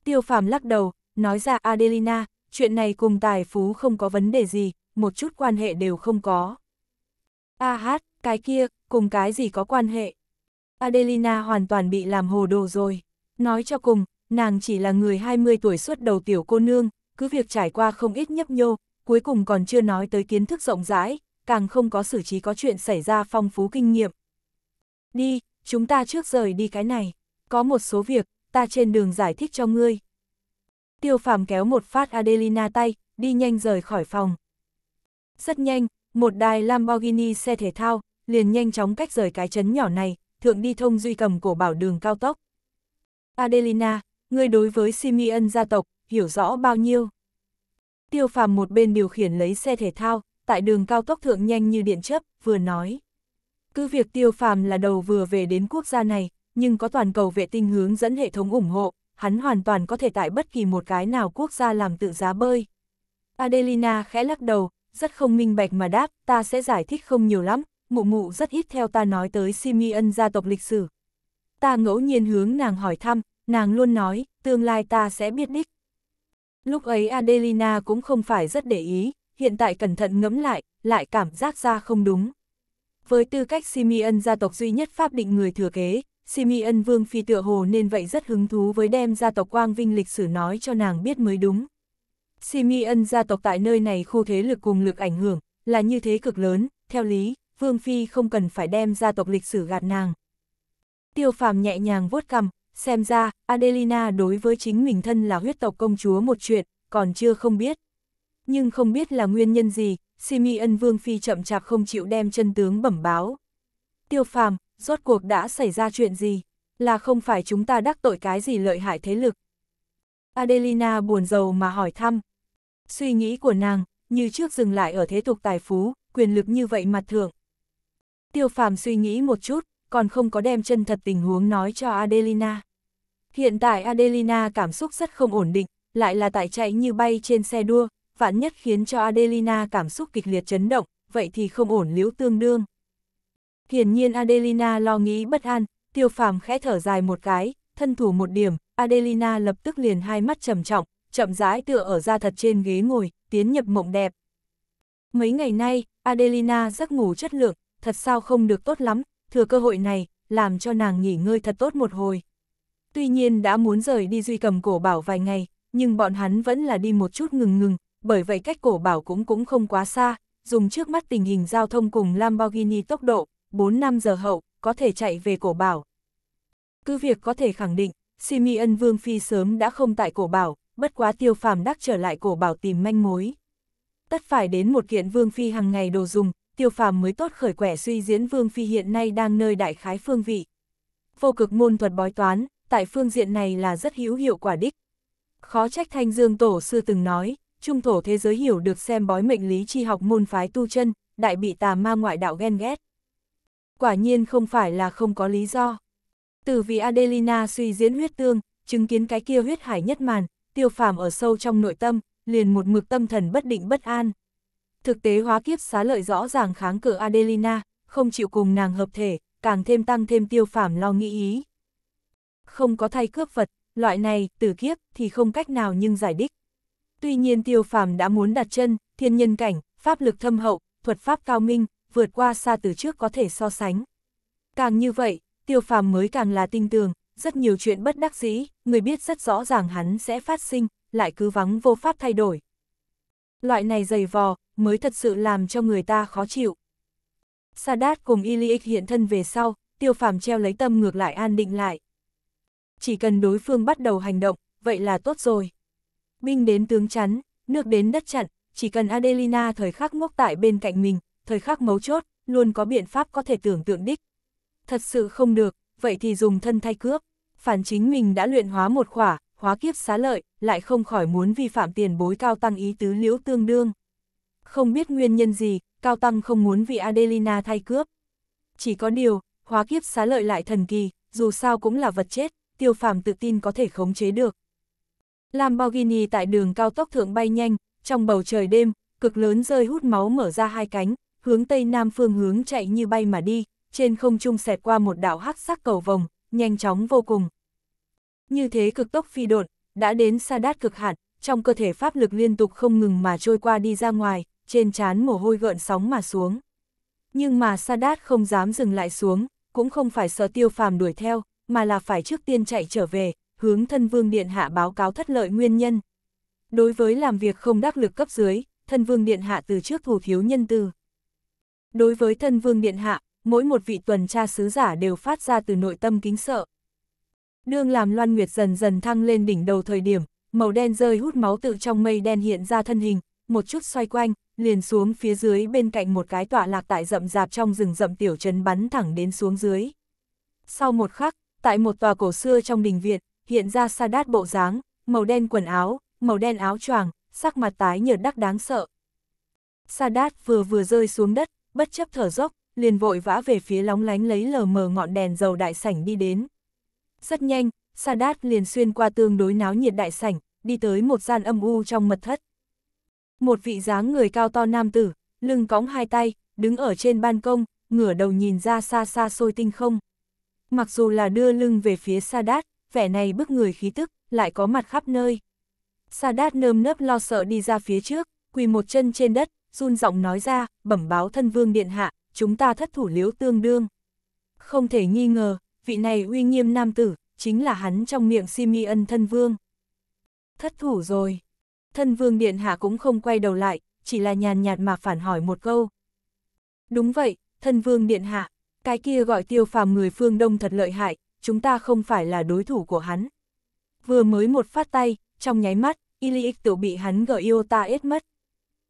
Tiêu phàm lắc đầu, nói ra Adelina, chuyện này cùng tài phú không có vấn đề gì, một chút quan hệ đều không có. A hát, cái kia, cùng cái gì có quan hệ. Adelina hoàn toàn bị làm hồ đồ rồi. Nói cho cùng, nàng chỉ là người 20 tuổi suốt đầu tiểu cô nương, cứ việc trải qua không ít nhấp nhô, cuối cùng còn chưa nói tới kiến thức rộng rãi, càng không có xử trí có chuyện xảy ra phong phú kinh nghiệm. Đi, chúng ta trước rời đi cái này, có một số việc, ta trên đường giải thích cho ngươi. Tiêu phàm kéo một phát Adelina tay, đi nhanh rời khỏi phòng. Rất nhanh, một đài Lamborghini xe thể thao, liền nhanh chóng cách rời cái chấn nhỏ này, thượng đi thông duy cầm cổ bảo đường cao tốc. Adelina, ngươi đối với Simeon gia tộc, hiểu rõ bao nhiêu? Tiêu phàm một bên điều khiển lấy xe thể thao, tại đường cao tốc thượng nhanh như điện chấp, vừa nói. Cứ việc tiêu phàm là đầu vừa về đến quốc gia này, nhưng có toàn cầu vệ tinh hướng dẫn hệ thống ủng hộ, hắn hoàn toàn có thể tại bất kỳ một cái nào quốc gia làm tự giá bơi. Adelina khẽ lắc đầu, rất không minh bạch mà đáp, ta sẽ giải thích không nhiều lắm, mụ mụ rất ít theo ta nói tới Simeon gia tộc lịch sử. Ta ngẫu nhiên hướng nàng hỏi thăm, nàng luôn nói, tương lai ta sẽ biết đích. Lúc ấy Adelina cũng không phải rất để ý, hiện tại cẩn thận ngẫm lại, lại cảm giác ra không đúng. Với tư cách Simeon gia tộc duy nhất pháp định người thừa kế, Simeon Vương Phi tựa hồ nên vậy rất hứng thú với đem gia tộc Quang Vinh lịch sử nói cho nàng biết mới đúng. Simeon gia tộc tại nơi này khu thế lực cùng lực ảnh hưởng, là như thế cực lớn, theo lý, Vương Phi không cần phải đem gia tộc lịch sử gạt nàng. Tiêu phàm nhẹ nhàng vuốt cằm, xem ra Adelina đối với chính mình thân là huyết tộc công chúa một chuyện, còn chưa không biết. Nhưng không biết là nguyên nhân gì, Simeon Vương Phi chậm chạp không chịu đem chân tướng bẩm báo. Tiêu phàm, rốt cuộc đã xảy ra chuyện gì? Là không phải chúng ta đắc tội cái gì lợi hại thế lực? Adelina buồn rầu mà hỏi thăm. Suy nghĩ của nàng, như trước dừng lại ở thế tục tài phú, quyền lực như vậy mặt thượng, Tiêu phàm suy nghĩ một chút, còn không có đem chân thật tình huống nói cho Adelina. Hiện tại Adelina cảm xúc rất không ổn định, lại là tại chạy như bay trên xe đua, vạn nhất khiến cho Adelina cảm xúc kịch liệt chấn động, vậy thì không ổn liễu tương đương. Hiển nhiên Adelina lo nghĩ bất an, tiêu phàm khẽ thở dài một cái, thân thủ một điểm, Adelina lập tức liền hai mắt trầm trọng, chậm rãi tựa ở ra thật trên ghế ngồi, tiến nhập mộng đẹp. Mấy ngày nay, Adelina giấc ngủ chất lượng, thật sao không được tốt lắm, thừa cơ hội này, làm cho nàng nghỉ ngơi thật tốt một hồi. Tuy nhiên đã muốn rời đi duy cầm cổ bảo vài ngày, nhưng bọn hắn vẫn là đi một chút ngừng ngừng, bởi vậy cách cổ bảo cũng cũng không quá xa, dùng trước mắt tình hình giao thông cùng Lamborghini tốc độ, 4-5 giờ hậu, có thể chạy về cổ bảo. Cứ việc có thể khẳng định, Simeon Vương Phi sớm đã không tại cổ bảo, bất quá tiêu phàm đắc trở lại cổ bảo tìm manh mối. Tất phải đến một kiện Vương Phi hàng ngày đồ dùng, tiêu phàm mới tốt khởi quẻ suy diễn Vương Phi hiện nay đang nơi đại khái phương vị. Vô cực môn thuật bói toán, tại phương diện này là rất hữu hiệu quả đích. Khó trách Thanh Dương Tổ sư từng nói, trung thổ thế giới hiểu được xem bói mệnh lý chi học môn phái tu chân, đại bị tà ma ngoại đạo ghen ghét. Quả nhiên không phải là không có lý do. Từ vì Adelina suy diễn huyết tương, chứng kiến cái kia huyết hải nhất màn, tiêu phàm ở sâu trong nội tâm, liền một mực tâm thần bất định bất an. Thực tế hóa kiếp xá lợi rõ ràng kháng cự Adelina, không chịu cùng nàng hợp thể, càng thêm tăng thêm tiêu phảm lo nghĩ ý. Không có thay cướp vật, loại này, tử kiếp, thì không cách nào nhưng giải đích. Tuy nhiên tiêu phàm đã muốn đặt chân, thiên nhân cảnh, pháp lực thâm hậu, thuật pháp cao minh, vượt qua xa từ trước có thể so sánh. Càng như vậy, tiêu phàm mới càng là tinh tường, rất nhiều chuyện bất đắc dĩ, người biết rất rõ ràng hắn sẽ phát sinh, lại cứ vắng vô pháp thay đổi. Loại này dày vò, mới thật sự làm cho người ta khó chịu. Sadat cùng Ilyich hiện thân về sau, tiêu phàm treo lấy tâm ngược lại an định lại. Chỉ cần đối phương bắt đầu hành động, vậy là tốt rồi. Binh đến tướng chắn, nước đến đất chặn, chỉ cần Adelina thời khắc ngốc tại bên cạnh mình, thời khắc mấu chốt, luôn có biện pháp có thể tưởng tượng đích. Thật sự không được, vậy thì dùng thân thay cướp. Phản chính mình đã luyện hóa một khỏa, hóa kiếp xá lợi, lại không khỏi muốn vi phạm tiền bối cao tăng ý tứ liễu tương đương. Không biết nguyên nhân gì, Cao Tăng không muốn vì Adelina thay cướp. Chỉ có điều, hóa kiếp xá lợi lại thần kỳ, dù sao cũng là vật chết, tiêu phàm tự tin có thể khống chế được. Lamborghini tại đường cao tốc thượng bay nhanh, trong bầu trời đêm, cực lớn rơi hút máu mở ra hai cánh, hướng tây nam phương hướng chạy như bay mà đi, trên không trung xẹt qua một đảo hắc sắc cầu vồng, nhanh chóng vô cùng. Như thế cực tốc phi độn, đã đến sa đát cực hạn, trong cơ thể pháp lực liên tục không ngừng mà trôi qua đi ra ngoài, trên trán mồ hôi gợn sóng mà xuống. Nhưng mà Sadat không dám dừng lại xuống, cũng không phải sợ tiêu phàm đuổi theo, mà là phải trước tiên chạy trở về, hướng thân vương điện hạ báo cáo thất lợi nguyên nhân. Đối với làm việc không đắc lực cấp dưới, thân vương điện hạ từ trước thủ thiếu nhân từ Đối với thân vương điện hạ, mỗi một vị tuần tra sứ giả đều phát ra từ nội tâm kính sợ. Đương làm loan nguyệt dần dần thăng lên đỉnh đầu thời điểm, màu đen rơi hút máu tự trong mây đen hiện ra thân hình, một chút xoay quanh, liền xuống phía dưới bên cạnh một cái tọa lạc tại rậm rạp trong rừng rậm tiểu trấn bắn thẳng đến xuống dưới. Sau một khắc, tại một tòa cổ xưa trong đình viện, hiện ra sa đát bộ dáng, màu đen quần áo, màu đen áo choàng, sắc mặt tái nhợt đắc đáng sợ. Sa đát vừa vừa rơi xuống đất, bất chấp thở dốc, liền vội vã về phía lóng lánh lấy lờ mờ ngọn đèn dầu đại sảnh đi đến. Rất nhanh, Sa đát liền xuyên qua tương đối náo nhiệt đại sảnh, đi tới một gian âm u trong mật thất. Một vị dáng người cao to nam tử, lưng cõng hai tay, đứng ở trên ban công, ngửa đầu nhìn ra xa xa xôi tinh không. Mặc dù là đưa lưng về phía Sa Đát, vẻ này bức người khí tức, lại có mặt khắp nơi. Sa Đát nơm nớp lo sợ đi ra phía trước, quỳ một chân trên đất, run giọng nói ra, bẩm báo thân vương điện hạ, chúng ta thất thủ liếu tương đương. Không thể nghi ngờ, vị này uy nghiêm nam tử, chính là hắn trong miệng Simi thân vương. Thất thủ rồi thân vương điện hạ cũng không quay đầu lại, chỉ là nhàn nhạt mà phản hỏi một câu. Đúng vậy, thân vương điện hạ, cái kia gọi tiêu phàm người phương đông thật lợi hại, chúng ta không phải là đối thủ của hắn. Vừa mới một phát tay, trong nháy mắt, Ilyic tự bị hắn gợi yêu ta ết mất.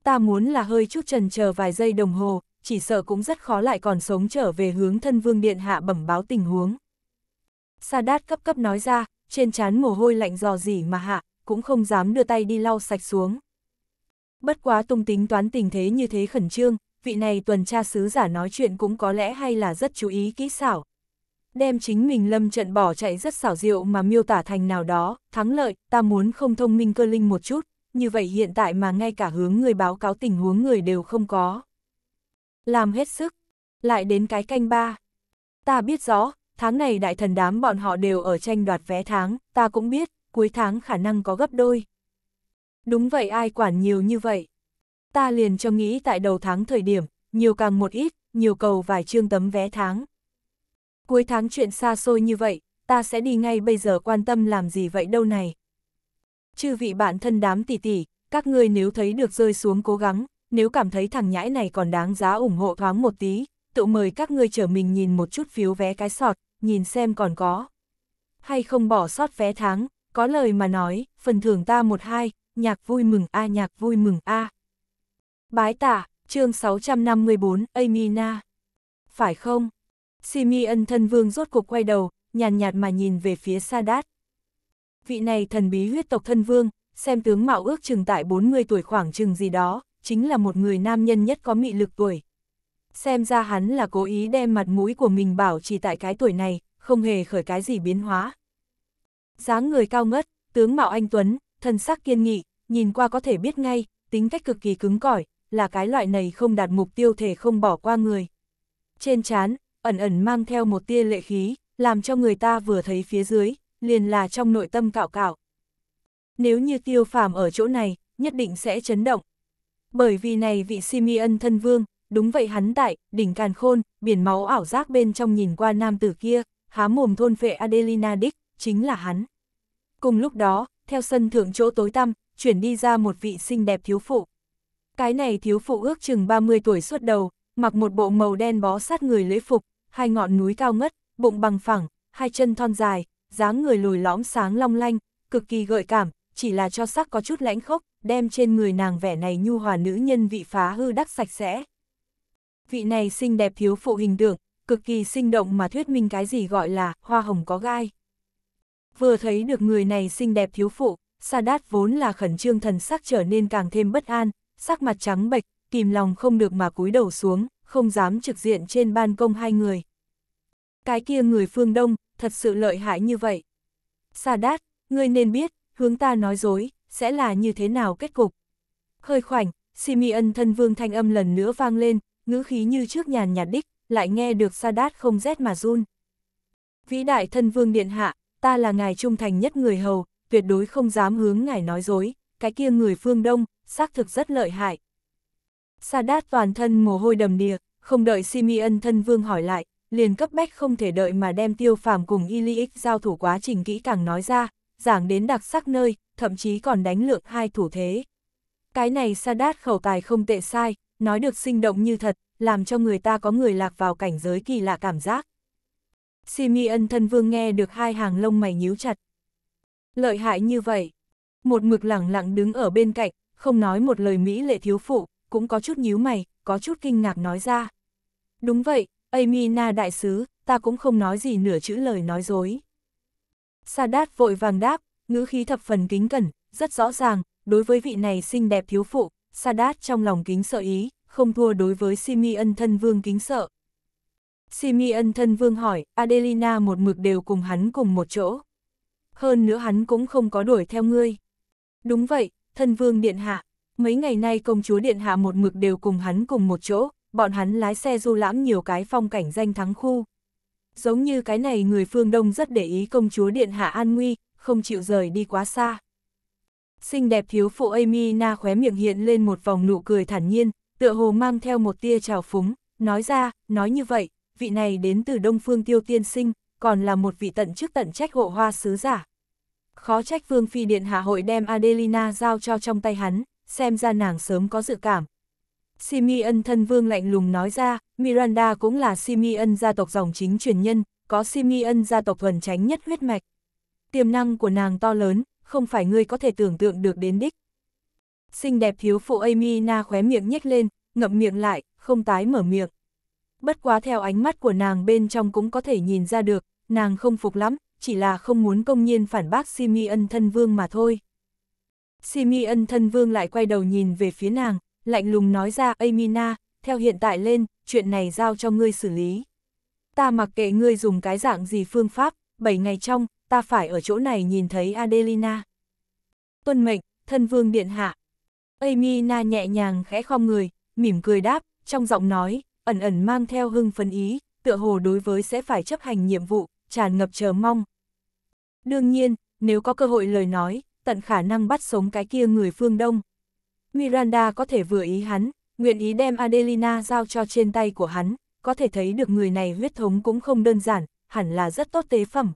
Ta muốn là hơi chút trần chờ vài giây đồng hồ, chỉ sợ cũng rất khó lại còn sống trở về hướng thân vương điện hạ bẩm báo tình huống. Sa Đát cấp cấp nói ra, trên trán mồ hôi lạnh dò dỉ mà hạ, cũng không dám đưa tay đi lau sạch xuống. Bất quá tung tính toán tình thế như thế khẩn trương, vị này tuần tra sứ giả nói chuyện cũng có lẽ hay là rất chú ý kỹ xảo. Đem chính mình lâm trận bỏ chạy rất xảo diệu mà miêu tả thành nào đó, thắng lợi, ta muốn không thông minh cơ linh một chút, như vậy hiện tại mà ngay cả hướng người báo cáo tình huống người đều không có. Làm hết sức, lại đến cái canh ba. Ta biết rõ, tháng này đại thần đám bọn họ đều ở tranh đoạt vé tháng, ta cũng biết, cuối tháng khả năng có gấp đôi. Đúng vậy ai quản nhiều như vậy. Ta liền cho nghĩ tại đầu tháng thời điểm, nhiều càng một ít, nhiều cầu vài trương tấm vé tháng. Cuối tháng chuyện xa xôi như vậy, ta sẽ đi ngay bây giờ quan tâm làm gì vậy đâu này. Chư vị bạn thân đám tỷ tỷ, các ngươi nếu thấy được rơi xuống cố gắng, nếu cảm thấy thằng nhãi này còn đáng giá ủng hộ thoáng một tí, tự mời các ngươi chở mình nhìn một chút phiếu vé cái sọt, nhìn xem còn có. Hay không bỏ sót vé tháng, có lời mà nói, phần thưởng ta một hai, nhạc vui mừng a nhạc vui mừng a. Bái tả, chương 654, Amina. Phải không? Simi ân thân vương rốt cuộc quay đầu, nhàn nhạt mà nhìn về phía Sadat. Vị này thần bí huyết tộc thân vương, xem tướng mạo ước chừng tại 40 tuổi khoảng chừng gì đó, chính là một người nam nhân nhất có mị lực tuổi. Xem ra hắn là cố ý đem mặt mũi của mình bảo trì tại cái tuổi này, không hề khởi cái gì biến hóa dáng người cao ngất, tướng mạo anh Tuấn, thân sắc kiên nghị, nhìn qua có thể biết ngay, tính cách cực kỳ cứng cỏi, là cái loại này không đạt mục tiêu thể không bỏ qua người. Trên chán, ẩn ẩn mang theo một tia lệ khí, làm cho người ta vừa thấy phía dưới, liền là trong nội tâm cạo cạo. Nếu như tiêu phàm ở chỗ này, nhất định sẽ chấn động. Bởi vì này vị Simeon thân vương, đúng vậy hắn tại, đỉnh càn khôn, biển máu ảo giác bên trong nhìn qua nam tử kia, há mồm thôn phệ Adelina Dick, chính là hắn. Cùng lúc đó, theo sân thượng chỗ tối tăm, chuyển đi ra một vị xinh đẹp thiếu phụ. Cái này thiếu phụ ước chừng 30 tuổi suốt đầu, mặc một bộ màu đen bó sát người lễ phục, hai ngọn núi cao ngất, bụng bằng phẳng, hai chân thon dài, dáng người lùi lõm sáng long lanh, cực kỳ gợi cảm, chỉ là cho sắc có chút lãnh khốc, đem trên người nàng vẻ này nhu hòa nữ nhân vị phá hư đắc sạch sẽ. Vị này xinh đẹp thiếu phụ hình tượng, cực kỳ sinh động mà thuyết minh cái gì gọi là hoa hồng có gai. Vừa thấy được người này xinh đẹp thiếu phụ, Sadat vốn là khẩn trương thần sắc trở nên càng thêm bất an, sắc mặt trắng bệch, kìm lòng không được mà cúi đầu xuống, không dám trực diện trên ban công hai người. Cái kia người phương Đông, thật sự lợi hại như vậy. Sadat, ngươi nên biết, hướng ta nói dối, sẽ là như thế nào kết cục. Hơi khoảnh, Simeon thân vương thanh âm lần nữa vang lên, ngữ khí như trước nhàn nhạt đích, lại nghe được Sadat không rét mà run. Vĩ đại thân vương điện hạ, ta là ngài trung thành nhất người hầu, tuyệt đối không dám hướng ngài nói dối, cái kia người phương Đông, xác thực rất lợi hại. Sadat toàn thân mồ hôi đầm đìa, không đợi Simeon thân vương hỏi lại, liền cấp bách không thể đợi mà đem tiêu phàm cùng Ilyic giao thủ quá trình kỹ càng nói ra, giảng đến đặc sắc nơi, thậm chí còn đánh lượng hai thủ thế. Cái này Sadat khẩu tài không tệ sai, nói được sinh động như thật, làm cho người ta có người lạc vào cảnh giới kỳ lạ cảm giác. Simi thân vương nghe được hai hàng lông mày nhíu chặt. Lợi hại như vậy. Một mực lẳng lặng đứng ở bên cạnh, không nói một lời Mỹ lệ thiếu phụ, cũng có chút nhíu mày, có chút kinh ngạc nói ra. Đúng vậy, Amina đại sứ, ta cũng không nói gì nửa chữ lời nói dối. Sadat vội vàng đáp, ngữ khí thập phần kính cẩn, rất rõ ràng, đối với vị này xinh đẹp thiếu phụ, Sadat trong lòng kính sợ ý, không thua đối với Simi thân vương kính sợ. Simeon thân vương hỏi, Adelina một mực đều cùng hắn cùng một chỗ. Hơn nữa hắn cũng không có đuổi theo ngươi. Đúng vậy, thân vương điện hạ, mấy ngày nay công chúa điện hạ một mực đều cùng hắn cùng một chỗ, bọn hắn lái xe du lãm nhiều cái phong cảnh danh thắng khu. Giống như cái này người phương Đông rất để ý công chúa điện hạ an nguy, không chịu rời đi quá xa. Xinh đẹp thiếu phụ Amy Na khóe miệng hiện lên một vòng nụ cười thản nhiên, tựa hồ mang theo một tia trào phúng, nói ra, nói như vậy, vị này đến từ Đông Phương Tiêu Tiên Sinh, còn là một vị tận chức tận trách hộ hoa sứ giả. Khó trách Vương Phi Điện Hạ Hội đem Adelina giao cho trong tay hắn, xem ra nàng sớm có dự cảm. Simi thân vương lạnh lùng nói ra, Miranda cũng là Simi gia tộc dòng chính truyền nhân, có Simi gia tộc thuần tránh nhất huyết mạch. Tiềm năng của nàng to lớn, không phải ngươi có thể tưởng tượng được đến đích. Xinh đẹp thiếu phụ Amina khóe miệng nhếch lên, ngậm miệng lại, không tái mở miệng bất quá theo ánh mắt của nàng bên trong cũng có thể nhìn ra được, nàng không phục lắm, chỉ là không muốn công nhiên phản bác Simi thân vương mà thôi. Simi thân vương lại quay đầu nhìn về phía nàng, lạnh lùng nói ra Amina, theo hiện tại lên, chuyện này giao cho ngươi xử lý. Ta mặc kệ ngươi dùng cái dạng gì phương pháp, 7 ngày trong, ta phải ở chỗ này nhìn thấy Adelina. Tuân mệnh, thân vương điện hạ. Amina nhẹ nhàng khẽ khom người, mỉm cười đáp, trong giọng nói, ẩn ẩn mang theo hưng phấn ý, tựa hồ đối với sẽ phải chấp hành nhiệm vụ, tràn ngập chờ mong. Đương nhiên, nếu có cơ hội lời nói, tận khả năng bắt sống cái kia người phương Đông. Miranda có thể vừa ý hắn, nguyện ý đem Adelina giao cho trên tay của hắn, có thể thấy được người này huyết thống cũng không đơn giản, hẳn là rất tốt tế phẩm.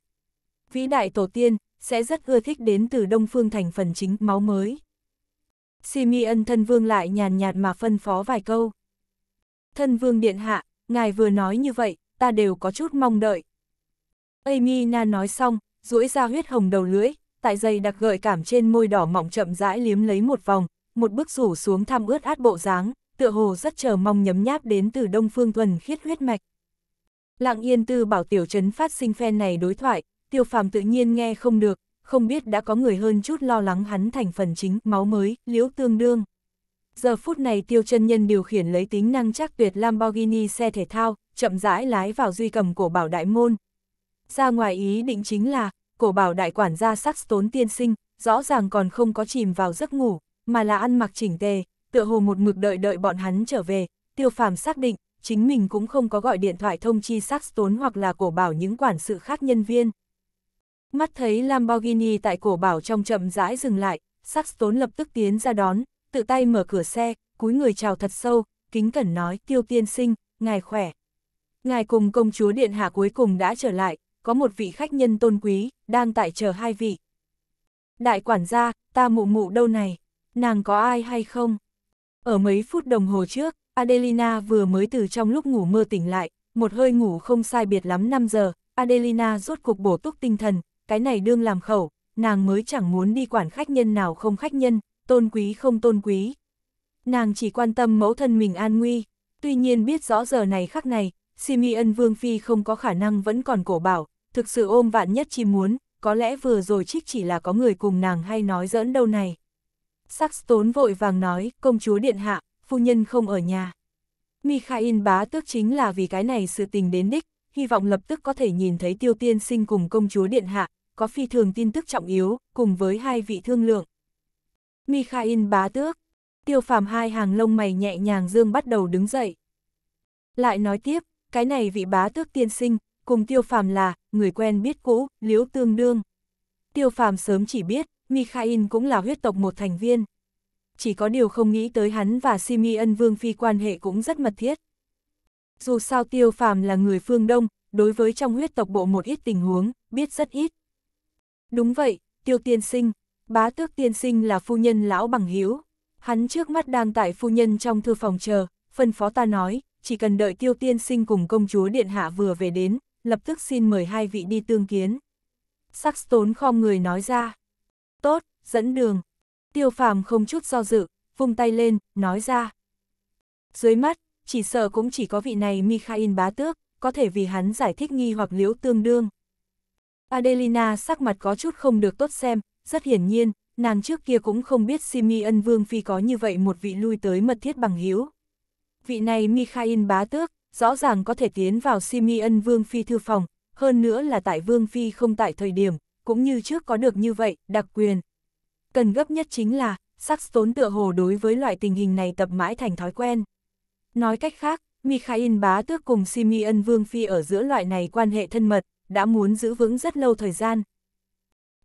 Vĩ đại tổ tiên, sẽ rất ưa thích đến từ Đông Phương thành phần chính máu mới. Simeon thân vương lại nhàn nhạt mà phân phó vài câu. Thân vương điện hạ, ngài vừa nói như vậy, ta đều có chút mong đợi. Amy Na nói xong, duỗi ra huyết hồng đầu lưỡi, tại dây đặc gợi cảm trên môi đỏ mỏng chậm rãi liếm lấy một vòng, một bước rủ xuống thăm ướt át bộ dáng, tựa hồ rất chờ mong nhấm nháp đến từ đông phương thuần khiết huyết mạch. Lặng yên tư bảo tiểu trấn phát sinh phen này đối thoại, tiêu phàm tự nhiên nghe không được, không biết đã có người hơn chút lo lắng hắn thành phần chính, máu mới, liễu tương đương. Giờ phút này Tiêu chân Nhân điều khiển lấy tính năng chắc tuyệt Lamborghini xe thể thao, chậm rãi lái vào duy cầm cổ bảo đại môn. Ra ngoài ý định chính là, cổ bảo đại quản gia sắc tốn tiên sinh, rõ ràng còn không có chìm vào giấc ngủ, mà là ăn mặc chỉnh tề, tựa hồ một mực đợi đợi bọn hắn trở về, tiêu phàm xác định, chính mình cũng không có gọi điện thoại thông chi sắc tốn hoặc là cổ bảo những quản sự khác nhân viên. Mắt thấy Lamborghini tại cổ bảo trong chậm rãi dừng lại, sắc tốn lập tức tiến ra đón, tự tay mở cửa xe, cúi người chào thật sâu, kính cẩn nói tiêu tiên sinh, ngài khỏe. Ngài cùng công chúa Điện Hạ cuối cùng đã trở lại, có một vị khách nhân tôn quý, đang tại chờ hai vị. Đại quản gia, ta mụ mụ đâu này, nàng có ai hay không? Ở mấy phút đồng hồ trước, Adelina vừa mới từ trong lúc ngủ mơ tỉnh lại, một hơi ngủ không sai biệt lắm 5 giờ, Adelina rốt cuộc bổ túc tinh thần, cái này đương làm khẩu, nàng mới chẳng muốn đi quản khách nhân nào không khách nhân, tôn quý không tôn quý. Nàng chỉ quan tâm mẫu thân mình an nguy, tuy nhiên biết rõ giờ này khắc này, Simeon Vương Phi không có khả năng vẫn còn cổ bảo, thực sự ôm vạn nhất chi muốn, có lẽ vừa rồi trích chỉ là có người cùng nàng hay nói giỡn đâu này. Sax tốn vội vàng nói, công chúa điện hạ, phu nhân không ở nhà. Mikhail bá tước chính là vì cái này sự tình đến đích, hy vọng lập tức có thể nhìn thấy tiêu tiên sinh cùng công chúa điện hạ, có phi thường tin tức trọng yếu, cùng với hai vị thương lượng. Mikhail bá tước. Tiêu phàm hai hàng lông mày nhẹ nhàng dương bắt đầu đứng dậy. Lại nói tiếp, cái này vị bá tước tiên sinh, cùng tiêu phàm là, người quen biết cũ, liễu tương đương. Tiêu phàm sớm chỉ biết, Mikhail cũng là huyết tộc một thành viên. Chỉ có điều không nghĩ tới hắn và Simeon Vương Phi quan hệ cũng rất mật thiết. Dù sao tiêu phàm là người phương Đông, đối với trong huyết tộc bộ một ít tình huống, biết rất ít. Đúng vậy, tiêu tiên sinh, Bá tước tiên sinh là phu nhân lão bằng hiếu. Hắn trước mắt đang tại phu nhân trong thư phòng chờ, phân phó ta nói, chỉ cần đợi tiêu tiên sinh cùng công chúa điện hạ vừa về đến, lập tức xin mời hai vị đi tương kiến. Sắc tốn khom người nói ra. Tốt, dẫn đường. Tiêu phàm không chút do dự, vung tay lên, nói ra. Dưới mắt, chỉ sợ cũng chỉ có vị này Mikhail bá tước, có thể vì hắn giải thích nghi hoặc liễu tương đương. Adelina sắc mặt có chút không được tốt xem, rất hiển nhiên, nàng trước kia cũng không biết Simeon Vương Phi có như vậy một vị lui tới mật thiết bằng hiếu. Vị này Mikhail bá tước, rõ ràng có thể tiến vào Simeon Vương Phi thư phòng, hơn nữa là tại Vương Phi không tại thời điểm, cũng như trước có được như vậy, đặc quyền. Cần gấp nhất chính là, sắc tốn tựa hồ đối với loại tình hình này tập mãi thành thói quen. Nói cách khác, Mikhail bá tước cùng Simeon Vương Phi ở giữa loại này quan hệ thân mật, đã muốn giữ vững rất lâu thời gian,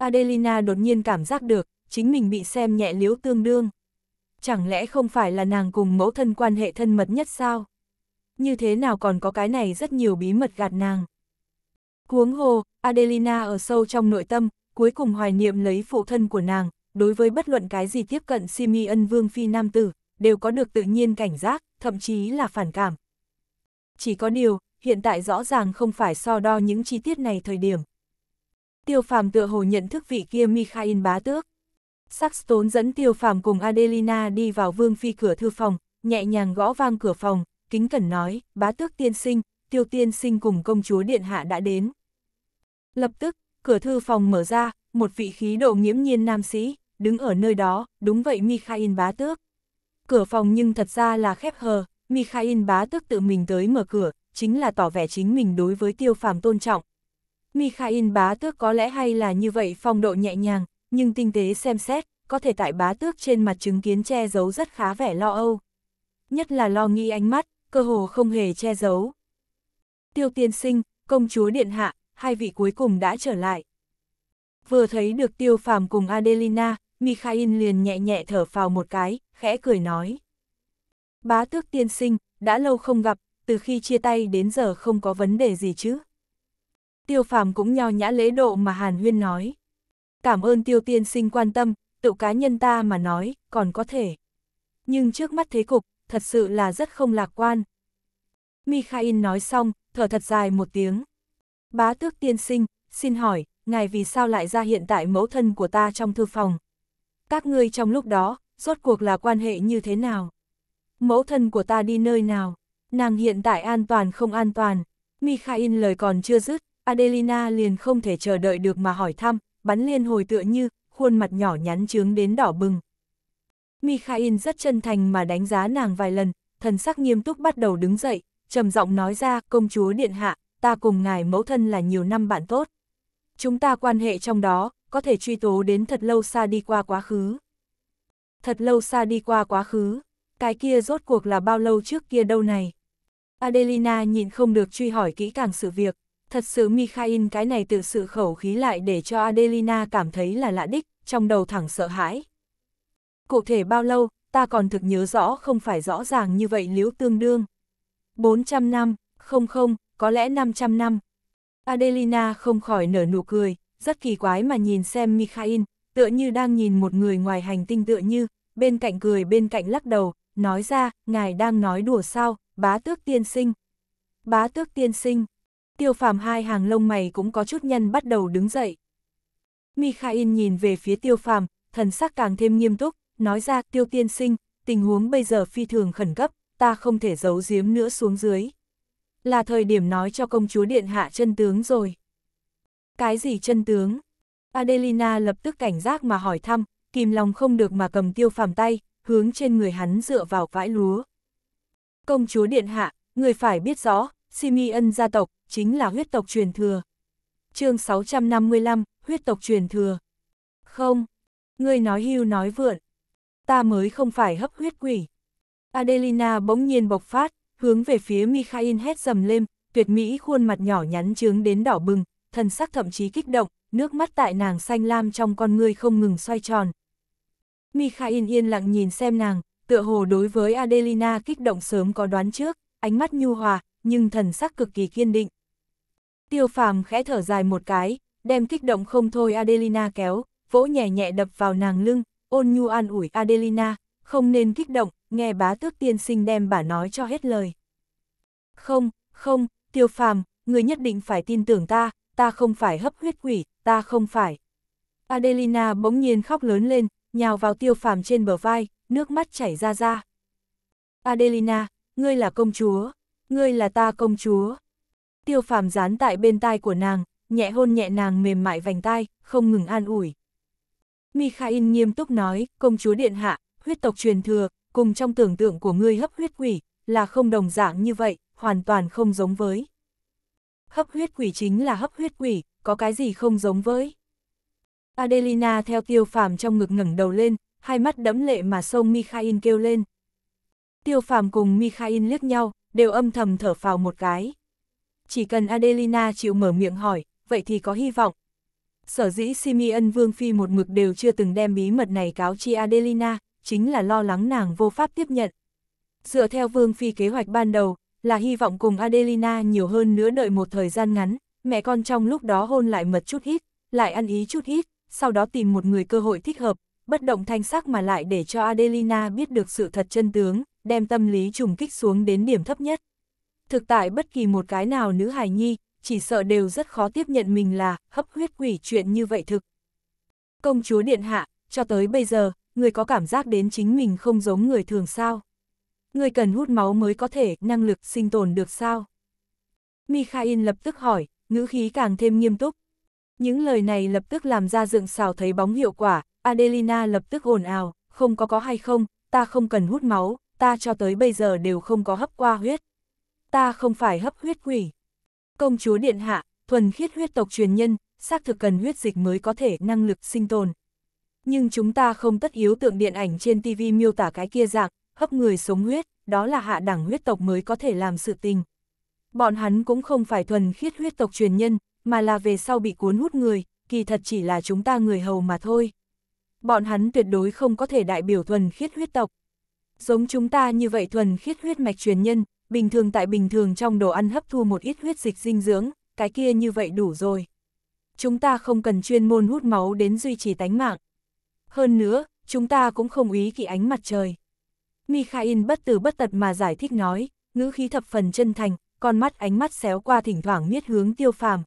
Adelina đột nhiên cảm giác được, chính mình bị xem nhẹ liếu tương đương. Chẳng lẽ không phải là nàng cùng mẫu thân quan hệ thân mật nhất sao? Như thế nào còn có cái này rất nhiều bí mật gạt nàng. Cuống hồ, Adelina ở sâu trong nội tâm, cuối cùng hoài niệm lấy phụ thân của nàng, đối với bất luận cái gì tiếp cận Simeon Vương Phi Nam Tử, đều có được tự nhiên cảnh giác, thậm chí là phản cảm. Chỉ có điều, hiện tại rõ ràng không phải so đo những chi tiết này thời điểm. Tiêu phàm tựa hồ nhận thức vị kia Mikhail bá tước. Sax tốn dẫn tiêu phàm cùng Adelina đi vào vương phi cửa thư phòng, nhẹ nhàng gõ vang cửa phòng, kính cẩn nói, bá tước tiên sinh, tiêu tiên sinh cùng công chúa điện hạ đã đến. Lập tức, cửa thư phòng mở ra, một vị khí độ nghiễm nhiên nam sĩ, đứng ở nơi đó, đúng vậy Mikhail bá tước. Cửa phòng nhưng thật ra là khép hờ, Mikhail bá tước tự mình tới mở cửa, chính là tỏ vẻ chính mình đối với tiêu phàm tôn trọng, Mikhail bá tước có lẽ hay là như vậy phong độ nhẹ nhàng, nhưng tinh tế xem xét, có thể tại bá tước trên mặt chứng kiến che giấu rất khá vẻ lo âu. Nhất là lo nghi ánh mắt, cơ hồ không hề che giấu. Tiêu tiên sinh, công chúa điện hạ, hai vị cuối cùng đã trở lại. Vừa thấy được tiêu phàm cùng Adelina, Mikhail liền nhẹ nhẹ thở phào một cái, khẽ cười nói. Bá tước tiên sinh, đã lâu không gặp, từ khi chia tay đến giờ không có vấn đề gì chứ. Tiêu phàm cũng nho nhã lễ độ mà Hàn Huyên nói. Cảm ơn tiêu tiên sinh quan tâm, tự cá nhân ta mà nói, còn có thể. Nhưng trước mắt thế cục, thật sự là rất không lạc quan. Mikhail nói xong, thở thật dài một tiếng. Bá tước tiên sinh, xin hỏi, ngài vì sao lại ra hiện tại mẫu thân của ta trong thư phòng? Các ngươi trong lúc đó, rốt cuộc là quan hệ như thế nào? Mẫu thân của ta đi nơi nào? Nàng hiện tại an toàn không an toàn? Mikhail lời còn chưa dứt, Adelina liền không thể chờ đợi được mà hỏi thăm, bắn liên hồi tựa như, khuôn mặt nhỏ nhắn trướng đến đỏ bừng. Mikhail rất chân thành mà đánh giá nàng vài lần, thần sắc nghiêm túc bắt đầu đứng dậy, trầm giọng nói ra, công chúa điện hạ, ta cùng ngài mẫu thân là nhiều năm bạn tốt. Chúng ta quan hệ trong đó, có thể truy tố đến thật lâu xa đi qua quá khứ. Thật lâu xa đi qua quá khứ, cái kia rốt cuộc là bao lâu trước kia đâu này. Adelina nhịn không được truy hỏi kỹ càng sự việc, Thật sự Mikhail cái này từ sự khẩu khí lại để cho Adelina cảm thấy là lạ đích, trong đầu thẳng sợ hãi. Cụ thể bao lâu, ta còn thực nhớ rõ không phải rõ ràng như vậy liếu tương đương. 400 năm, không không, có lẽ 500 năm. Adelina không khỏi nở nụ cười, rất kỳ quái mà nhìn xem Mikhail, tựa như đang nhìn một người ngoài hành tinh tựa như, bên cạnh cười bên cạnh lắc đầu, nói ra, ngài đang nói đùa sao, bá tước tiên sinh. Bá tước tiên sinh, Tiêu phàm hai hàng lông mày cũng có chút nhân bắt đầu đứng dậy. Mikhail nhìn về phía tiêu phàm, thần sắc càng thêm nghiêm túc, nói ra tiêu tiên sinh, tình huống bây giờ phi thường khẩn cấp, ta không thể giấu giếm nữa xuống dưới. Là thời điểm nói cho công chúa điện hạ chân tướng rồi. Cái gì chân tướng? Adelina lập tức cảnh giác mà hỏi thăm, kìm lòng không được mà cầm tiêu phàm tay, hướng trên người hắn dựa vào vãi lúa. Công chúa điện hạ, người phải biết rõ, Simian gia tộc, chính là huyết tộc truyền thừa. chương 655, huyết tộc truyền thừa. Không, ngươi nói hưu nói vượn. Ta mới không phải hấp huyết quỷ. Adelina bỗng nhiên bộc phát, hướng về phía Mikhail hét dầm lên, tuyệt mỹ khuôn mặt nhỏ nhắn trướng đến đỏ bừng, thần sắc thậm chí kích động, nước mắt tại nàng xanh lam trong con ngươi không ngừng xoay tròn. Mikhail yên lặng nhìn xem nàng, tựa hồ đối với Adelina kích động sớm có đoán trước, ánh mắt nhu hòa, nhưng thần sắc cực kỳ kiên định. Tiêu phàm khẽ thở dài một cái, đem kích động không thôi Adelina kéo, vỗ nhẹ nhẹ đập vào nàng lưng, ôn nhu an ủi Adelina, không nên kích động, nghe bá tước tiên sinh đem bà nói cho hết lời. Không, không, tiêu phàm, người nhất định phải tin tưởng ta, ta không phải hấp huyết quỷ, ta không phải. Adelina bỗng nhiên khóc lớn lên, nhào vào tiêu phàm trên bờ vai, nước mắt chảy ra ra. Adelina, ngươi là công chúa, ngươi là ta công chúa, Tiêu phàm dán tại bên tai của nàng, nhẹ hôn nhẹ nàng mềm mại vành tai, không ngừng an ủi. Mikhail nghiêm túc nói, công chúa điện hạ, huyết tộc truyền thừa, cùng trong tưởng tượng của ngươi hấp huyết quỷ, là không đồng dạng như vậy, hoàn toàn không giống với. Hấp huyết quỷ chính là hấp huyết quỷ, có cái gì không giống với? Adelina theo tiêu phàm trong ngực ngẩng đầu lên, hai mắt đẫm lệ mà sông Mikhail kêu lên. Tiêu phàm cùng Mikhail liếc nhau, đều âm thầm thở phào một cái chỉ cần Adelina chịu mở miệng hỏi, vậy thì có hy vọng. Sở dĩ Simeon Vương Phi một mực đều chưa từng đem bí mật này cáo chi Adelina, chính là lo lắng nàng vô pháp tiếp nhận. Dựa theo Vương Phi kế hoạch ban đầu, là hy vọng cùng Adelina nhiều hơn nữa đợi một thời gian ngắn, mẹ con trong lúc đó hôn lại mật chút ít lại ăn ý chút ít sau đó tìm một người cơ hội thích hợp, bất động thanh sắc mà lại để cho Adelina biết được sự thật chân tướng, đem tâm lý trùng kích xuống đến điểm thấp nhất thực tại bất kỳ một cái nào nữ hài nhi, chỉ sợ đều rất khó tiếp nhận mình là hấp huyết quỷ chuyện như vậy thực. Công chúa Điện Hạ, cho tới bây giờ, người có cảm giác đến chính mình không giống người thường sao? Người cần hút máu mới có thể năng lực sinh tồn được sao? Mikhail lập tức hỏi, ngữ khí càng thêm nghiêm túc. Những lời này lập tức làm ra dựng xào thấy bóng hiệu quả, Adelina lập tức ồn ào, không có có hay không, ta không cần hút máu, ta cho tới bây giờ đều không có hấp qua huyết ta không phải hấp huyết quỷ. Công chúa Điện Hạ, thuần khiết huyết tộc truyền nhân, xác thực cần huyết dịch mới có thể năng lực sinh tồn. Nhưng chúng ta không tất yếu tượng điện ảnh trên TV miêu tả cái kia dạng, hấp người sống huyết, đó là hạ đẳng huyết tộc mới có thể làm sự tình. Bọn hắn cũng không phải thuần khiết huyết tộc truyền nhân, mà là về sau bị cuốn hút người, kỳ thật chỉ là chúng ta người hầu mà thôi. Bọn hắn tuyệt đối không có thể đại biểu thuần khiết huyết tộc. Giống chúng ta như vậy thuần khiết huyết mạch truyền nhân, bình thường tại bình thường trong đồ ăn hấp thu một ít huyết dịch dinh dưỡng, cái kia như vậy đủ rồi. Chúng ta không cần chuyên môn hút máu đến duy trì tánh mạng. Hơn nữa, chúng ta cũng không ý kỵ ánh mặt trời. Mikhail bất tử bất tật mà giải thích nói, ngữ khí thập phần chân thành, con mắt ánh mắt xéo qua thỉnh thoảng miết hướng tiêu phàm.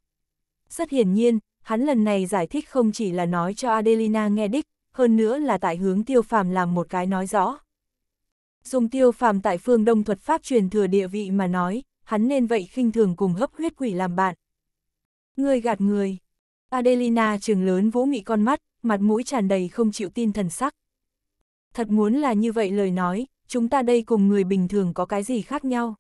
Rất hiển nhiên, hắn lần này giải thích không chỉ là nói cho Adelina nghe đích, hơn nữa là tại hướng tiêu phàm làm một cái nói rõ. Dùng tiêu phàm tại phương đông thuật pháp truyền thừa địa vị mà nói, hắn nên vậy khinh thường cùng hấp huyết quỷ làm bạn. Người gạt người. Adelina trường lớn vũ mị con mắt, mặt mũi tràn đầy không chịu tin thần sắc. Thật muốn là như vậy lời nói, chúng ta đây cùng người bình thường có cái gì khác nhau.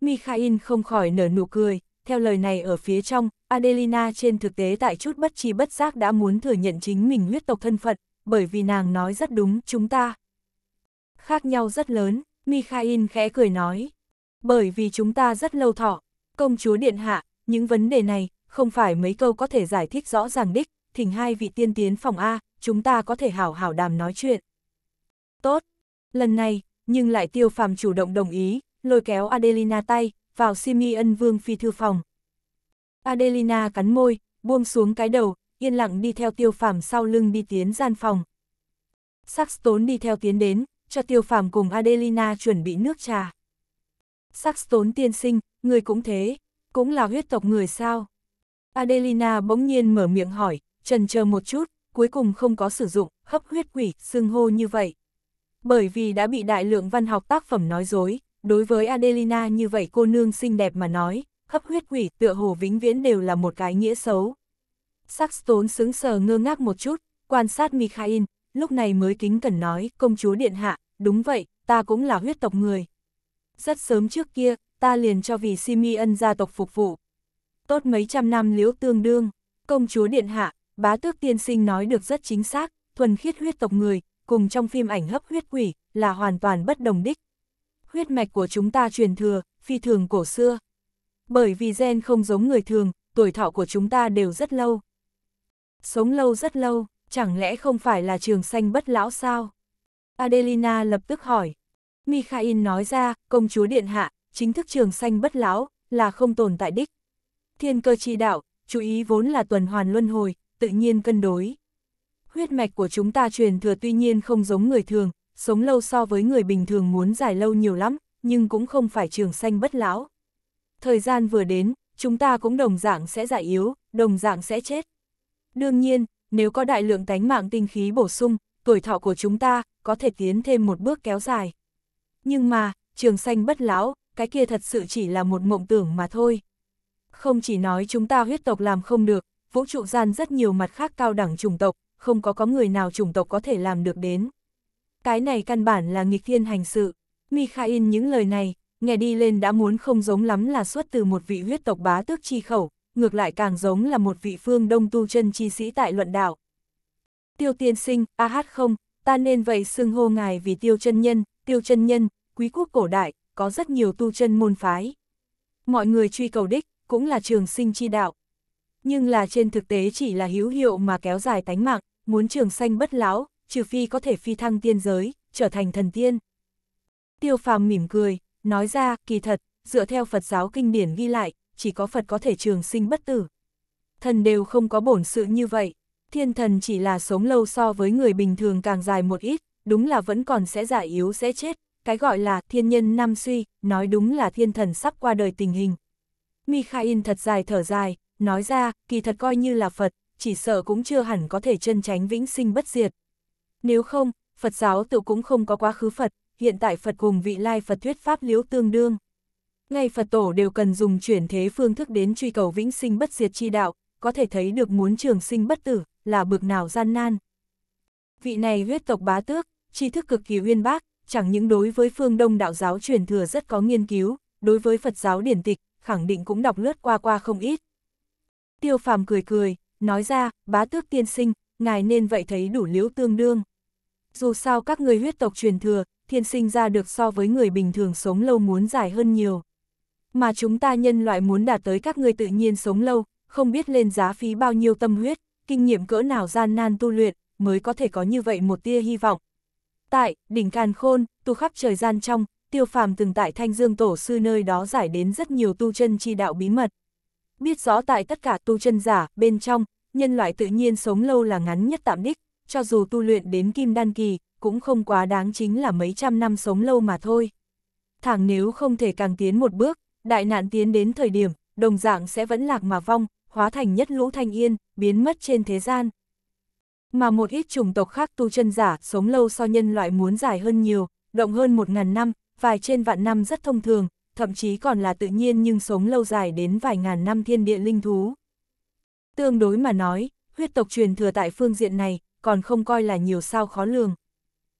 Mikhail không khỏi nở nụ cười, theo lời này ở phía trong, Adelina trên thực tế tại chút bất chi bất giác đã muốn thừa nhận chính mình huyết tộc thân phận, bởi vì nàng nói rất đúng, chúng ta, khác nhau rất lớn, Mikhail khẽ cười nói. Bởi vì chúng ta rất lâu thọ, công chúa điện hạ, những vấn đề này, không phải mấy câu có thể giải thích rõ ràng đích, thỉnh hai vị tiên tiến phòng A, chúng ta có thể hảo hảo đàm nói chuyện. Tốt, lần này, nhưng lại tiêu phàm chủ động đồng ý, lôi kéo Adelina tay, vào Simeon Vương Phi thư phòng. Adelina cắn môi, buông xuống cái đầu, yên lặng đi theo tiêu phàm sau lưng đi tiến gian phòng. Sax tốn đi theo tiến đến, cho Tiêu Phàm cùng Adelina chuẩn bị nước trà. Sắc tốn tiên sinh, người cũng thế, cũng là huyết tộc người sao? Adelina bỗng nhiên mở miệng hỏi, trần chờ một chút, cuối cùng không có sử dụng, hấp huyết quỷ, xưng hô như vậy. Bởi vì đã bị đại lượng văn học tác phẩm nói dối, đối với Adelina như vậy cô nương xinh đẹp mà nói, hấp huyết quỷ tựa hồ vĩnh viễn đều là một cái nghĩa xấu. Sắc tốn sững sờ ngơ ngác một chút, quan sát Mikhail, lúc này mới kính cẩn nói, công chúa điện hạ, đúng vậy, ta cũng là huyết tộc người. Rất sớm trước kia, ta liền cho vì Simi ân gia tộc phục vụ. Tốt mấy trăm năm liễu tương đương, công chúa điện hạ, bá tước tiên sinh nói được rất chính xác, thuần khiết huyết tộc người, cùng trong phim ảnh hấp huyết quỷ, là hoàn toàn bất đồng đích. Huyết mạch của chúng ta truyền thừa, phi thường cổ xưa. Bởi vì gen không giống người thường, tuổi thọ của chúng ta đều rất lâu. Sống lâu rất lâu, chẳng lẽ không phải là trường xanh bất lão sao? Adelina lập tức hỏi. Mikhail nói ra, công chúa điện hạ, chính thức trường xanh bất lão, là không tồn tại đích. Thiên cơ chi đạo, chú ý vốn là tuần hoàn luân hồi, tự nhiên cân đối. Huyết mạch của chúng ta truyền thừa tuy nhiên không giống người thường, sống lâu so với người bình thường muốn dài lâu nhiều lắm, nhưng cũng không phải trường xanh bất lão. Thời gian vừa đến, chúng ta cũng đồng dạng sẽ giải yếu, đồng dạng sẽ chết. Đương nhiên, nếu có đại lượng tánh mạng tinh khí bổ sung, tuổi thọ của chúng ta có thể tiến thêm một bước kéo dài. Nhưng mà, trường xanh bất lão, cái kia thật sự chỉ là một mộng tưởng mà thôi. Không chỉ nói chúng ta huyết tộc làm không được, vũ trụ gian rất nhiều mặt khác cao đẳng chủng tộc, không có có người nào chủng tộc có thể làm được đến. Cái này căn bản là nghịch thiên hành sự. Mikhail những lời này, nghe đi lên đã muốn không giống lắm là xuất từ một vị huyết tộc bá tước chi khẩu, ngược lại càng giống là một vị phương đông tu chân chi sĩ tại luận đạo. Tiêu tiên sinh, AH hát không, ta nên vậy xưng hô ngài vì tiêu chân nhân, tiêu chân nhân, quý quốc cổ đại, có rất nhiều tu chân môn phái. Mọi người truy cầu đích, cũng là trường sinh chi đạo. Nhưng là trên thực tế chỉ là hữu hiệu mà kéo dài tánh mạng, muốn trường sanh bất lão, trừ phi có thể phi thăng tiên giới, trở thành thần tiên. Tiêu phàm mỉm cười, nói ra, kỳ thật, dựa theo Phật giáo kinh điển ghi lại, chỉ có Phật có thể trường sinh bất tử. Thần đều không có bổn sự như vậy, thiên thần chỉ là sống lâu so với người bình thường càng dài một ít, đúng là vẫn còn sẽ già yếu sẽ chết, cái gọi là thiên nhân nam suy, nói đúng là thiên thần sắp qua đời tình hình. Mikhail thật dài thở dài, nói ra, kỳ thật coi như là Phật, chỉ sợ cũng chưa hẳn có thể chân tránh vĩnh sinh bất diệt. Nếu không, Phật giáo tự cũng không có quá khứ Phật, hiện tại Phật cùng vị lai Phật thuyết Pháp liễu tương đương ngay Phật tổ đều cần dùng chuyển thế phương thức đến truy cầu vĩnh sinh bất diệt chi đạo, có thể thấy được muốn trường sinh bất tử, là bực nào gian nan. Vị này huyết tộc bá tước, tri thức cực kỳ uyên bác, chẳng những đối với phương đông đạo giáo truyền thừa rất có nghiên cứu, đối với Phật giáo điển tịch, khẳng định cũng đọc lướt qua qua không ít. Tiêu phàm cười cười, nói ra, bá tước tiên sinh, ngài nên vậy thấy đủ liếu tương đương. Dù sao các người huyết tộc truyền thừa, thiên sinh ra được so với người bình thường sống lâu muốn dài hơn nhiều mà chúng ta nhân loại muốn đạt tới các người tự nhiên sống lâu, không biết lên giá phí bao nhiêu tâm huyết, kinh nghiệm cỡ nào gian nan tu luyện, mới có thể có như vậy một tia hy vọng. Tại, đỉnh Càn Khôn, tu khắp trời gian trong, tiêu phàm từng tại Thanh Dương Tổ Sư nơi đó giải đến rất nhiều tu chân chi đạo bí mật. Biết rõ tại tất cả tu chân giả, bên trong, nhân loại tự nhiên sống lâu là ngắn nhất tạm đích, cho dù tu luyện đến kim đan kỳ, cũng không quá đáng chính là mấy trăm năm sống lâu mà thôi. Thẳng nếu không thể càng tiến một bước, Đại nạn tiến đến thời điểm, đồng dạng sẽ vẫn lạc mà vong, hóa thành nhất lũ thanh yên, biến mất trên thế gian. Mà một ít chủng tộc khác tu chân giả sống lâu so nhân loại muốn dài hơn nhiều, động hơn một ngàn năm, vài trên vạn năm rất thông thường, thậm chí còn là tự nhiên nhưng sống lâu dài đến vài ngàn năm thiên địa linh thú. Tương đối mà nói, huyết tộc truyền thừa tại phương diện này còn không coi là nhiều sao khó lường.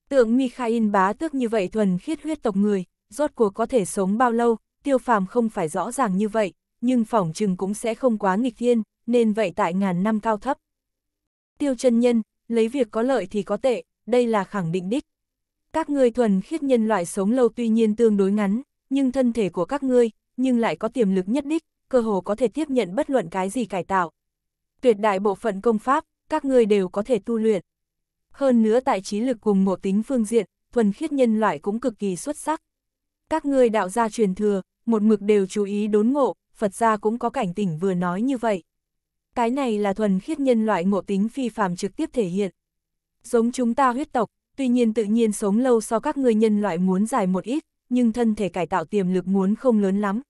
Tượng Mikhail bá tước như vậy thuần khiết huyết tộc người, rốt cuộc có thể sống bao lâu, tiêu phàm không phải rõ ràng như vậy, nhưng phỏng chừng cũng sẽ không quá nghịch thiên, nên vậy tại ngàn năm cao thấp. Tiêu chân nhân, lấy việc có lợi thì có tệ, đây là khẳng định đích. Các ngươi thuần khiết nhân loại sống lâu tuy nhiên tương đối ngắn, nhưng thân thể của các ngươi, nhưng lại có tiềm lực nhất đích, cơ hồ có thể tiếp nhận bất luận cái gì cải tạo. Tuyệt đại bộ phận công pháp, các ngươi đều có thể tu luyện. Hơn nữa tại trí lực cùng ngộ tính phương diện, thuần khiết nhân loại cũng cực kỳ xuất sắc các ngươi đạo gia truyền thừa, một mực đều chú ý đốn ngộ, Phật gia cũng có cảnh tỉnh vừa nói như vậy. Cái này là thuần khiết nhân loại ngộ tính phi phàm trực tiếp thể hiện. Giống chúng ta huyết tộc, tuy nhiên tự nhiên sống lâu so các ngươi nhân loại muốn dài một ít, nhưng thân thể cải tạo tiềm lực muốn không lớn lắm.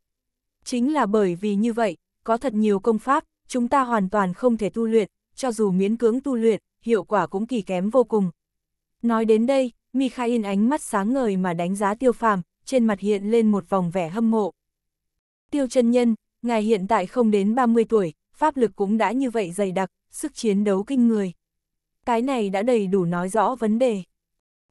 Chính là bởi vì như vậy, có thật nhiều công pháp, chúng ta hoàn toàn không thể tu luyện, cho dù miễn cưỡng tu luyện, hiệu quả cũng kỳ kém vô cùng. Nói đến đây, Mikhail ánh mắt sáng ngời mà đánh giá tiêu phàm, trên mặt hiện lên một vòng vẻ hâm mộ. Tiêu chân nhân, ngài hiện tại không đến 30 tuổi, pháp lực cũng đã như vậy dày đặc, sức chiến đấu kinh người. Cái này đã đầy đủ nói rõ vấn đề.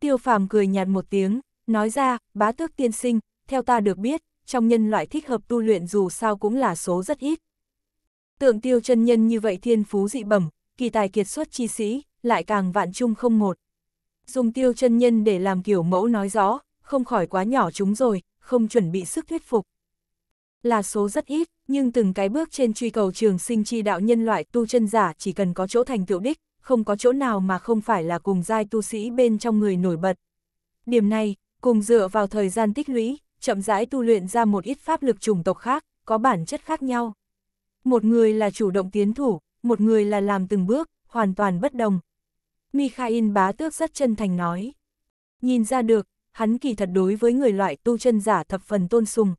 Tiêu phàm cười nhạt một tiếng, nói ra, bá tước tiên sinh, theo ta được biết, trong nhân loại thích hợp tu luyện dù sao cũng là số rất ít. Tượng tiêu chân nhân như vậy thiên phú dị bẩm, kỳ tài kiệt xuất chi sĩ, lại càng vạn chung không một. Dùng tiêu chân nhân để làm kiểu mẫu nói rõ, không khỏi quá nhỏ chúng rồi, không chuẩn bị sức thuyết phục. Là số rất ít, nhưng từng cái bước trên truy cầu trường sinh chi đạo nhân loại tu chân giả chỉ cần có chỗ thành tựu đích, không có chỗ nào mà không phải là cùng giai tu sĩ bên trong người nổi bật. Điểm này, cùng dựa vào thời gian tích lũy, chậm rãi tu luyện ra một ít pháp lực chủng tộc khác, có bản chất khác nhau. Một người là chủ động tiến thủ, một người là làm từng bước, hoàn toàn bất đồng. Mikhail bá tước rất chân thành nói. Nhìn ra được, hắn kỳ thật đối với người loại tu chân giả thập phần tôn sùng.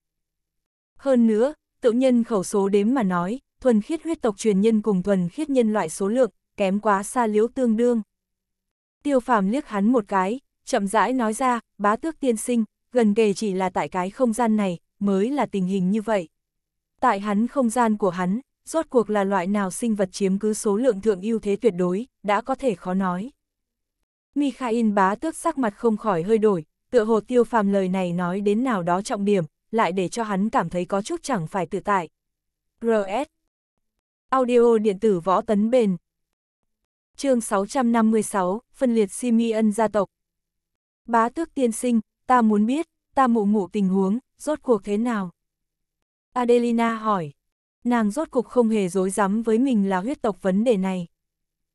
Hơn nữa, tự nhân khẩu số đếm mà nói, thuần khiết huyết tộc truyền nhân cùng thuần khiết nhân loại số lượng, kém quá xa liếu tương đương. Tiêu phàm liếc hắn một cái, chậm rãi nói ra, bá tước tiên sinh, gần kề chỉ là tại cái không gian này, mới là tình hình như vậy. Tại hắn không gian của hắn, rốt cuộc là loại nào sinh vật chiếm cứ số lượng thượng ưu thế tuyệt đối, đã có thể khó nói. Mikhail bá tước sắc mặt không khỏi hơi đổi, tựa hồ tiêu phàm lời này nói đến nào đó trọng điểm, lại để cho hắn cảm thấy có chút chẳng phải tự tại. RS Audio điện tử võ tấn bền chương 656, phân liệt Simian gia tộc. Bá tước tiên sinh, ta muốn biết, ta mụ mụ tình huống, rốt cuộc thế nào? Adelina hỏi. Nàng rốt cuộc không hề dối rắm với mình là huyết tộc vấn đề này.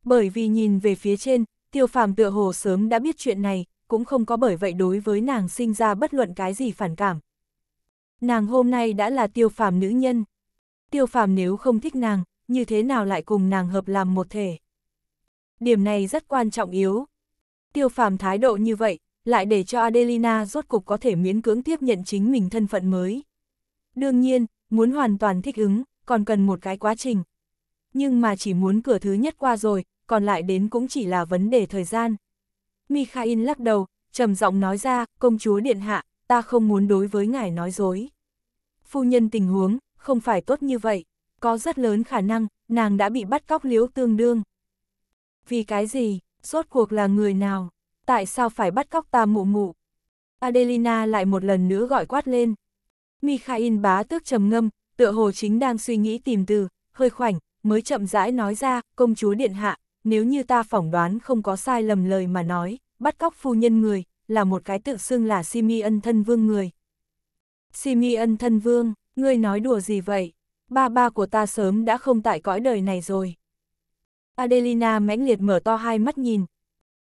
Bởi vì nhìn về phía trên, tiêu phàm tựa hồ sớm đã biết chuyện này, cũng không có bởi vậy đối với nàng sinh ra bất luận cái gì phản cảm. Nàng hôm nay đã là tiêu phàm nữ nhân. Tiêu phàm nếu không thích nàng, như thế nào lại cùng nàng hợp làm một thể. Điểm này rất quan trọng yếu. Tiêu phàm thái độ như vậy, lại để cho Adelina rốt cục có thể miễn cưỡng tiếp nhận chính mình thân phận mới. Đương nhiên, muốn hoàn toàn thích ứng, còn cần một cái quá trình. Nhưng mà chỉ muốn cửa thứ nhất qua rồi, còn lại đến cũng chỉ là vấn đề thời gian. Mikhail lắc đầu, trầm giọng nói ra, công chúa điện hạ, ta không muốn đối với ngài nói dối. Phu nhân tình huống, không phải tốt như vậy, có rất lớn khả năng, nàng đã bị bắt cóc liễu tương đương. Vì cái gì, rốt cuộc là người nào, tại sao phải bắt cóc ta mụ mụ? Adelina lại một lần nữa gọi quát lên. Mikhail bá tước trầm ngâm, tựa hồ chính đang suy nghĩ tìm từ, hơi khoảnh, mới chậm rãi nói ra, công chúa điện hạ, nếu như ta phỏng đoán không có sai lầm lời mà nói, bắt cóc phu nhân người, là một cái tự xưng là Simi thân vương người. Simi thân vương, ngươi nói đùa gì vậy? Ba ba của ta sớm đã không tại cõi đời này rồi. Adelina mãnh liệt mở to hai mắt nhìn.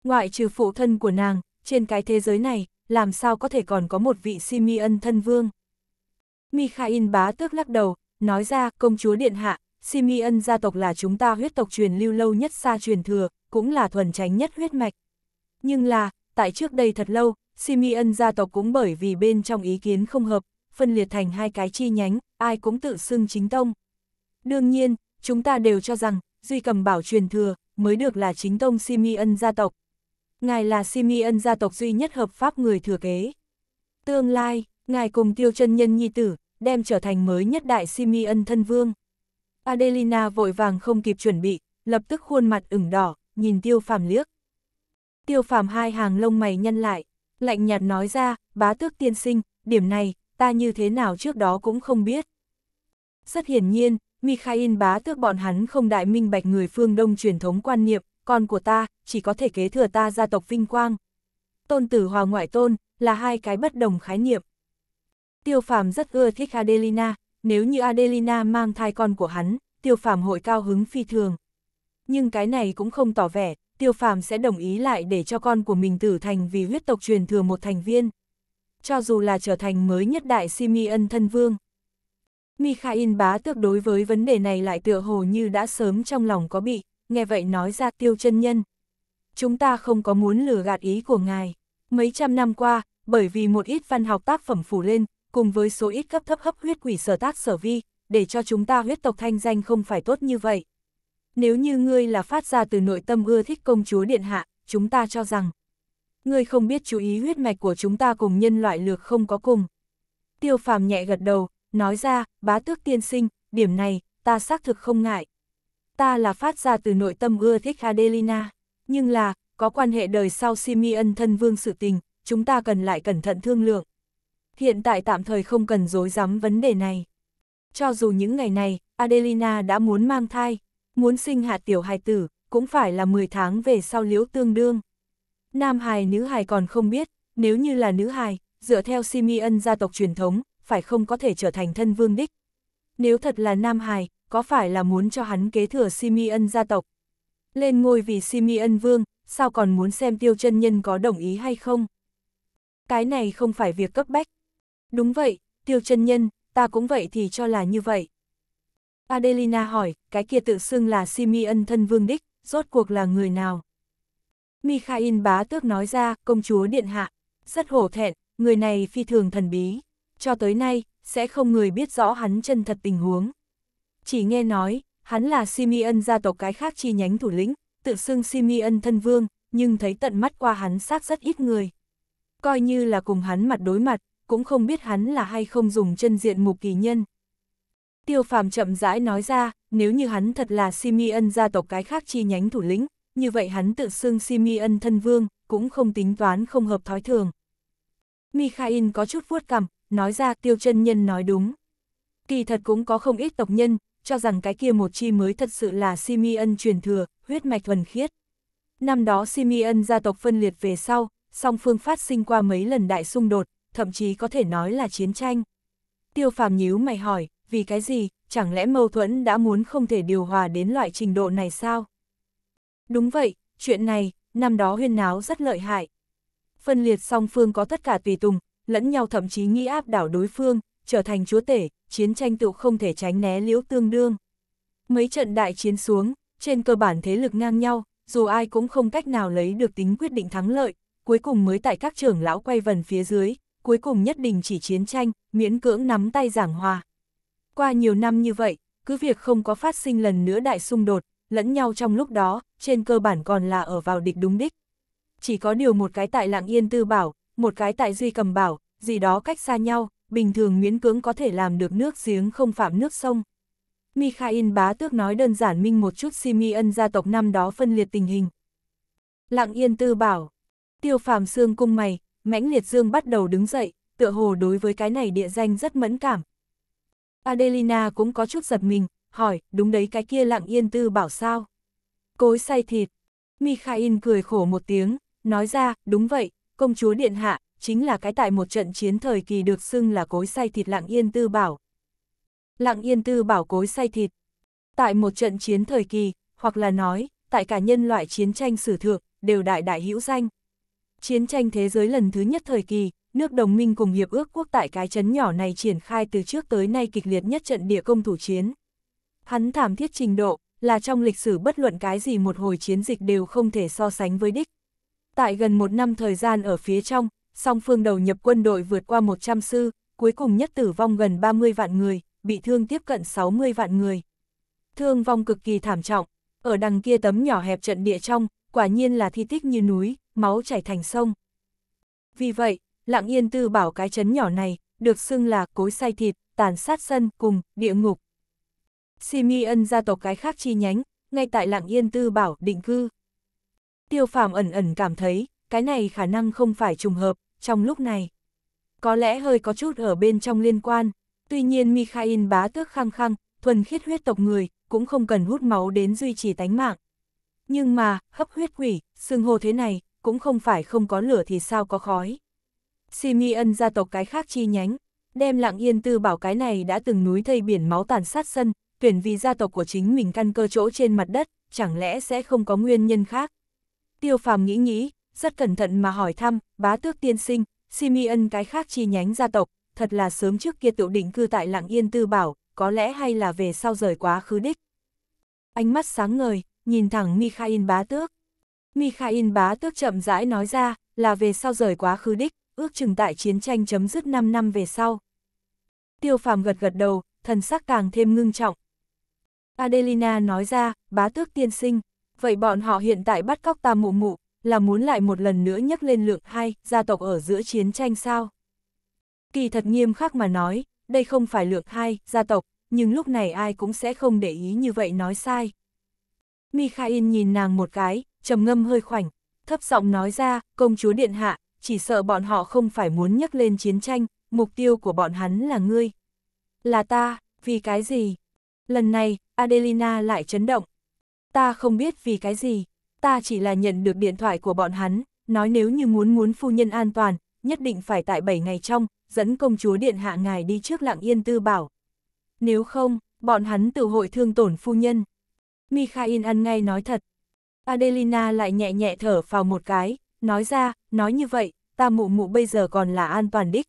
Ngoại trừ phụ thân của nàng, trên cái thế giới này, làm sao có thể còn có một vị Simi thân vương? Mikhail bá tước lắc đầu, nói ra công chúa điện hạ, Simeon gia tộc là chúng ta huyết tộc truyền lưu lâu nhất xa truyền thừa, cũng là thuần tránh nhất huyết mạch. Nhưng là, tại trước đây thật lâu, Simeon gia tộc cũng bởi vì bên trong ý kiến không hợp, phân liệt thành hai cái chi nhánh, ai cũng tự xưng chính tông. Đương nhiên, chúng ta đều cho rằng, Duy cầm bảo truyền thừa, mới được là chính tông Simeon gia tộc. Ngài là Simeon gia tộc duy nhất hợp pháp người thừa kế. Tương lai, ngài cùng tiêu chân nhân nhi tử, đem trở thành mới nhất đại Simeon thân vương. Adelina vội vàng không kịp chuẩn bị, lập tức khuôn mặt ửng đỏ, nhìn tiêu phàm liếc. Tiêu phàm hai hàng lông mày nhăn lại, lạnh nhạt nói ra, bá tước tiên sinh, điểm này, ta như thế nào trước đó cũng không biết. Rất hiển nhiên, Mikhail bá tước bọn hắn không đại minh bạch người phương Đông truyền thống quan niệm, con của ta, chỉ có thể kế thừa ta gia tộc vinh quang. Tôn tử hòa ngoại tôn, là hai cái bất đồng khái niệm. Tiêu phàm rất ưa thích Adelina, nếu như Adelina mang thai con của hắn, tiêu phàm hội cao hứng phi thường. Nhưng cái này cũng không tỏ vẻ, tiêu phàm sẽ đồng ý lại để cho con của mình tử thành vì huyết tộc truyền thừa một thành viên. Cho dù là trở thành mới nhất đại Simeon thân vương. Mikhail bá tước đối với vấn đề này lại tựa hồ như đã sớm trong lòng có bị, nghe vậy nói ra tiêu chân nhân. Chúng ta không có muốn lừa gạt ý của ngài. Mấy trăm năm qua, bởi vì một ít văn học tác phẩm phủ lên, cùng với số ít cấp thấp hấp huyết quỷ sở tác sở vi, để cho chúng ta huyết tộc thanh danh không phải tốt như vậy. Nếu như ngươi là phát ra từ nội tâm ưa thích công chúa điện hạ, chúng ta cho rằng, ngươi không biết chú ý huyết mạch của chúng ta cùng nhân loại lược không có cùng. Tiêu phàm nhẹ gật đầu, nói ra, bá tước tiên sinh, điểm này, ta xác thực không ngại. Ta là phát ra từ nội tâm ưa thích Adelina, nhưng là, có quan hệ đời sau Simeon thân vương sự tình, chúng ta cần lại cẩn thận thương lượng hiện tại tạm thời không cần dối rắm vấn đề này. Cho dù những ngày này, Adelina đã muốn mang thai, muốn sinh hạ tiểu hài tử, cũng phải là 10 tháng về sau liễu tương đương. Nam hài nữ hài còn không biết, nếu như là nữ hài, dựa theo Simeon gia tộc truyền thống, phải không có thể trở thành thân vương đích. Nếu thật là nam hài, có phải là muốn cho hắn kế thừa Simeon gia tộc? Lên ngôi vì Simeon vương, sao còn muốn xem tiêu chân nhân có đồng ý hay không? Cái này không phải việc cấp bách, Đúng vậy, tiêu chân nhân, ta cũng vậy thì cho là như vậy. Adelina hỏi, cái kia tự xưng là Simeon thân vương đích, rốt cuộc là người nào? Mikhail bá tước nói ra, công chúa điện hạ, rất hổ thẹn, người này phi thường thần bí, cho tới nay, sẽ không người biết rõ hắn chân thật tình huống. Chỉ nghe nói, hắn là Simeon gia tộc cái khác chi nhánh thủ lĩnh, tự xưng Simeon thân vương, nhưng thấy tận mắt qua hắn xác rất ít người. Coi như là cùng hắn mặt đối mặt, cũng không biết hắn là hay không dùng chân diện mục kỳ nhân. Tiêu phàm chậm rãi nói ra, nếu như hắn thật là Simeon gia tộc cái khác chi nhánh thủ lĩnh, như vậy hắn tự xưng Simeon thân vương, cũng không tính toán không hợp thói thường. Mikhail có chút vuốt cằm, nói ra tiêu chân nhân nói đúng. Kỳ thật cũng có không ít tộc nhân, cho rằng cái kia một chi mới thật sự là Simeon truyền thừa, huyết mạch thuần khiết. Năm đó Simeon gia tộc phân liệt về sau, song phương phát sinh qua mấy lần đại xung đột, thậm chí có thể nói là chiến tranh. Tiêu phàm nhíu mày hỏi, vì cái gì, chẳng lẽ mâu thuẫn đã muốn không thể điều hòa đến loại trình độ này sao? Đúng vậy, chuyện này, năm đó huyên náo rất lợi hại. Phân liệt song phương có tất cả tùy tùng, lẫn nhau thậm chí nghĩ áp đảo đối phương, trở thành chúa tể, chiến tranh tự không thể tránh né liễu tương đương. Mấy trận đại chiến xuống, trên cơ bản thế lực ngang nhau, dù ai cũng không cách nào lấy được tính quyết định thắng lợi, cuối cùng mới tại các trưởng lão quay vần phía dưới, cuối cùng nhất định chỉ chiến tranh, miễn cưỡng nắm tay giảng hòa. Qua nhiều năm như vậy, cứ việc không có phát sinh lần nữa đại xung đột, lẫn nhau trong lúc đó, trên cơ bản còn là ở vào địch đúng đích. Chỉ có điều một cái tại lạng yên tư bảo, một cái tại duy cầm bảo, gì đó cách xa nhau, bình thường miễn cưỡng có thể làm được nước giếng không phạm nước sông. Mikhail Bá Tước nói đơn giản minh một chút Simeon gia tộc năm đó phân liệt tình hình. Lặng yên tư bảo, tiêu phàm xương cung mày, mãnh liệt dương bắt đầu đứng dậy, tựa hồ đối với cái này địa danh rất mẫn cảm. Adelina cũng có chút giật mình, hỏi, đúng đấy cái kia lặng yên tư bảo sao? Cối say thịt. Mikhail cười khổ một tiếng, nói ra, đúng vậy, công chúa điện hạ, chính là cái tại một trận chiến thời kỳ được xưng là cối say thịt lặng yên tư bảo. Lặng yên tư bảo cối say thịt. Tại một trận chiến thời kỳ, hoặc là nói, tại cả nhân loại chiến tranh sử thượng, đều đại đại hữu danh. Chiến tranh thế giới lần thứ nhất thời kỳ, nước đồng minh cùng Hiệp ước quốc tại cái chấn nhỏ này triển khai từ trước tới nay kịch liệt nhất trận địa công thủ chiến. Hắn thảm thiết trình độ, là trong lịch sử bất luận cái gì một hồi chiến dịch đều không thể so sánh với đích. Tại gần một năm thời gian ở phía trong, song phương đầu nhập quân đội vượt qua 100 sư, cuối cùng nhất tử vong gần 30 vạn người, bị thương tiếp cận 60 vạn người. Thương vong cực kỳ thảm trọng, ở đằng kia tấm nhỏ hẹp trận địa trong, quả nhiên là thi tích như núi, máu chảy thành sông. Vì vậy, lặng yên tư bảo cái chấn nhỏ này, được xưng là cối say thịt, tàn sát sân cùng địa ngục. Simi ân gia tộc cái khác chi nhánh, ngay tại lặng yên tư bảo định cư. Tiêu phàm ẩn ẩn cảm thấy, cái này khả năng không phải trùng hợp, trong lúc này. Có lẽ hơi có chút ở bên trong liên quan, tuy nhiên Mikhail bá tước khăng khăng, thuần khiết huyết tộc người, cũng không cần hút máu đến duy trì tánh mạng. Nhưng mà, hấp huyết quỷ, xưng hồ thế này, cũng không phải không có lửa thì sao có khói. Simian gia tộc cái khác chi nhánh, đem lặng yên tư bảo cái này đã từng núi thây biển máu tàn sát sân, tuyển vì gia tộc của chính mình căn cơ chỗ trên mặt đất, chẳng lẽ sẽ không có nguyên nhân khác. Tiêu phàm nghĩ nghĩ, rất cẩn thận mà hỏi thăm, bá tước tiên sinh, Simian cái khác chi nhánh gia tộc, thật là sớm trước kia tựu định cư tại lặng yên tư bảo, có lẽ hay là về sau rời quá khứ đích. Ánh mắt sáng ngời, nhìn thẳng Mikhail bá tước. Mikhail Bá Tước chậm rãi nói ra, là về sau rời quá khứ đích, ước chừng tại chiến tranh chấm dứt 5 năm về sau. Tiêu phàm gật gật đầu, thần sắc càng thêm ngưng trọng. Adelina nói ra, bá tước tiên sinh, vậy bọn họ hiện tại bắt cóc ta mụ mụ, là muốn lại một lần nữa nhắc lên lượng hai gia tộc ở giữa chiến tranh sao? Kỳ thật nghiêm khắc mà nói, đây không phải lượng hai gia tộc, nhưng lúc này ai cũng sẽ không để ý như vậy nói sai. Mikhail nhìn nàng một cái, trầm ngâm hơi khoảnh, thấp giọng nói ra, công chúa điện hạ, chỉ sợ bọn họ không phải muốn nhắc lên chiến tranh, mục tiêu của bọn hắn là ngươi. Là ta, vì cái gì? Lần này, Adelina lại chấn động. Ta không biết vì cái gì, ta chỉ là nhận được điện thoại của bọn hắn, nói nếu như muốn muốn phu nhân an toàn, nhất định phải tại 7 ngày trong, dẫn công chúa điện hạ ngài đi trước lặng yên tư bảo. Nếu không, bọn hắn tự hội thương tổn phu nhân. Mikhail ăn ngay nói thật, Adelina lại nhẹ nhẹ thở vào một cái, nói ra, nói như vậy, ta mụ mụ bây giờ còn là an toàn đích.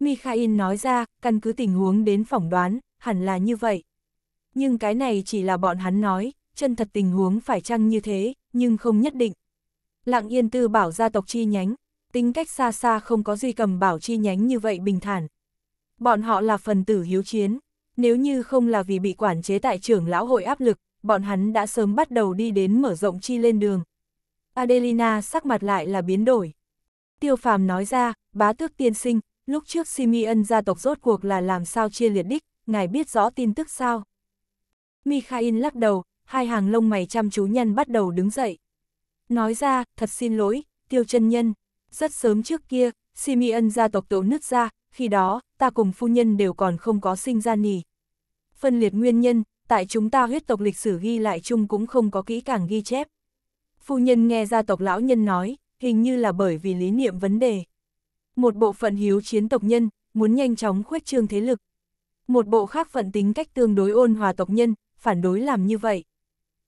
Mikhail nói ra, căn cứ tình huống đến phỏng đoán, hẳn là như vậy. Nhưng cái này chỉ là bọn hắn nói, chân thật tình huống phải chăng như thế, nhưng không nhất định. Lặng yên tư bảo gia tộc chi nhánh, tính cách xa xa không có duy cầm bảo chi nhánh như vậy bình thản. Bọn họ là phần tử hiếu chiến, nếu như không là vì bị quản chế tại trưởng lão hội áp lực, bọn hắn đã sớm bắt đầu đi đến mở rộng chi lên đường. Adelina sắc mặt lại là biến đổi. Tiêu phàm nói ra, bá tước tiên sinh, lúc trước Simeon gia tộc rốt cuộc là làm sao chia liệt đích, ngài biết rõ tin tức sao. Mikhail lắc đầu, hai hàng lông mày chăm chú nhân bắt đầu đứng dậy. Nói ra, thật xin lỗi, tiêu chân nhân, rất sớm trước kia, Simeon gia tộc tổ nứt ra, khi đó, ta cùng phu nhân đều còn không có sinh ra nỉ. Phân liệt nguyên nhân, tại chúng ta huyết tộc lịch sử ghi lại chung cũng không có kỹ càng ghi chép. Phu nhân nghe gia tộc lão nhân nói, hình như là bởi vì lý niệm vấn đề. Một bộ phận hiếu chiến tộc nhân, muốn nhanh chóng khuếch trương thế lực. Một bộ khác phận tính cách tương đối ôn hòa tộc nhân, phản đối làm như vậy.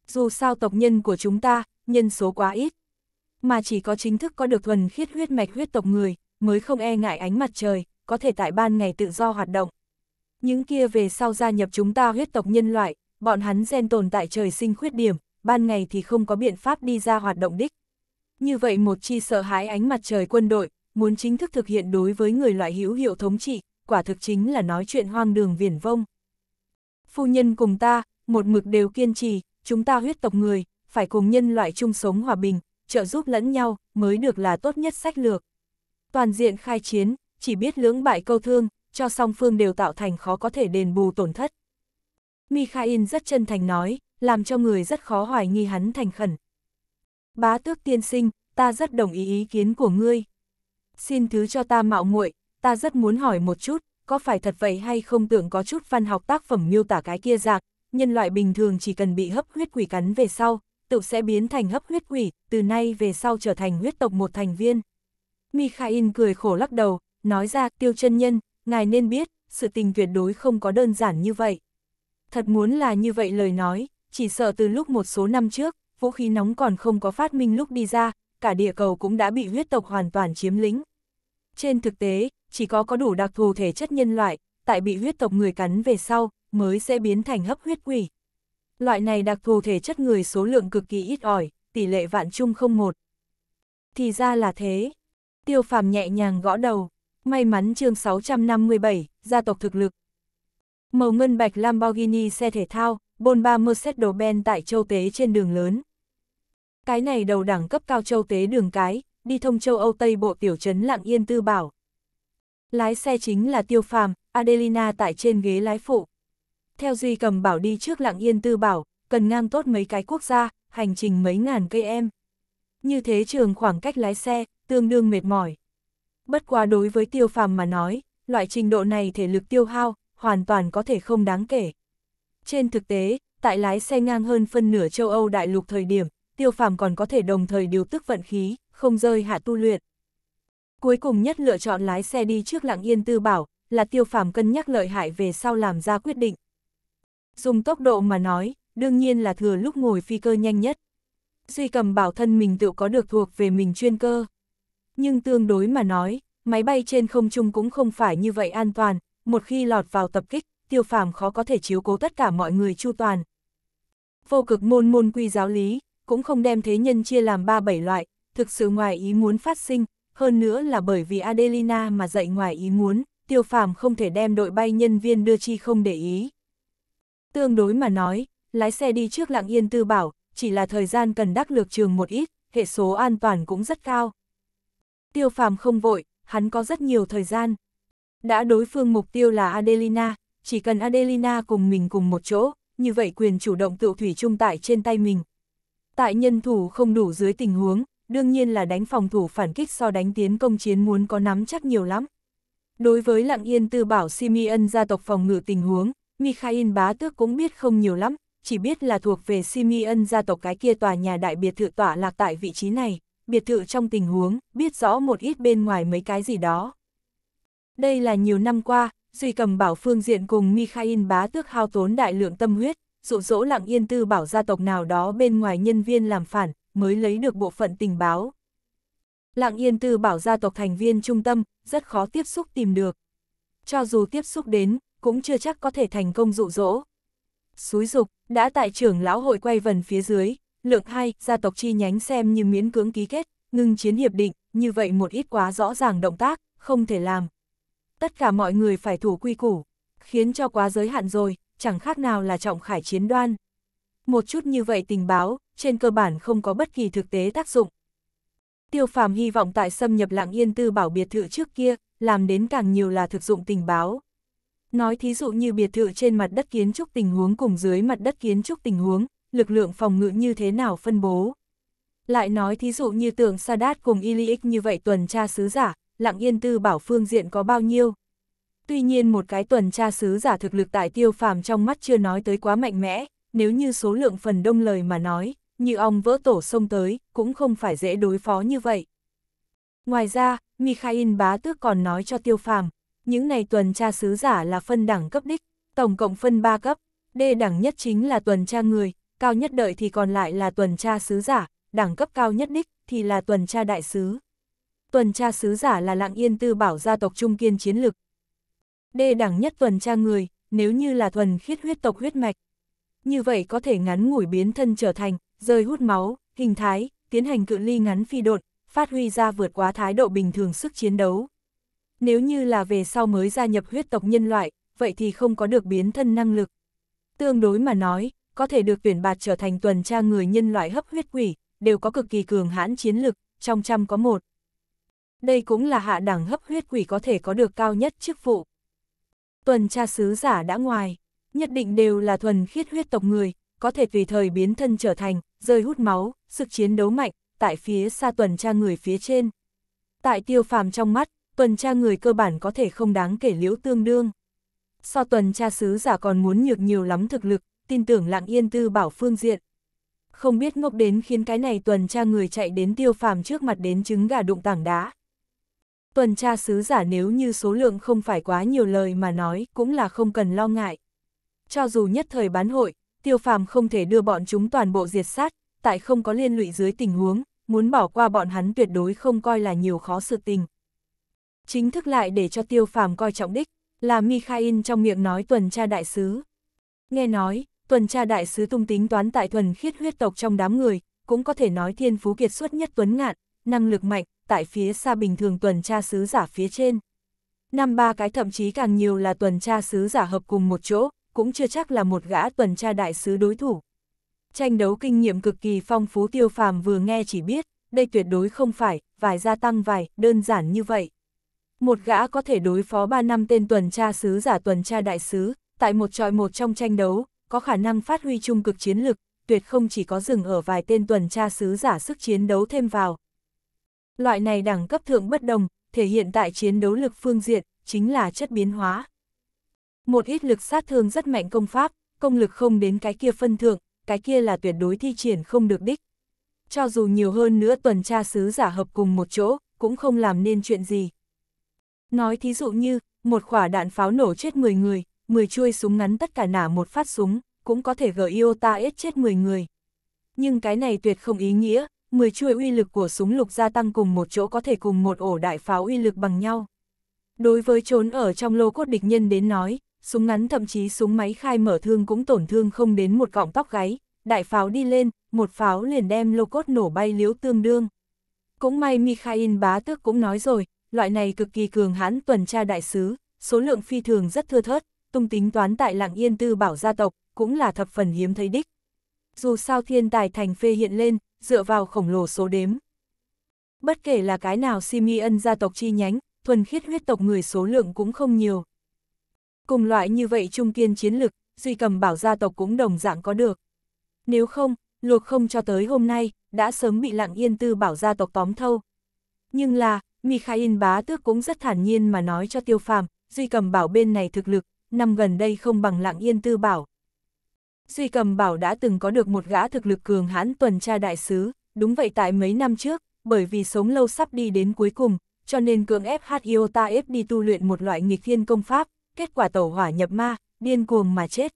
Dù sao tộc nhân của chúng ta, nhân số quá ít. Mà chỉ có chính thức có được thuần khiết huyết mạch huyết tộc người, mới không e ngại ánh mặt trời, có thể tại ban ngày tự do hoạt động. Những kia về sau gia nhập chúng ta huyết tộc nhân loại, bọn hắn gen tồn tại trời sinh khuyết điểm, ban ngày thì không có biện pháp đi ra hoạt động đích. Như vậy một chi sợ hãi ánh mặt trời quân đội, muốn chính thức thực hiện đối với người loại hữu hiệu thống trị, quả thực chính là nói chuyện hoang đường viển vông. Phu nhân cùng ta, một mực đều kiên trì, chúng ta huyết tộc người, phải cùng nhân loại chung sống hòa bình, trợ giúp lẫn nhau, mới được là tốt nhất sách lược. Toàn diện khai chiến, chỉ biết lưỡng bại câu thương, cho song phương đều tạo thành khó có thể đền bù tổn thất. Mikhail rất chân thành nói, làm cho người rất khó hoài nghi hắn thành khẩn. Bá tước tiên sinh, ta rất đồng ý ý kiến của ngươi. Xin thứ cho ta mạo muội, ta rất muốn hỏi một chút, có phải thật vậy hay không tưởng có chút văn học tác phẩm miêu tả cái kia giạc, nhân loại bình thường chỉ cần bị hấp huyết quỷ cắn về sau, tự sẽ biến thành hấp huyết quỷ, từ nay về sau trở thành huyết tộc một thành viên. Mikhail cười khổ lắc đầu, nói ra tiêu chân nhân, ngài nên biết, sự tình tuyệt đối không có đơn giản như vậy. Thật muốn là như vậy lời nói, chỉ sợ từ lúc một số năm trước, vũ khí nóng còn không có phát minh lúc đi ra, cả địa cầu cũng đã bị huyết tộc hoàn toàn chiếm lĩnh. Trên thực tế, chỉ có có đủ đặc thù thể chất nhân loại, tại bị huyết tộc người cắn về sau, mới sẽ biến thành hấp huyết quỷ. Loại này đặc thù thể chất người số lượng cực kỳ ít ỏi, tỷ lệ vạn chung không một. Thì ra là thế. Tiêu phàm nhẹ nhàng gõ đầu, may mắn chương 657, gia tộc thực lực. Màu ngân bạch Lamborghini xe thể thao, bôn ba Mercedes-Benz tại châu tế trên đường lớn. Cái này đầu đẳng cấp cao châu tế đường cái, đi thông châu Âu Tây bộ tiểu trấn lặng Yên Tư Bảo. Lái xe chính là Tiêu Phàm, Adelina tại trên ghế lái phụ. Theo Duy cầm bảo đi trước lặng Yên Tư Bảo, cần ngang tốt mấy cái quốc gia, hành trình mấy ngàn cây em. Như thế trường khoảng cách lái xe, tương đương mệt mỏi. Bất quá đối với tiêu phàm mà nói, loại trình độ này thể lực tiêu hao, hoàn toàn có thể không đáng kể. Trên thực tế, tại lái xe ngang hơn phân nửa châu Âu đại lục thời điểm, tiêu phàm còn có thể đồng thời điều tức vận khí, không rơi hạ tu luyện. Cuối cùng nhất lựa chọn lái xe đi trước lặng yên tư bảo, là tiêu phàm cân nhắc lợi hại về sau làm ra quyết định. Dùng tốc độ mà nói, đương nhiên là thừa lúc ngồi phi cơ nhanh nhất. Duy cầm bảo thân mình tự có được thuộc về mình chuyên cơ. Nhưng tương đối mà nói, máy bay trên không trung cũng không phải như vậy an toàn, một khi lọt vào tập kích, tiêu phàm khó có thể chiếu cố tất cả mọi người chu toàn. Vô cực môn môn quy giáo lý, cũng không đem thế nhân chia làm ba bảy loại, thực sự ngoài ý muốn phát sinh, hơn nữa là bởi vì Adelina mà dạy ngoài ý muốn, tiêu phàm không thể đem đội bay nhân viên đưa chi không để ý. Tương đối mà nói, lái xe đi trước lặng yên tư bảo, chỉ là thời gian cần đắc lược trường một ít, hệ số an toàn cũng rất cao tiêu phàm không vội, hắn có rất nhiều thời gian. Đã đối phương mục tiêu là Adelina, chỉ cần Adelina cùng mình cùng một chỗ, như vậy quyền chủ động tự thủy trung tại trên tay mình. Tại nhân thủ không đủ dưới tình huống, đương nhiên là đánh phòng thủ phản kích so đánh tiến công chiến muốn có nắm chắc nhiều lắm. Đối với lặng yên tư bảo Simeon gia tộc phòng ngự tình huống, Mikhail bá tước cũng biết không nhiều lắm, chỉ biết là thuộc về Simeon gia tộc cái kia tòa nhà đại biệt thự tỏa lạc tại vị trí này biệt thự trong tình huống, biết rõ một ít bên ngoài mấy cái gì đó. Đây là nhiều năm qua, Duy Cầm Bảo phương diện cùng Mikhail Bá Tước hao tốn đại lượng tâm huyết, dụ dỗ lặng yên tư bảo gia tộc nào đó bên ngoài nhân viên làm phản, mới lấy được bộ phận tình báo. Lặng yên tư bảo gia tộc thành viên trung tâm, rất khó tiếp xúc tìm được. Cho dù tiếp xúc đến, cũng chưa chắc có thể thành công dụ dỗ. suối dục, đã tại trưởng lão hội quay vần phía dưới, Lượng 2, gia tộc chi nhánh xem như miễn cưỡng ký kết, ngưng chiến hiệp định, như vậy một ít quá rõ ràng động tác, không thể làm. Tất cả mọi người phải thủ quy củ, khiến cho quá giới hạn rồi, chẳng khác nào là trọng khải chiến đoan. Một chút như vậy tình báo, trên cơ bản không có bất kỳ thực tế tác dụng. Tiêu phàm hy vọng tại xâm nhập lạng yên tư bảo biệt thự trước kia, làm đến càng nhiều là thực dụng tình báo. Nói thí dụ như biệt thự trên mặt đất kiến trúc tình huống cùng dưới mặt đất kiến trúc tình huống, lực lượng phòng ngự như thế nào phân bố. Lại nói thí dụ như tượng Sadat cùng Ilyic như vậy tuần tra sứ giả, lặng yên tư bảo phương diện có bao nhiêu. Tuy nhiên một cái tuần tra sứ giả thực lực tại tiêu phàm trong mắt chưa nói tới quá mạnh mẽ, nếu như số lượng phần đông lời mà nói, như ong vỡ tổ sông tới, cũng không phải dễ đối phó như vậy. Ngoài ra, Mikhail Bá Tước còn nói cho tiêu phàm, những này tuần tra sứ giả là phân đẳng cấp đích, tổng cộng phân 3 cấp, D đẳng nhất chính là tuần tra người, cao nhất đợi thì còn lại là tuần tra sứ giả, đẳng cấp cao nhất đích thì là tuần tra đại sứ. Tuần tra sứ giả là lạng yên tư bảo gia tộc trung kiên chiến lực. Đê đẳng nhất tuần tra người, nếu như là thuần khiết huyết tộc huyết mạch. Như vậy có thể ngắn ngủi biến thân trở thành, rơi hút máu, hình thái, tiến hành cự ly ngắn phi độn, phát huy ra vượt quá thái độ bình thường sức chiến đấu. Nếu như là về sau mới gia nhập huyết tộc nhân loại, vậy thì không có được biến thân năng lực. Tương đối mà nói, có thể được tuyển bạt trở thành tuần tra người nhân loại hấp huyết quỷ, đều có cực kỳ cường hãn chiến lực, trong trăm có một. Đây cũng là hạ đẳng hấp huyết quỷ có thể có được cao nhất chức vụ. Tuần tra sứ giả đã ngoài, nhất định đều là thuần khiết huyết tộc người, có thể tùy thời biến thân trở thành, rơi hút máu, sức chiến đấu mạnh, tại phía xa tuần tra người phía trên. Tại tiêu phàm trong mắt, tuần tra người cơ bản có thể không đáng kể liễu tương đương. So tuần tra sứ giả còn muốn nhược nhiều lắm thực lực, tin tưởng lặng yên tư bảo phương diện. Không biết ngốc đến khiến cái này tuần tra người chạy đến tiêu phàm trước mặt đến trứng gà đụng tảng đá. Tuần tra sứ giả nếu như số lượng không phải quá nhiều lời mà nói cũng là không cần lo ngại. Cho dù nhất thời bán hội, tiêu phàm không thể đưa bọn chúng toàn bộ diệt sát, tại không có liên lụy dưới tình huống, muốn bỏ qua bọn hắn tuyệt đối không coi là nhiều khó sự tình. Chính thức lại để cho tiêu phàm coi trọng đích, là Mikhail trong miệng nói tuần tra đại sứ. Nghe nói, tuần tra đại sứ tung tính toán tại thuần khiết huyết tộc trong đám người, cũng có thể nói thiên phú kiệt xuất nhất tuấn ngạn, năng lực mạnh, tại phía xa bình thường tuần tra sứ giả phía trên. Năm ba cái thậm chí càng nhiều là tuần tra sứ giả hợp cùng một chỗ, cũng chưa chắc là một gã tuần tra đại sứ đối thủ. Tranh đấu kinh nghiệm cực kỳ phong phú tiêu phàm vừa nghe chỉ biết, đây tuyệt đối không phải, vài gia tăng vài, đơn giản như vậy. Một gã có thể đối phó 3 năm tên tuần tra sứ giả tuần tra đại sứ, tại một tròi một trong tranh đấu, có khả năng phát huy trung cực chiến lực, tuyệt không chỉ có dừng ở vài tên tuần tra sứ giả sức chiến đấu thêm vào. Loại này đẳng cấp thượng bất đồng, thể hiện tại chiến đấu lực phương diện, chính là chất biến hóa. Một ít lực sát thương rất mạnh công pháp, công lực không đến cái kia phân thượng, cái kia là tuyệt đối thi triển không được đích. Cho dù nhiều hơn nữa tuần tra sứ giả hợp cùng một chỗ, cũng không làm nên chuyện gì. Nói thí dụ như, một quả đạn pháo nổ chết 10 người, 10 chuôi súng ngắn tất cả nả một phát súng, cũng có thể gỡ Iota ít chết 10 người. Nhưng cái này tuyệt không ý nghĩa, 10 chuôi uy lực của súng lục gia tăng cùng một chỗ có thể cùng một ổ đại pháo uy lực bằng nhau. Đối với trốn ở trong lô cốt địch nhân đến nói, súng ngắn thậm chí súng máy khai mở thương cũng tổn thương không đến một cọng tóc gáy, đại pháo đi lên, một pháo liền đem lô cốt nổ bay liếu tương đương. Cũng may Mikhail Bá Tước cũng nói rồi, loại này cực kỳ cường hãn tuần tra đại sứ, số lượng phi thường rất thưa thớt, tung tính toán tại lạng yên tư bảo gia tộc, cũng là thập phần hiếm thấy đích. Dù sao thiên tài thành phê hiện lên, dựa vào khổng lồ số đếm. Bất kể là cái nào Simeon gia tộc chi nhánh, thuần khiết huyết tộc người số lượng cũng không nhiều. Cùng loại như vậy trung kiên chiến lực, duy cầm bảo gia tộc cũng đồng dạng có được. Nếu không, luộc không cho tới hôm nay, đã sớm bị lặng yên tư bảo gia tộc tóm thâu. Nhưng là, Mikhail bá tước cũng rất thản nhiên mà nói cho tiêu phàm, duy cầm bảo bên này thực lực, năm gần đây không bằng lặng yên tư bảo. Duy cầm bảo đã từng có được một gã thực lực cường hãn tuần tra đại sứ, đúng vậy tại mấy năm trước, bởi vì sống lâu sắp đi đến cuối cùng, cho nên cưỡng ép ta ép đi tu luyện một loại nghịch thiên công pháp, kết quả tẩu hỏa nhập ma, điên cuồng mà chết.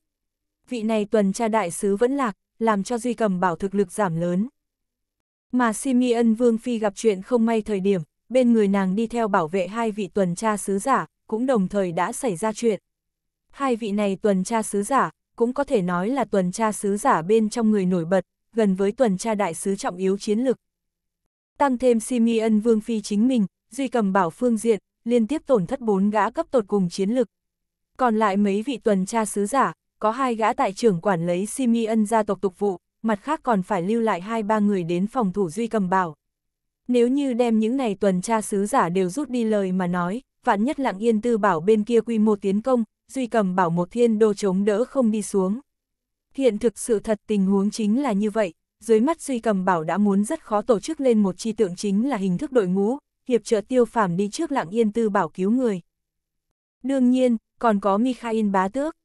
Vị này tuần tra đại sứ vẫn lạc, làm cho Duy cầm bảo thực lực giảm lớn. Mà Simeon Vương Phi gặp chuyện không may thời điểm, bên người nàng đi theo bảo vệ hai vị tuần tra sứ giả, cũng đồng thời đã xảy ra chuyện hai vị này tuần tra sứ giả, cũng có thể nói là tuần tra sứ giả bên trong người nổi bật, gần với tuần tra đại sứ trọng yếu chiến lực. Tăng thêm Simeon Vương Phi chính mình, duy cầm bảo phương diện, liên tiếp tổn thất bốn gã cấp tột cùng chiến lực. Còn lại mấy vị tuần tra sứ giả, có hai gã tại trưởng quản lấy Simeon gia tộc tục vụ, mặt khác còn phải lưu lại hai ba người đến phòng thủ duy cầm bảo. Nếu như đem những này tuần tra sứ giả đều rút đi lời mà nói, vạn nhất lặng yên tư bảo bên kia quy mô tiến công, Duy cầm bảo một thiên đô chống đỡ không đi xuống. Hiện thực sự thật tình huống chính là như vậy, dưới mắt Duy cầm bảo đã muốn rất khó tổ chức lên một chi tượng chính là hình thức đội ngũ, hiệp trợ tiêu phàm đi trước lạng yên tư bảo cứu người. Đương nhiên, còn có Mikhail bá tước.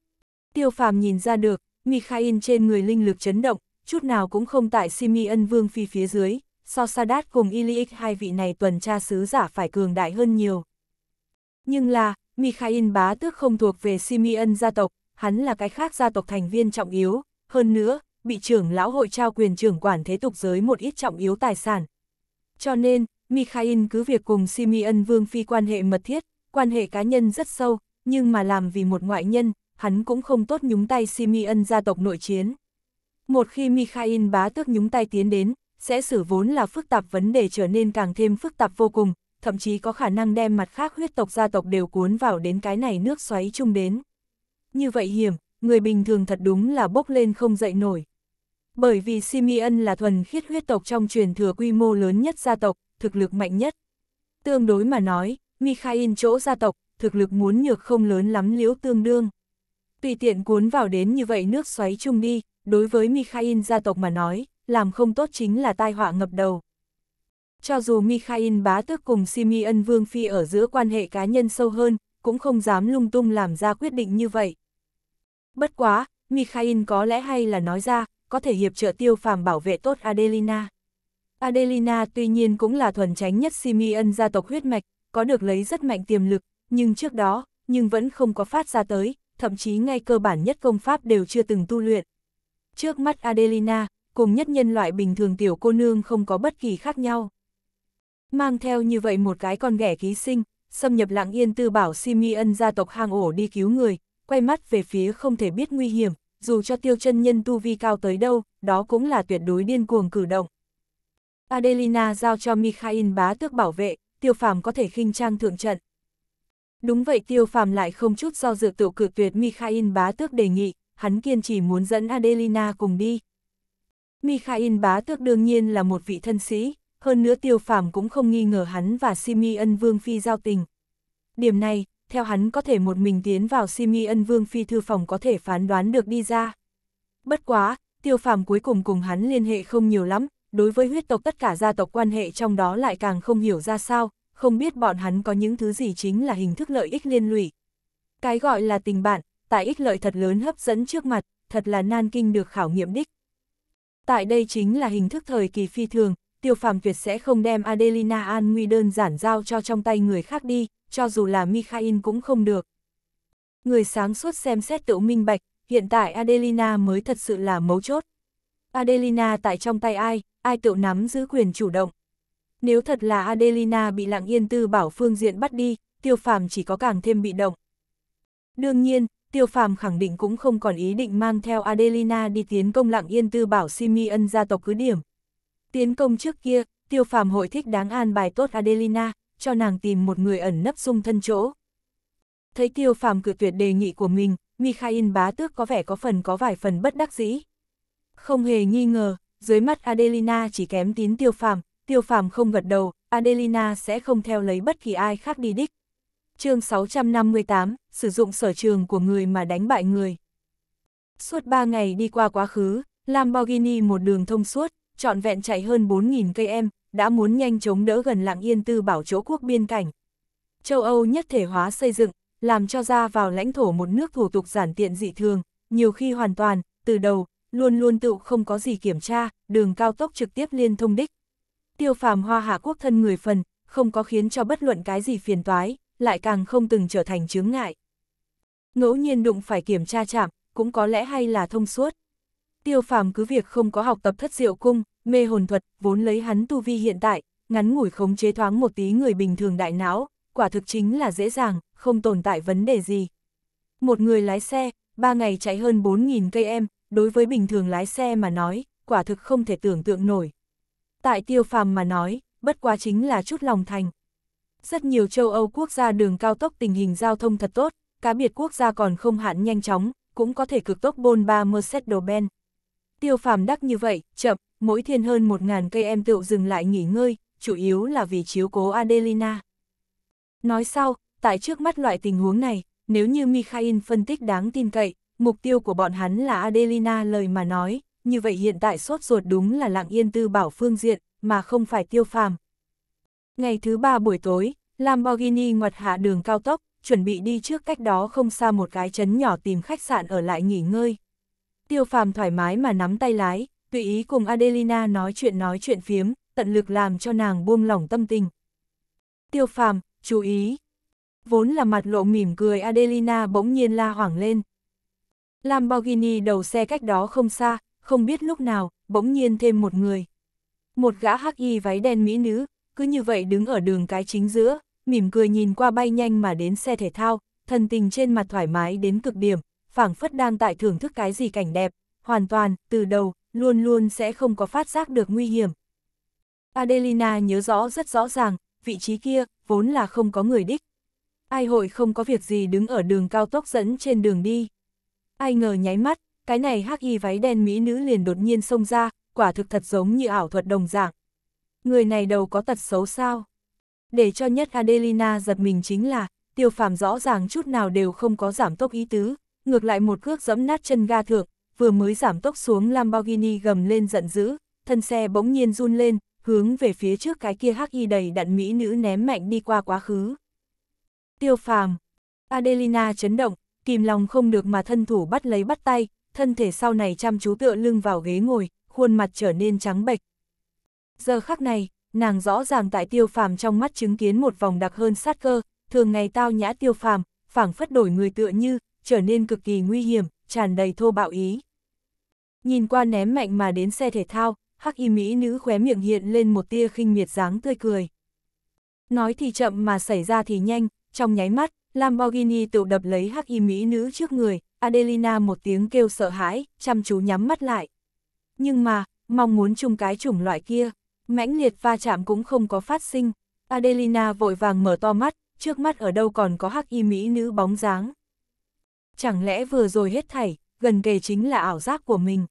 Tiêu phàm nhìn ra được, Mikhail trên người linh lực chấn động, chút nào cũng không tại Simeon Vương Phi phía dưới, so Sadat cùng Ilyich hai vị này tuần tra sứ giả phải cường đại hơn nhiều. Nhưng là, Mikhail Bá Tước không thuộc về Simeon gia tộc, hắn là cái khác gia tộc thành viên trọng yếu, hơn nữa, bị trưởng lão hội trao quyền trưởng quản thế tục giới một ít trọng yếu tài sản. Cho nên, Mikhail cứ việc cùng Simeon Vương Phi quan hệ mật thiết, quan hệ cá nhân rất sâu, nhưng mà làm vì một ngoại nhân, hắn cũng không tốt nhúng tay Simeon gia tộc nội chiến. Một khi Mikhail bá tước nhúng tay tiến đến, sẽ xử vốn là phức tạp vấn đề trở nên càng thêm phức tạp vô cùng, thậm chí có khả năng đem mặt khác huyết tộc gia tộc đều cuốn vào đến cái này nước xoáy chung đến. Như vậy hiểm, người bình thường thật đúng là bốc lên không dậy nổi. Bởi vì Simeon là thuần khiết huyết tộc trong truyền thừa quy mô lớn nhất gia tộc, thực lực mạnh nhất. Tương đối mà nói, Mikhail chỗ gia tộc, thực lực muốn nhược không lớn lắm liễu tương đương. Tùy tiện cuốn vào đến như vậy nước xoáy chung đi, đối với Mikhail gia tộc mà nói, làm không tốt chính là tai họa ngập đầu cho dù Mikhail bá tước cùng Simeon Vương Phi ở giữa quan hệ cá nhân sâu hơn, cũng không dám lung tung làm ra quyết định như vậy. Bất quá, Mikhail có lẽ hay là nói ra, có thể hiệp trợ tiêu phàm bảo vệ tốt Adelina. Adelina tuy nhiên cũng là thuần tránh nhất Simeon gia tộc huyết mạch, có được lấy rất mạnh tiềm lực, nhưng trước đó, nhưng vẫn không có phát ra tới, thậm chí ngay cơ bản nhất công pháp đều chưa từng tu luyện. Trước mắt Adelina, cùng nhất nhân loại bình thường tiểu cô nương không có bất kỳ khác nhau mang theo như vậy một cái con ghẻ ký sinh, xâm nhập lặng yên tư bảo Simeon gia tộc hang ổ đi cứu người, quay mắt về phía không thể biết nguy hiểm, dù cho tiêu chân nhân tu vi cao tới đâu, đó cũng là tuyệt đối điên cuồng cử động. Adelina giao cho Mikhail bá tước bảo vệ, tiêu phàm có thể khinh trang thượng trận. Đúng vậy tiêu phàm lại không chút do dự tự cử tuyệt Mikhail bá tước đề nghị, hắn kiên trì muốn dẫn Adelina cùng đi. Mikhail bá tước đương nhiên là một vị thân sĩ, hơn nữa tiêu phàm cũng không nghi ngờ hắn và Simi ân Vương Phi giao tình. Điểm này, theo hắn có thể một mình tiến vào Simi ân Vương Phi thư phòng có thể phán đoán được đi ra. Bất quá, tiêu phàm cuối cùng cùng hắn liên hệ không nhiều lắm, đối với huyết tộc tất cả gia tộc quan hệ trong đó lại càng không hiểu ra sao, không biết bọn hắn có những thứ gì chính là hình thức lợi ích liên lụy. Cái gọi là tình bạn, tại ích lợi thật lớn hấp dẫn trước mặt, thật là nan kinh được khảo nghiệm đích. Tại đây chính là hình thức thời kỳ phi thường, tiêu phàm tuyệt sẽ không đem Adelina An Nguy đơn giản giao cho trong tay người khác đi, cho dù là Mikhail cũng không được. Người sáng suốt xem xét tự minh bạch, hiện tại Adelina mới thật sự là mấu chốt. Adelina tại trong tay ai, ai tự nắm giữ quyền chủ động. Nếu thật là Adelina bị lặng yên tư bảo phương diện bắt đi, tiêu phàm chỉ có càng thêm bị động. Đương nhiên, tiêu phàm khẳng định cũng không còn ý định mang theo Adelina đi tiến công lặng yên tư bảo Simian gia tộc cứ điểm. Tiến công trước kia, tiêu phàm hội thích đáng an bài tốt Adelina, cho nàng tìm một người ẩn nấp dung thân chỗ. Thấy tiêu phàm cự tuyệt đề nghị của mình, Mikhail bá tước có vẻ có phần có vài phần bất đắc dĩ. Không hề nghi ngờ, dưới mắt Adelina chỉ kém tín tiêu phàm, tiêu phàm không gật đầu, Adelina sẽ không theo lấy bất kỳ ai khác đi đích. chương 658, sử dụng sở trường của người mà đánh bại người. Suốt ba ngày đi qua quá khứ, Lamborghini một đường thông suốt, trọn vẹn chạy hơn 4.000 cây em, đã muốn nhanh chống đỡ gần lạng yên tư bảo chỗ quốc biên cảnh. Châu Âu nhất thể hóa xây dựng, làm cho ra vào lãnh thổ một nước thủ tục giản tiện dị thường, nhiều khi hoàn toàn, từ đầu, luôn luôn tự không có gì kiểm tra, đường cao tốc trực tiếp liên thông đích. Tiêu phàm hoa hạ quốc thân người phần, không có khiến cho bất luận cái gì phiền toái, lại càng không từng trở thành chướng ngại. Ngẫu nhiên đụng phải kiểm tra chạm, cũng có lẽ hay là thông suốt. Tiêu phàm cứ việc không có học tập thất diệu cung, Mê hồn thuật, vốn lấy hắn tu vi hiện tại, ngắn ngủi khống chế thoáng một tí người bình thường đại não, quả thực chính là dễ dàng, không tồn tại vấn đề gì. Một người lái xe, ba ngày chạy hơn 4.000 cây em, đối với bình thường lái xe mà nói, quả thực không thể tưởng tượng nổi. Tại tiêu phàm mà nói, bất quá chính là chút lòng thành. Rất nhiều châu Âu quốc gia đường cao tốc tình hình giao thông thật tốt, cá biệt quốc gia còn không hạn nhanh chóng, cũng có thể cực tốc bôn ba Mercedes-Benz. Tiêu phàm đắc như vậy, chậm, mỗi thiên hơn một ngàn cây em tựu dừng lại nghỉ ngơi, chủ yếu là vì chiếu cố Adelina. Nói sau, tại trước mắt loại tình huống này, nếu như Mikhail phân tích đáng tin cậy, mục tiêu của bọn hắn là Adelina lời mà nói, như vậy hiện tại sốt ruột đúng là lặng yên tư bảo phương diện, mà không phải tiêu phàm. Ngày thứ ba buổi tối, Lamborghini ngoặt hạ đường cao tốc, chuẩn bị đi trước cách đó không xa một cái trấn nhỏ tìm khách sạn ở lại nghỉ ngơi. Tiêu phàm thoải mái mà nắm tay lái, tùy ý cùng Adelina nói chuyện nói chuyện phiếm, tận lực làm cho nàng buông lỏng tâm tình. Tiêu phàm, chú ý. Vốn là mặt lộ mỉm cười Adelina bỗng nhiên la hoảng lên. Lamborghini đầu xe cách đó không xa, không biết lúc nào, bỗng nhiên thêm một người. Một gã hắc y váy đen mỹ nữ, cứ như vậy đứng ở đường cái chính giữa, mỉm cười nhìn qua bay nhanh mà đến xe thể thao, thần tình trên mặt thoải mái đến cực điểm, phảng phất đang tại thưởng thức cái gì cảnh đẹp, hoàn toàn, từ đầu, luôn luôn sẽ không có phát giác được nguy hiểm. Adelina nhớ rõ rất rõ ràng, vị trí kia, vốn là không có người đích. Ai hội không có việc gì đứng ở đường cao tốc dẫn trên đường đi. Ai ngờ nháy mắt, cái này hắc y váy đen mỹ nữ liền đột nhiên xông ra, quả thực thật giống như ảo thuật đồng dạng. Người này đầu có tật xấu sao? Để cho nhất Adelina giật mình chính là, tiêu phàm rõ ràng chút nào đều không có giảm tốc ý tứ, ngược lại một cước giẫm nát chân ga thượng, vừa mới giảm tốc xuống Lamborghini gầm lên giận dữ, thân xe bỗng nhiên run lên, hướng về phía trước cái kia hắc y đầy đặn mỹ nữ ném mạnh đi qua quá khứ. Tiêu phàm, Adelina chấn động, kìm lòng không được mà thân thủ bắt lấy bắt tay, thân thể sau này chăm chú tựa lưng vào ghế ngồi, khuôn mặt trở nên trắng bệch. Giờ khắc này, nàng rõ ràng tại tiêu phàm trong mắt chứng kiến một vòng đặc hơn sát cơ, thường ngày tao nhã tiêu phàm, phảng phất đổi người tựa như, trở nên cực kỳ nguy hiểm, tràn đầy thô bạo ý. Nhìn qua ném mạnh mà đến xe thể thao, hắc y mỹ nữ khóe miệng hiện lên một tia khinh miệt dáng tươi cười. Nói thì chậm mà xảy ra thì nhanh, trong nháy mắt, Lamborghini tự đập lấy hắc y mỹ nữ trước người, Adelina một tiếng kêu sợ hãi, chăm chú nhắm mắt lại. Nhưng mà, mong muốn chung cái chủng loại kia, mãnh liệt va chạm cũng không có phát sinh. Adelina vội vàng mở to mắt, trước mắt ở đâu còn có hắc y mỹ nữ bóng dáng chẳng lẽ vừa rồi hết thảy, gần kề chính là ảo giác của mình.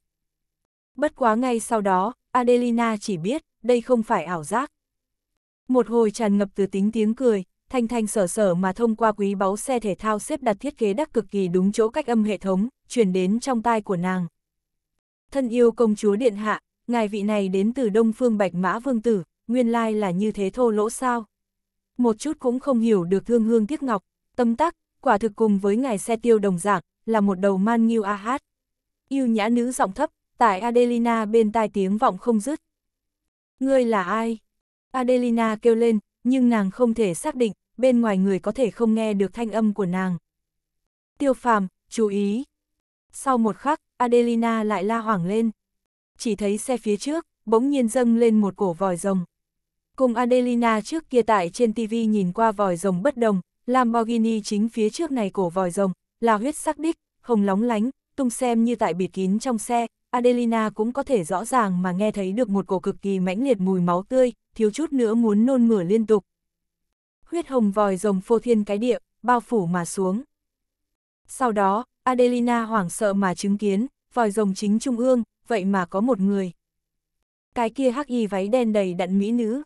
Bất quá ngay sau đó, Adelina chỉ biết, đây không phải ảo giác. Một hồi tràn ngập từ tính tiếng cười, thanh thanh sở sở mà thông qua quý báu xe thể thao xếp đặt thiết kế đắc cực kỳ đúng chỗ cách âm hệ thống, chuyển đến trong tai của nàng. Thân yêu công chúa điện hạ, ngài vị này đến từ đông phương bạch mã vương tử, nguyên lai là như thế thô lỗ sao. Một chút cũng không hiểu được thương hương tiếc ngọc, tâm tắc, quả thực cùng với ngài xe tiêu đồng dạng, là một đầu man nghiêu a hát. Yêu nhã nữ giọng thấp, tại Adelina bên tai tiếng vọng không dứt. Ngươi là ai? Adelina kêu lên, nhưng nàng không thể xác định, bên ngoài người có thể không nghe được thanh âm của nàng. Tiêu phàm, chú ý. Sau một khắc, Adelina lại la hoảng lên. Chỉ thấy xe phía trước, bỗng nhiên dâng lên một cổ vòi rồng. Cùng Adelina trước kia tại trên TV nhìn qua vòi rồng bất đồng, Lamborghini chính phía trước này cổ vòi rồng, là huyết sắc đích, hồng lóng lánh, tung xem như tại bịt kín trong xe, Adelina cũng có thể rõ ràng mà nghe thấy được một cổ cực kỳ mãnh liệt mùi máu tươi, thiếu chút nữa muốn nôn mửa liên tục. Huyết hồng vòi rồng phô thiên cái địa, bao phủ mà xuống. Sau đó, Adelina hoảng sợ mà chứng kiến, vòi rồng chính trung ương, vậy mà có một người. Cái kia hắc y váy đen đầy đặn mỹ nữ.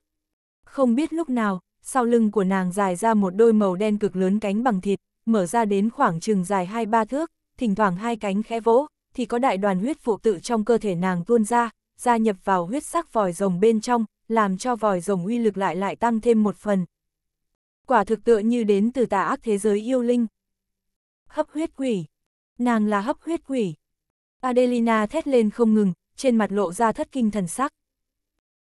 Không biết lúc nào, sau lưng của nàng dài ra một đôi màu đen cực lớn cánh bằng thịt, mở ra đến khoảng chừng dài 2-3 thước, thỉnh thoảng hai cánh khẽ vỗ, thì có đại đoàn huyết phụ tự trong cơ thể nàng tuôn ra, gia nhập vào huyết sắc vòi rồng bên trong, làm cho vòi rồng uy lực lại lại tăng thêm một phần. Quả thực tựa như đến từ tà ác thế giới yêu linh. Hấp huyết quỷ. Nàng là hấp huyết quỷ. Adelina thét lên không ngừng, trên mặt lộ ra thất kinh thần sắc.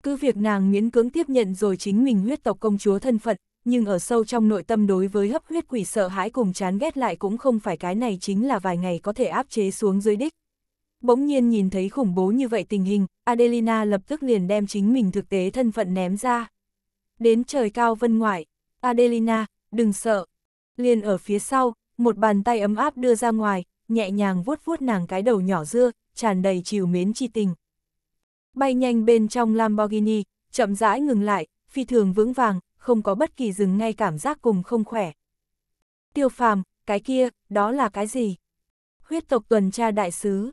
Cứ việc nàng miễn cưỡng tiếp nhận rồi chính mình huyết tộc công chúa thân phận, nhưng ở sâu trong nội tâm đối với hấp huyết quỷ sợ hãi cùng chán ghét lại cũng không phải cái này chính là vài ngày có thể áp chế xuống dưới đích. Bỗng nhiên nhìn thấy khủng bố như vậy tình hình, Adelina lập tức liền đem chính mình thực tế thân phận ném ra. Đến trời cao vân ngoại, Adelina, đừng sợ. Liền ở phía sau, một bàn tay ấm áp đưa ra ngoài, nhẹ nhàng vuốt vuốt nàng cái đầu nhỏ dưa, tràn đầy chiều mến chi tình bay nhanh bên trong Lamborghini, chậm rãi ngừng lại, phi thường vững vàng, không có bất kỳ dừng ngay cảm giác cùng không khỏe. Tiêu phàm, cái kia, đó là cái gì? Huyết tộc tuần tra đại sứ.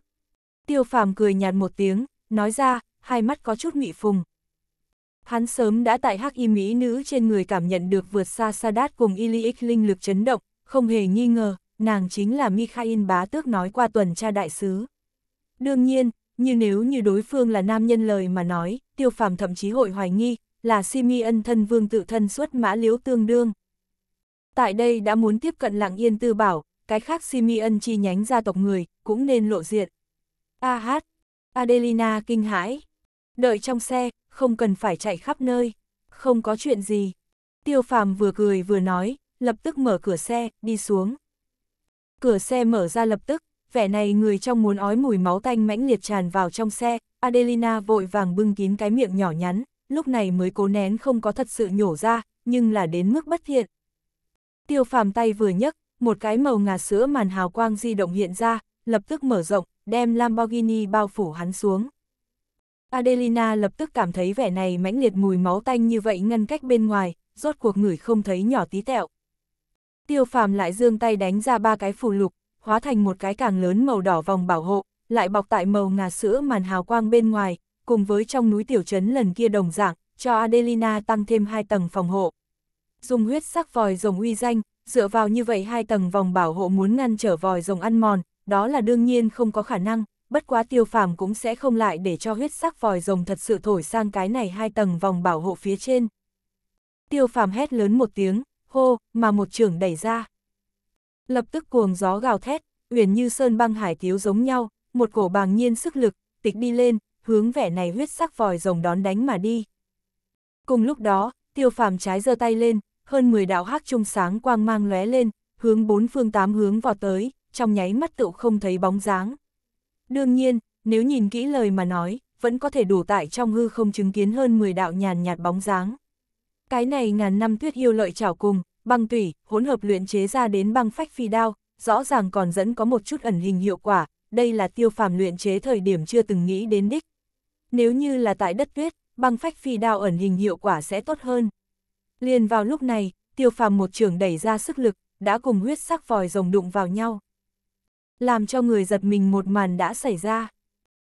Tiêu phàm cười nhạt một tiếng, nói ra, hai mắt có chút mị phùng. Hắn sớm đã tại hắc y mỹ nữ trên người cảm nhận được vượt xa sa đát cùng Ilyic linh lực chấn động, không hề nghi ngờ, nàng chính là Mikhail bá tước nói qua tuần tra đại sứ. Đương nhiên, như nếu như đối phương là nam nhân lời mà nói, tiêu phàm thậm chí hội hoài nghi, là si ân thân vương tự thân xuất mã liếu tương đương. Tại đây đã muốn tiếp cận lặng yên tư bảo, cái khác si ân chi nhánh gia tộc người, cũng nên lộ diện. A hát, Adelina kinh hãi. Đợi trong xe, không cần phải chạy khắp nơi, không có chuyện gì. Tiêu phàm vừa cười vừa nói, lập tức mở cửa xe, đi xuống. Cửa xe mở ra lập tức, vẻ này người trong muốn ói mùi máu tanh mãnh liệt tràn vào trong xe, Adelina vội vàng bưng kín cái miệng nhỏ nhắn, lúc này mới cố nén không có thật sự nhổ ra, nhưng là đến mức bất thiện. Tiêu phàm tay vừa nhấc, một cái màu ngà sữa màn hào quang di động hiện ra, lập tức mở rộng, đem Lamborghini bao phủ hắn xuống. Adelina lập tức cảm thấy vẻ này mãnh liệt mùi máu tanh như vậy ngăn cách bên ngoài, rốt cuộc người không thấy nhỏ tí tẹo. Tiêu phàm lại dương tay đánh ra ba cái phù lục, hóa thành một cái càng lớn màu đỏ vòng bảo hộ, lại bọc tại màu ngà sữa màn hào quang bên ngoài, cùng với trong núi tiểu trấn lần kia đồng dạng, cho Adelina tăng thêm hai tầng phòng hộ. Dùng huyết sắc vòi rồng uy danh, dựa vào như vậy hai tầng vòng bảo hộ muốn ngăn trở vòi rồng ăn mòn, đó là đương nhiên không có khả năng, bất quá tiêu phàm cũng sẽ không lại để cho huyết sắc vòi rồng thật sự thổi sang cái này hai tầng vòng bảo hộ phía trên. Tiêu phàm hét lớn một tiếng, hô, mà một trưởng đẩy ra. Lập tức cuồng gió gào thét, uyển như sơn băng hải thiếu giống nhau, một cổ bàng nhiên sức lực, tịch đi lên, hướng vẻ này huyết sắc vòi rồng đón đánh mà đi. Cùng lúc đó, tiêu phàm trái giơ tay lên, hơn 10 đạo hắc trung sáng quang mang lóe lên, hướng bốn phương tám hướng vào tới, trong nháy mắt tựu không thấy bóng dáng. Đương nhiên, nếu nhìn kỹ lời mà nói, vẫn có thể đủ tại trong hư không chứng kiến hơn 10 đạo nhàn nhạt bóng dáng. Cái này ngàn năm tuyết yêu lợi chảo cùng, băng tủy, hỗn hợp luyện chế ra đến băng phách phi đao, rõ ràng còn dẫn có một chút ẩn hình hiệu quả, đây là tiêu phàm luyện chế thời điểm chưa từng nghĩ đến đích. Nếu như là tại đất tuyết, băng phách phi đao ẩn hình hiệu quả sẽ tốt hơn. Liền vào lúc này, tiêu phàm một trường đẩy ra sức lực, đã cùng huyết sắc vòi rồng đụng vào nhau. Làm cho người giật mình một màn đã xảy ra.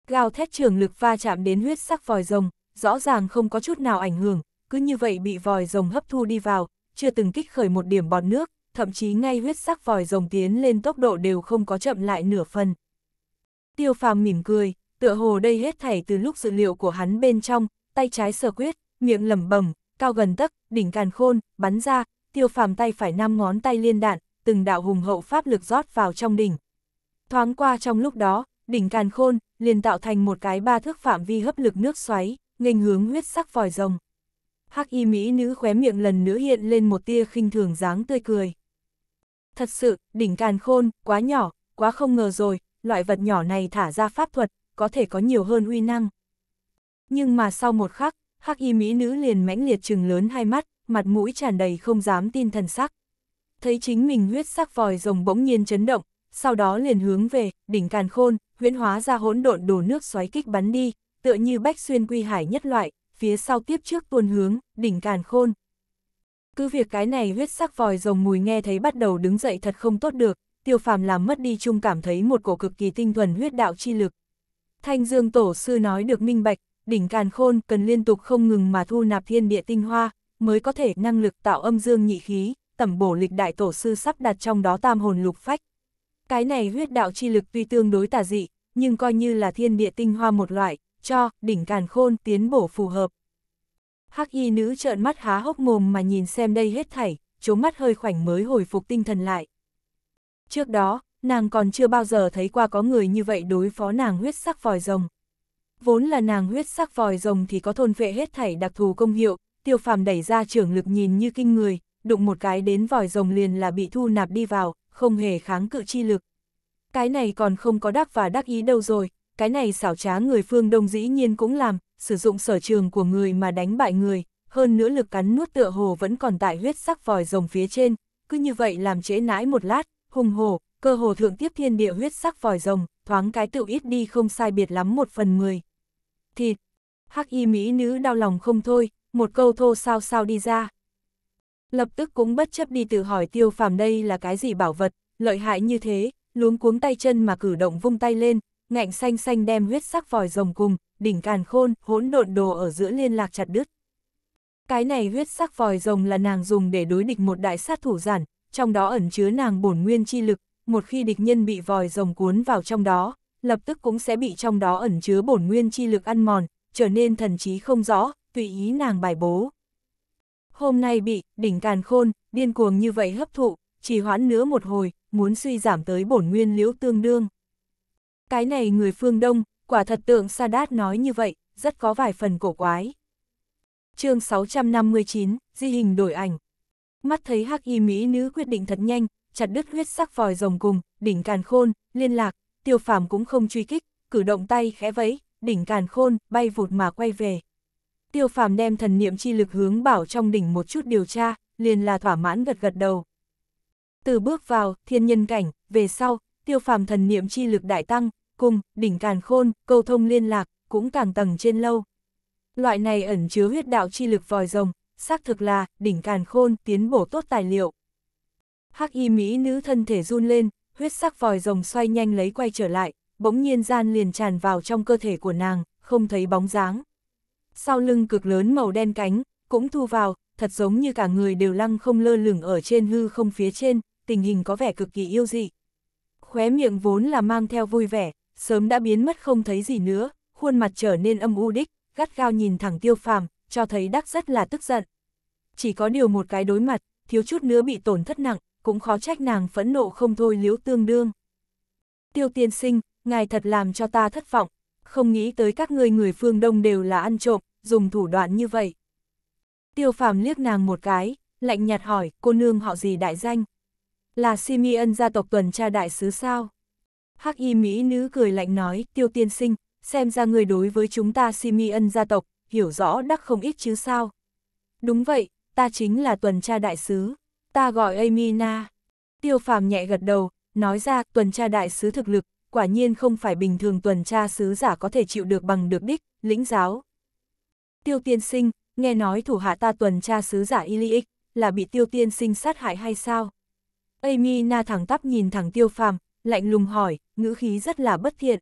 Gào thét trường lực va chạm đến huyết sắc vòi rồng, rõ ràng không có chút nào ảnh hưởng, cứ như vậy bị vòi rồng hấp thu đi vào, chưa từng kích khởi một điểm bọt nước, thậm chí ngay huyết sắc vòi rồng tiến lên tốc độ đều không có chậm lại nửa phần. Tiêu phàm mỉm cười, tựa hồ đây hết thảy từ lúc dự liệu của hắn bên trong, tay trái sờ quyết, miệng lẩm bẩm, cao gần tấc, đỉnh càn khôn, bắn ra, tiêu phàm tay phải năm ngón tay liên đạn, từng đạo hùng hậu pháp lực rót vào trong đỉnh. Thoáng qua trong lúc đó, đỉnh càn khôn liền tạo thành một cái ba thước phạm vi hấp lực nước xoáy, nghênh hướng huyết sắc vòi rồng hắc y mỹ nữ khóe miệng lần nữa hiện lên một tia khinh thường dáng tươi cười. Thật sự, đỉnh càn khôn, quá nhỏ, quá không ngờ rồi, loại vật nhỏ này thả ra pháp thuật, có thể có nhiều hơn uy năng. Nhưng mà sau một khắc, hắc y mỹ nữ liền mãnh liệt trừng lớn hai mắt, mặt mũi tràn đầy không dám tin thần sắc. Thấy chính mình huyết sắc vòi rồng bỗng nhiên chấn động, sau đó liền hướng về, đỉnh càn khôn, huyễn hóa ra hỗn độn đồ nước xoáy kích bắn đi, tựa như bách xuyên quy hải nhất loại, phía sau tiếp trước tuôn hướng, đỉnh càn khôn. Cứ việc cái này huyết sắc vòi rồng mùi nghe thấy bắt đầu đứng dậy thật không tốt được, tiêu phàm làm mất đi chung cảm thấy một cổ cực kỳ tinh thuần huyết đạo chi lực. Thanh Dương Tổ Sư nói được minh bạch, đỉnh càn khôn cần liên tục không ngừng mà thu nạp thiên địa tinh hoa, mới có thể năng lực tạo âm dương nhị khí, tẩm bổ lịch đại tổ sư sắp đặt trong đó tam hồn lục phách. Cái này huyết đạo chi lực tuy tương đối tà dị, nhưng coi như là thiên địa tinh hoa một loại, cho, đỉnh càn khôn, tiến bổ phù hợp. Hắc y nữ trợn mắt há hốc mồm mà nhìn xem đây hết thảy, chố mắt hơi khoảnh mới hồi phục tinh thần lại. Trước đó, nàng còn chưa bao giờ thấy qua có người như vậy đối phó nàng huyết sắc vòi rồng. Vốn là nàng huyết sắc vòi rồng thì có thôn vệ hết thảy đặc thù công hiệu, tiêu phàm đẩy ra trưởng lực nhìn như kinh người, đụng một cái đến vòi rồng liền là bị thu nạp đi vào, không hề kháng cự chi lực. Cái này còn không có đắc và đắc ý đâu rồi, cái này xảo trá người phương Đông dĩ nhiên cũng làm, sử dụng sở trường của người mà đánh bại người, hơn nữa lực cắn nuốt tựa hồ vẫn còn tại huyết sắc vòi rồng phía trên, cứ như vậy làm trễ nãi một lát, hùng hồ, cơ hồ thượng tiếp thiên địa huyết sắc vòi rồng, thoáng cái tự ít đi không sai biệt lắm một phần người Thịt, hắc y mỹ nữ đau lòng không thôi, một câu thô sao sao đi ra. Lập tức cũng bất chấp đi tự hỏi tiêu phàm đây là cái gì bảo vật, lợi hại như thế, luống cuống tay chân mà cử động vung tay lên, ngạnh xanh xanh đem huyết sắc vòi rồng cùng, đỉnh càn khôn, hỗn độn đồ ở giữa liên lạc chặt đứt. Cái này huyết sắc vòi rồng là nàng dùng để đối địch một đại sát thủ giản, trong đó ẩn chứa nàng bổn nguyên chi lực, một khi địch nhân bị vòi rồng cuốn vào trong đó, lập tức cũng sẽ bị trong đó ẩn chứa bổn nguyên chi lực ăn mòn, trở nên thần trí không rõ, tùy ý nàng bài bố. Hôm nay bị, đỉnh càn khôn, điên cuồng như vậy hấp thụ, chỉ hoãn nữa một hồi, muốn suy giảm tới bổn nguyên liễu tương đương. Cái này người phương Đông, quả thật tượng Sadat nói như vậy, rất có vài phần cổ quái. chương 659, di hình đổi ảnh. Mắt thấy hắc y mỹ nữ quyết định thật nhanh, chặt đứt huyết sắc vòi rồng cùng, đỉnh càn khôn, liên lạc, tiêu phàm cũng không truy kích, cử động tay khẽ vẫy, đỉnh càn khôn, bay vụt mà quay về. Tiêu phàm đem thần niệm chi lực hướng bảo trong đỉnh một chút điều tra, liền là thỏa mãn gật gật đầu. Từ bước vào, thiên nhân cảnh, về sau, tiêu phàm thần niệm chi lực đại tăng, cùng, đỉnh càn khôn, câu thông liên lạc, cũng càng tầng trên lâu. Loại này ẩn chứa huyết đạo chi lực vòi rồng, xác thực là, đỉnh càn khôn, tiến bổ tốt tài liệu. Hắc y mỹ nữ thân thể run lên, huyết sắc vòi rồng xoay nhanh lấy quay trở lại, bỗng nhiên gian liền tràn vào trong cơ thể của nàng, không thấy bóng dáng. Sau lưng cực lớn màu đen cánh, cũng thu vào, thật giống như cả người đều lăng không lơ lửng ở trên hư không phía trên, tình hình có vẻ cực kỳ yêu dị. Khóe miệng vốn là mang theo vui vẻ, sớm đã biến mất không thấy gì nữa, khuôn mặt trở nên âm u đích, gắt gao nhìn thẳng tiêu phàm, cho thấy đắc rất là tức giận. Chỉ có điều một cái đối mặt, thiếu chút nữa bị tổn thất nặng, cũng khó trách nàng phẫn nộ không thôi liếu tương đương. Tiêu tiên sinh, ngài thật làm cho ta thất vọng, không nghĩ tới các người người phương Đông đều là ăn trộm, dùng thủ đoạn như vậy. Tiêu phàm liếc nàng một cái, lạnh nhạt hỏi, cô nương họ gì đại danh? Là Simeon gia tộc tuần tra đại sứ sao? Hắc y Mỹ nữ cười lạnh nói, tiêu tiên sinh, xem ra người đối với chúng ta Simian gia tộc, hiểu rõ đắc không ít chứ sao. Đúng vậy, ta chính là tuần tra đại sứ, ta gọi Amina. Tiêu phàm nhẹ gật đầu, nói ra tuần tra đại sứ thực lực, quả nhiên không phải bình thường tuần tra sứ giả có thể chịu được bằng được đích, lĩnh giáo. Tiêu tiên sinh, nghe nói thủ hạ ta tuần tra sứ giả Ilic, là bị tiêu tiên sinh sát hại hay sao? Amina thẳng tắp nhìn thẳng tiêu phàm, lạnh lùng hỏi, ngữ khí rất là bất thiện.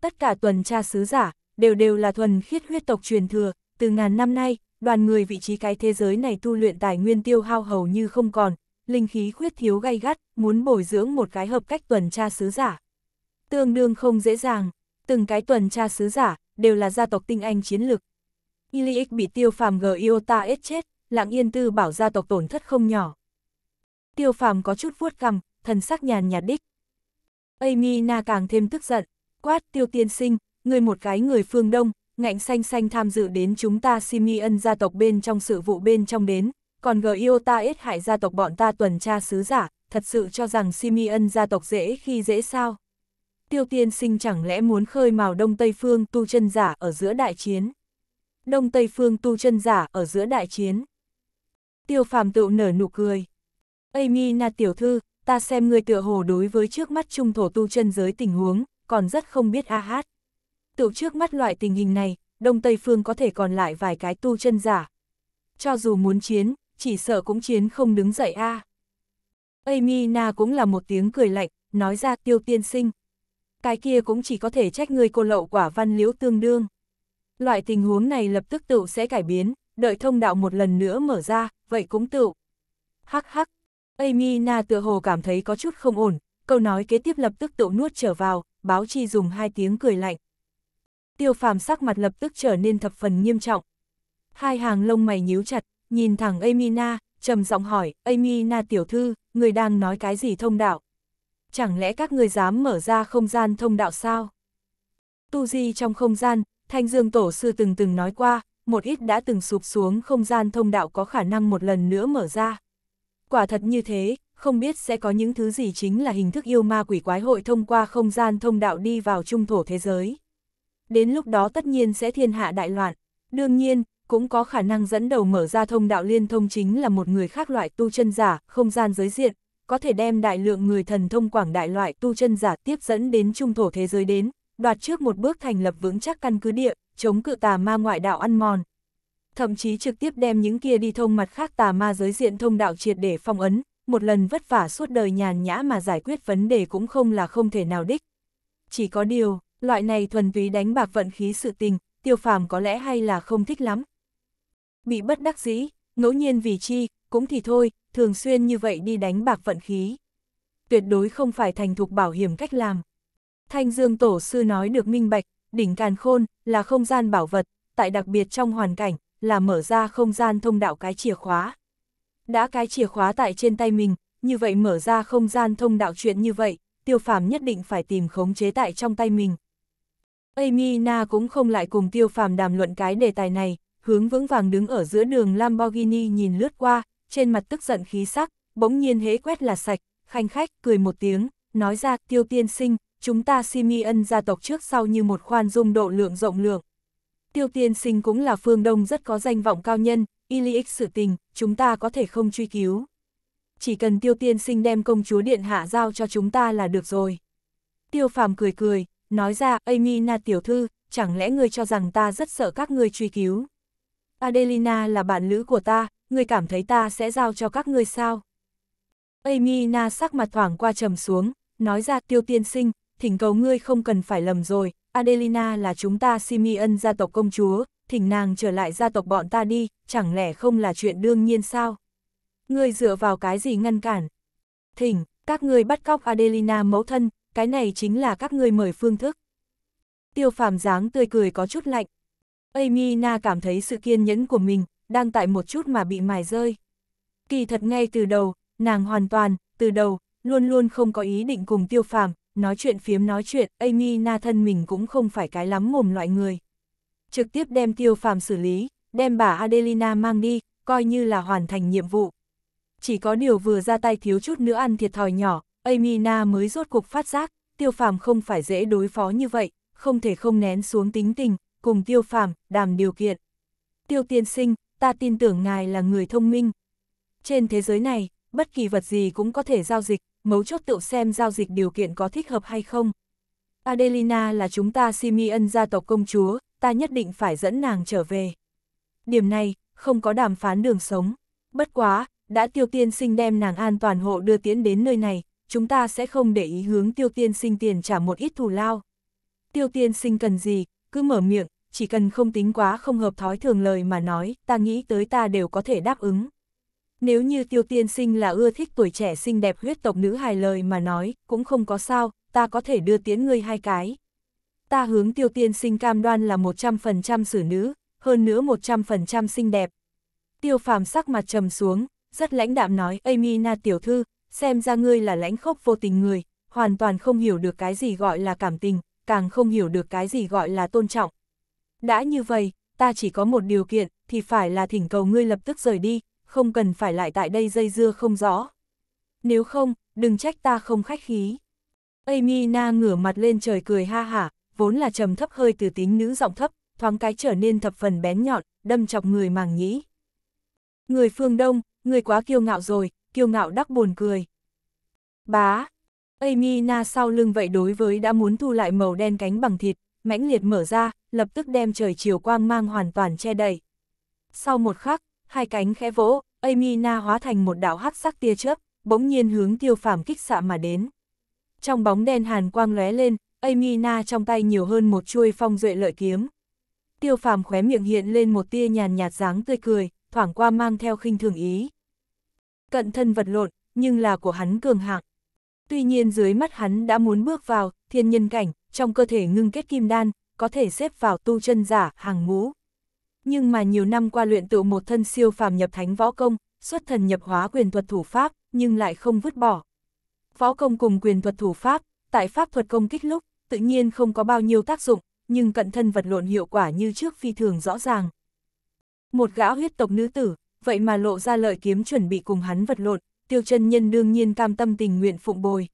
Tất cả tuần tra sứ giả, đều đều là thuần khiết huyết tộc truyền thừa, từ ngàn năm nay, đoàn người vị trí cái thế giới này tu luyện tài nguyên tiêu hao hầu như không còn, linh khí khuyết thiếu gay gắt, muốn bồi dưỡng một cái hợp cách tuần tra sứ giả. Tương đương không dễ dàng, từng cái tuần tra sứ giả, đều là gia tộc tinh anh chiến lực. Ilix bị tiêu phàm giota Iota ết chết, lạng yên tư bảo gia tộc tổn thất không nhỏ. Tiêu phàm có chút vuốt cằm, thần sắc nhàn nhạt đích. Amy Na càng thêm tức giận, quát tiêu tiên sinh, người một cái người phương Đông, ngạnh xanh xanh tham dự đến chúng ta Simian gia tộc bên trong sự vụ bên trong đến, còn g yêu ta ít hại gia tộc bọn ta tuần tra sứ giả, thật sự cho rằng Simian gia tộc dễ khi dễ sao. Tiêu tiên sinh chẳng lẽ muốn khơi mào Đông Tây Phương tu chân giả ở giữa đại chiến. Đông Tây Phương tu chân giả ở giữa đại chiến. Tiêu phàm tựu nở nụ cười. Amy Na tiểu thư, ta xem ngươi tựa hồ đối với trước mắt trung thổ tu chân giới tình huống, còn rất không biết a hát. Tiểu trước mắt loại tình hình này, Đông Tây Phương có thể còn lại vài cái tu chân giả. Cho dù muốn chiến, chỉ sợ cũng chiến không đứng dậy a. Amy Na cũng là một tiếng cười lạnh, nói ra tiêu tiên sinh. Cái kia cũng chỉ có thể trách người cô lậu quả văn liễu tương đương. Loại tình huống này lập tức tự sẽ cải biến, đợi thông đạo một lần nữa mở ra, vậy cũng tự. Hắc hắc, Amy Na tựa hồ cảm thấy có chút không ổn, câu nói kế tiếp lập tức tự nuốt trở vào, báo chi dùng hai tiếng cười lạnh. Tiêu phàm sắc mặt lập tức trở nên thập phần nghiêm trọng. Hai hàng lông mày nhíu chặt, nhìn thẳng Amy Na, trầm giọng hỏi, Amy Na tiểu thư, người đang nói cái gì thông đạo? Chẳng lẽ các người dám mở ra không gian thông đạo sao? Tu di trong không gian, Thanh Dương Tổ sư từng từng nói qua, một ít đã từng sụp xuống không gian thông đạo có khả năng một lần nữa mở ra. Quả thật như thế, không biết sẽ có những thứ gì chính là hình thức yêu ma quỷ quái hội thông qua không gian thông đạo đi vào trung thổ thế giới. Đến lúc đó tất nhiên sẽ thiên hạ đại loạn. Đương nhiên, cũng có khả năng dẫn đầu mở ra thông đạo liên thông chính là một người khác loại tu chân giả, không gian giới diện, có thể đem đại lượng người thần thông quảng đại loại tu chân giả tiếp dẫn đến trung thổ thế giới đến, đoạt trước một bước thành lập vững chắc căn cứ địa, chống cự tà ma ngoại đạo ăn mòn thậm chí trực tiếp đem những kia đi thông mặt khác tà ma giới diện thông đạo triệt để phong ấn, một lần vất vả suốt đời nhàn nhã mà giải quyết vấn đề cũng không là không thể nào đích. Chỉ có điều, loại này thuần túy đánh bạc vận khí sự tình, tiêu phàm có lẽ hay là không thích lắm. Bị bất đắc dĩ, ngẫu nhiên vì chi, cũng thì thôi, thường xuyên như vậy đi đánh bạc vận khí. Tuyệt đối không phải thành thục bảo hiểm cách làm. Thanh Dương Tổ Sư nói được minh bạch, đỉnh càn khôn là không gian bảo vật, tại đặc biệt trong hoàn cảnh, là mở ra không gian thông đạo cái chìa khóa. Đã cái chìa khóa tại trên tay mình, như vậy mở ra không gian thông đạo chuyện như vậy, tiêu phàm nhất định phải tìm khống chế tại trong tay mình. Amy Na cũng không lại cùng tiêu phàm đàm luận cái đề tài này, hướng vững vàng đứng ở giữa đường Lamborghini nhìn lướt qua, trên mặt tức giận khí sắc, bỗng nhiên hế quét là sạch, khanh khách cười một tiếng, nói ra tiêu tiên sinh, chúng ta Simian gia tộc trước sau như một khoan dung độ lượng rộng lượng. Tiêu tiên sinh cũng là phương Đông rất có danh vọng cao nhân, y lý sự tình, chúng ta có thể không truy cứu. Chỉ cần tiêu tiên sinh đem công chúa điện hạ giao cho chúng ta là được rồi. Tiêu phàm cười cười, nói ra, Amy na tiểu thư, chẳng lẽ ngươi cho rằng ta rất sợ các ngươi truy cứu. Adelina là bạn lữ của ta, ngươi cảm thấy ta sẽ giao cho các ngươi sao? Amy na sắc mặt thoảng qua trầm xuống, nói ra tiêu tiên sinh, thỉnh cầu ngươi không cần phải lầm rồi, Adelina là chúng ta Simeon gia tộc công chúa, thỉnh nàng trở lại gia tộc bọn ta đi, chẳng lẽ không là chuyện đương nhiên sao? Ngươi dựa vào cái gì ngăn cản? Thỉnh, các ngươi bắt cóc Adelina mẫu thân, cái này chính là các ngươi mời phương thức. Tiêu phàm dáng tươi cười có chút lạnh. Amina cảm thấy sự kiên nhẫn của mình, đang tại một chút mà bị mài rơi. Kỳ thật ngay từ đầu, nàng hoàn toàn, từ đầu, luôn luôn không có ý định cùng tiêu phàm, nói chuyện phiếm nói chuyện, Amy na thân mình cũng không phải cái lắm mồm loại người. Trực tiếp đem tiêu phàm xử lý, đem bà Adelina mang đi, coi như là hoàn thành nhiệm vụ. Chỉ có điều vừa ra tay thiếu chút nữa ăn thiệt thòi nhỏ, Amy na mới rốt cuộc phát giác, tiêu phàm không phải dễ đối phó như vậy, không thể không nén xuống tính tình, cùng tiêu phàm, đàm điều kiện. Tiêu tiên sinh, ta tin tưởng ngài là người thông minh. Trên thế giới này, bất kỳ vật gì cũng có thể giao dịch, mấu chốt tự xem giao dịch điều kiện có thích hợp hay không. Adelina là chúng ta Simeon gia tộc công chúa, ta nhất định phải dẫn nàng trở về. Điểm này, không có đàm phán đường sống. Bất quá, đã tiêu tiên sinh đem nàng an toàn hộ đưa tiến đến nơi này, chúng ta sẽ không để ý hướng tiêu tiên sinh tiền trả một ít thù lao. Tiêu tiên sinh cần gì, cứ mở miệng, chỉ cần không tính quá không hợp thói thường lời mà nói, ta nghĩ tới ta đều có thể đáp ứng. Nếu như tiêu tiên sinh là ưa thích tuổi trẻ xinh đẹp huyết tộc nữ hài lời mà nói, cũng không có sao, ta có thể đưa tiến ngươi hai cái. Ta hướng tiêu tiên sinh cam đoan là 100% xử nữ, hơn nữa 100% xinh đẹp. Tiêu phàm sắc mặt trầm xuống, rất lãnh đạm nói, Amy Na tiểu thư, xem ra ngươi là lãnh khốc vô tình người, hoàn toàn không hiểu được cái gì gọi là cảm tình, càng không hiểu được cái gì gọi là tôn trọng. Đã như vậy, ta chỉ có một điều kiện, thì phải là thỉnh cầu ngươi lập tức rời đi, không cần phải lại tại đây dây dưa không rõ. Nếu không, đừng trách ta không khách khí. Amy Na ngửa mặt lên trời cười ha hả, vốn là trầm thấp hơi từ tính nữ giọng thấp, thoáng cái trở nên thập phần bén nhọn, đâm chọc người màng nhĩ. Người phương Đông, người quá kiêu ngạo rồi, kiêu ngạo đắc buồn cười. Bá, Amy Na sau lưng vậy đối với đã muốn thu lại màu đen cánh bằng thịt, mãnh liệt mở ra, lập tức đem trời chiều quang mang hoàn toàn che đậy. Sau một khắc, hai cánh khẽ vỗ, Amy Na hóa thành một đạo hắc sắc tia chớp, bỗng nhiên hướng tiêu phàm kích xạ mà đến. Trong bóng đen hàn quang lóe lên, Amy Na trong tay nhiều hơn một chuôi phong duệ lợi kiếm. Tiêu phàm khóe miệng hiện lên một tia nhàn nhạt dáng tươi cười, thoảng qua mang theo khinh thường ý. Cận thân vật lộn, nhưng là của hắn cường hạng. Tuy nhiên dưới mắt hắn đã muốn bước vào thiên nhân cảnh, trong cơ thể ngưng kết kim đan, có thể xếp vào tu chân giả, hàng ngũ nhưng mà nhiều năm qua luyện tựu một thân siêu phàm nhập thánh võ công, xuất thần nhập hóa quyền thuật thủ pháp, nhưng lại không vứt bỏ. Võ công cùng quyền thuật thủ pháp, tại pháp thuật công kích lúc, tự nhiên không có bao nhiêu tác dụng, nhưng cận thân vật lộn hiệu quả như trước phi thường rõ ràng. Một gã huyết tộc nữ tử, vậy mà lộ ra lợi kiếm chuẩn bị cùng hắn vật lộn, tiêu chân nhân đương nhiên cam tâm tình nguyện phụng bồi.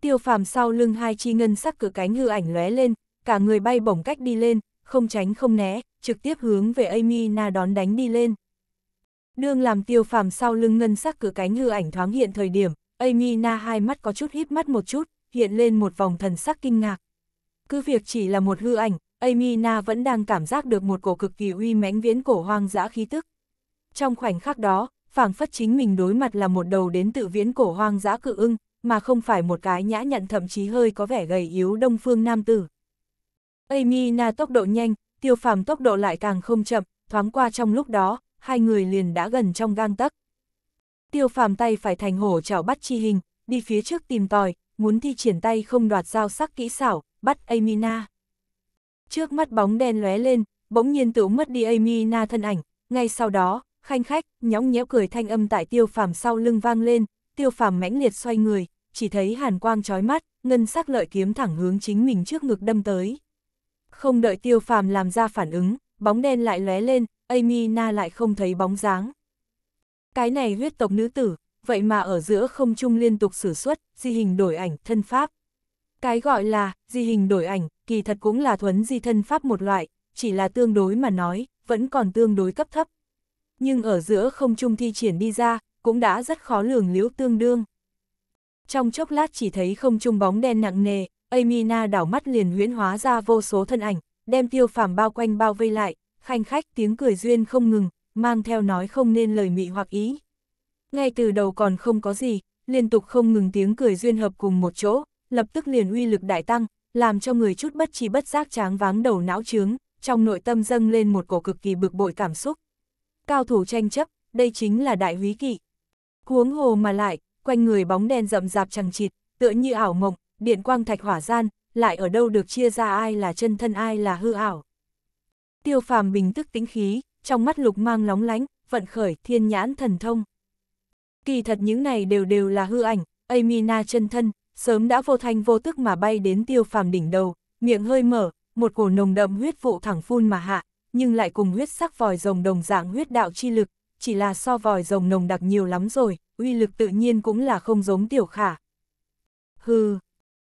Tiêu phàm sau lưng hai chi ngân sắc cửa cánh hư ảnh lóe lên, cả người bay bổng cách đi lên, không tránh không né, trực tiếp hướng về Amy Na đón đánh đi lên. Đương làm tiêu phàm sau lưng ngân sắc cửa cánh hư ảnh thoáng hiện thời điểm, Amy Na hai mắt có chút híp mắt một chút, hiện lên một vòng thần sắc kinh ngạc. Cứ việc chỉ là một hư ảnh, Amy Na vẫn đang cảm giác được một cổ cực kỳ uy mãnh viễn cổ hoang dã khí tức. Trong khoảnh khắc đó, phảng phất chính mình đối mặt là một đầu đến tự viễn cổ hoang dã cự ưng, mà không phải một cái nhã nhặn thậm chí hơi có vẻ gầy yếu đông phương nam tử. Amy Na tốc độ nhanh, tiêu phàm tốc độ lại càng không chậm, thoáng qua trong lúc đó, hai người liền đã gần trong gang tấc. Tiêu phàm tay phải thành hổ chảo bắt chi hình, đi phía trước tìm tòi, muốn thi triển tay không đoạt dao sắc kỹ xảo, bắt Amy Na. Trước mắt bóng đen lóe lên, bỗng nhiên tựu mất đi Amy Na thân ảnh, ngay sau đó, khanh khách, nhõng nhẽo cười thanh âm tại tiêu phàm sau lưng vang lên, tiêu phàm mãnh liệt xoay người, chỉ thấy hàn quang trói mắt, ngân sắc lợi kiếm thẳng hướng chính mình trước ngực đâm tới. Không đợi tiêu phàm làm ra phản ứng, bóng đen lại lóe lên, Amy Na lại không thấy bóng dáng. Cái này huyết tộc nữ tử, vậy mà ở giữa không trung liên tục sử xuất, di hình đổi ảnh, thân pháp. Cái gọi là, di hình đổi ảnh, kỳ thật cũng là thuấn di thân pháp một loại, chỉ là tương đối mà nói, vẫn còn tương đối cấp thấp. Nhưng ở giữa không trung thi triển đi ra, cũng đã rất khó lường liễu tương đương. Trong chốc lát chỉ thấy không trung bóng đen nặng nề, Amina đảo mắt liền huyễn hóa ra vô số thân ảnh, đem tiêu phàm bao quanh bao vây lại, khanh khách tiếng cười duyên không ngừng, mang theo nói không nên lời mị hoặc ý. Ngay từ đầu còn không có gì, liên tục không ngừng tiếng cười duyên hợp cùng một chỗ, lập tức liền uy lực đại tăng, làm cho người chút bất trí bất giác tráng váng đầu não trướng, trong nội tâm dâng lên một cổ cực kỳ bực bội cảm xúc. Cao thủ tranh chấp, đây chính là đại húy kỵ. Huống hồ mà lại, quanh người bóng đen rậm rạp chẳng chịt, tựa như ảo mộng, điện quang thạch hỏa gian, lại ở đâu được chia ra ai là chân thân ai là hư ảo. Tiêu phàm bình tức tính khí, trong mắt lục mang lóng lánh, vận khởi thiên nhãn thần thông. Kỳ thật những này đều đều là hư ảnh, Amina chân thân, sớm đã vô thanh vô tức mà bay đến tiêu phàm đỉnh đầu, miệng hơi mở, một cổ nồng đậm huyết vụ thẳng phun mà hạ, nhưng lại cùng huyết sắc vòi rồng đồng dạng huyết đạo chi lực, chỉ là so vòi rồng nồng đặc nhiều lắm rồi, uy lực tự nhiên cũng là không giống tiểu khả. Hừ,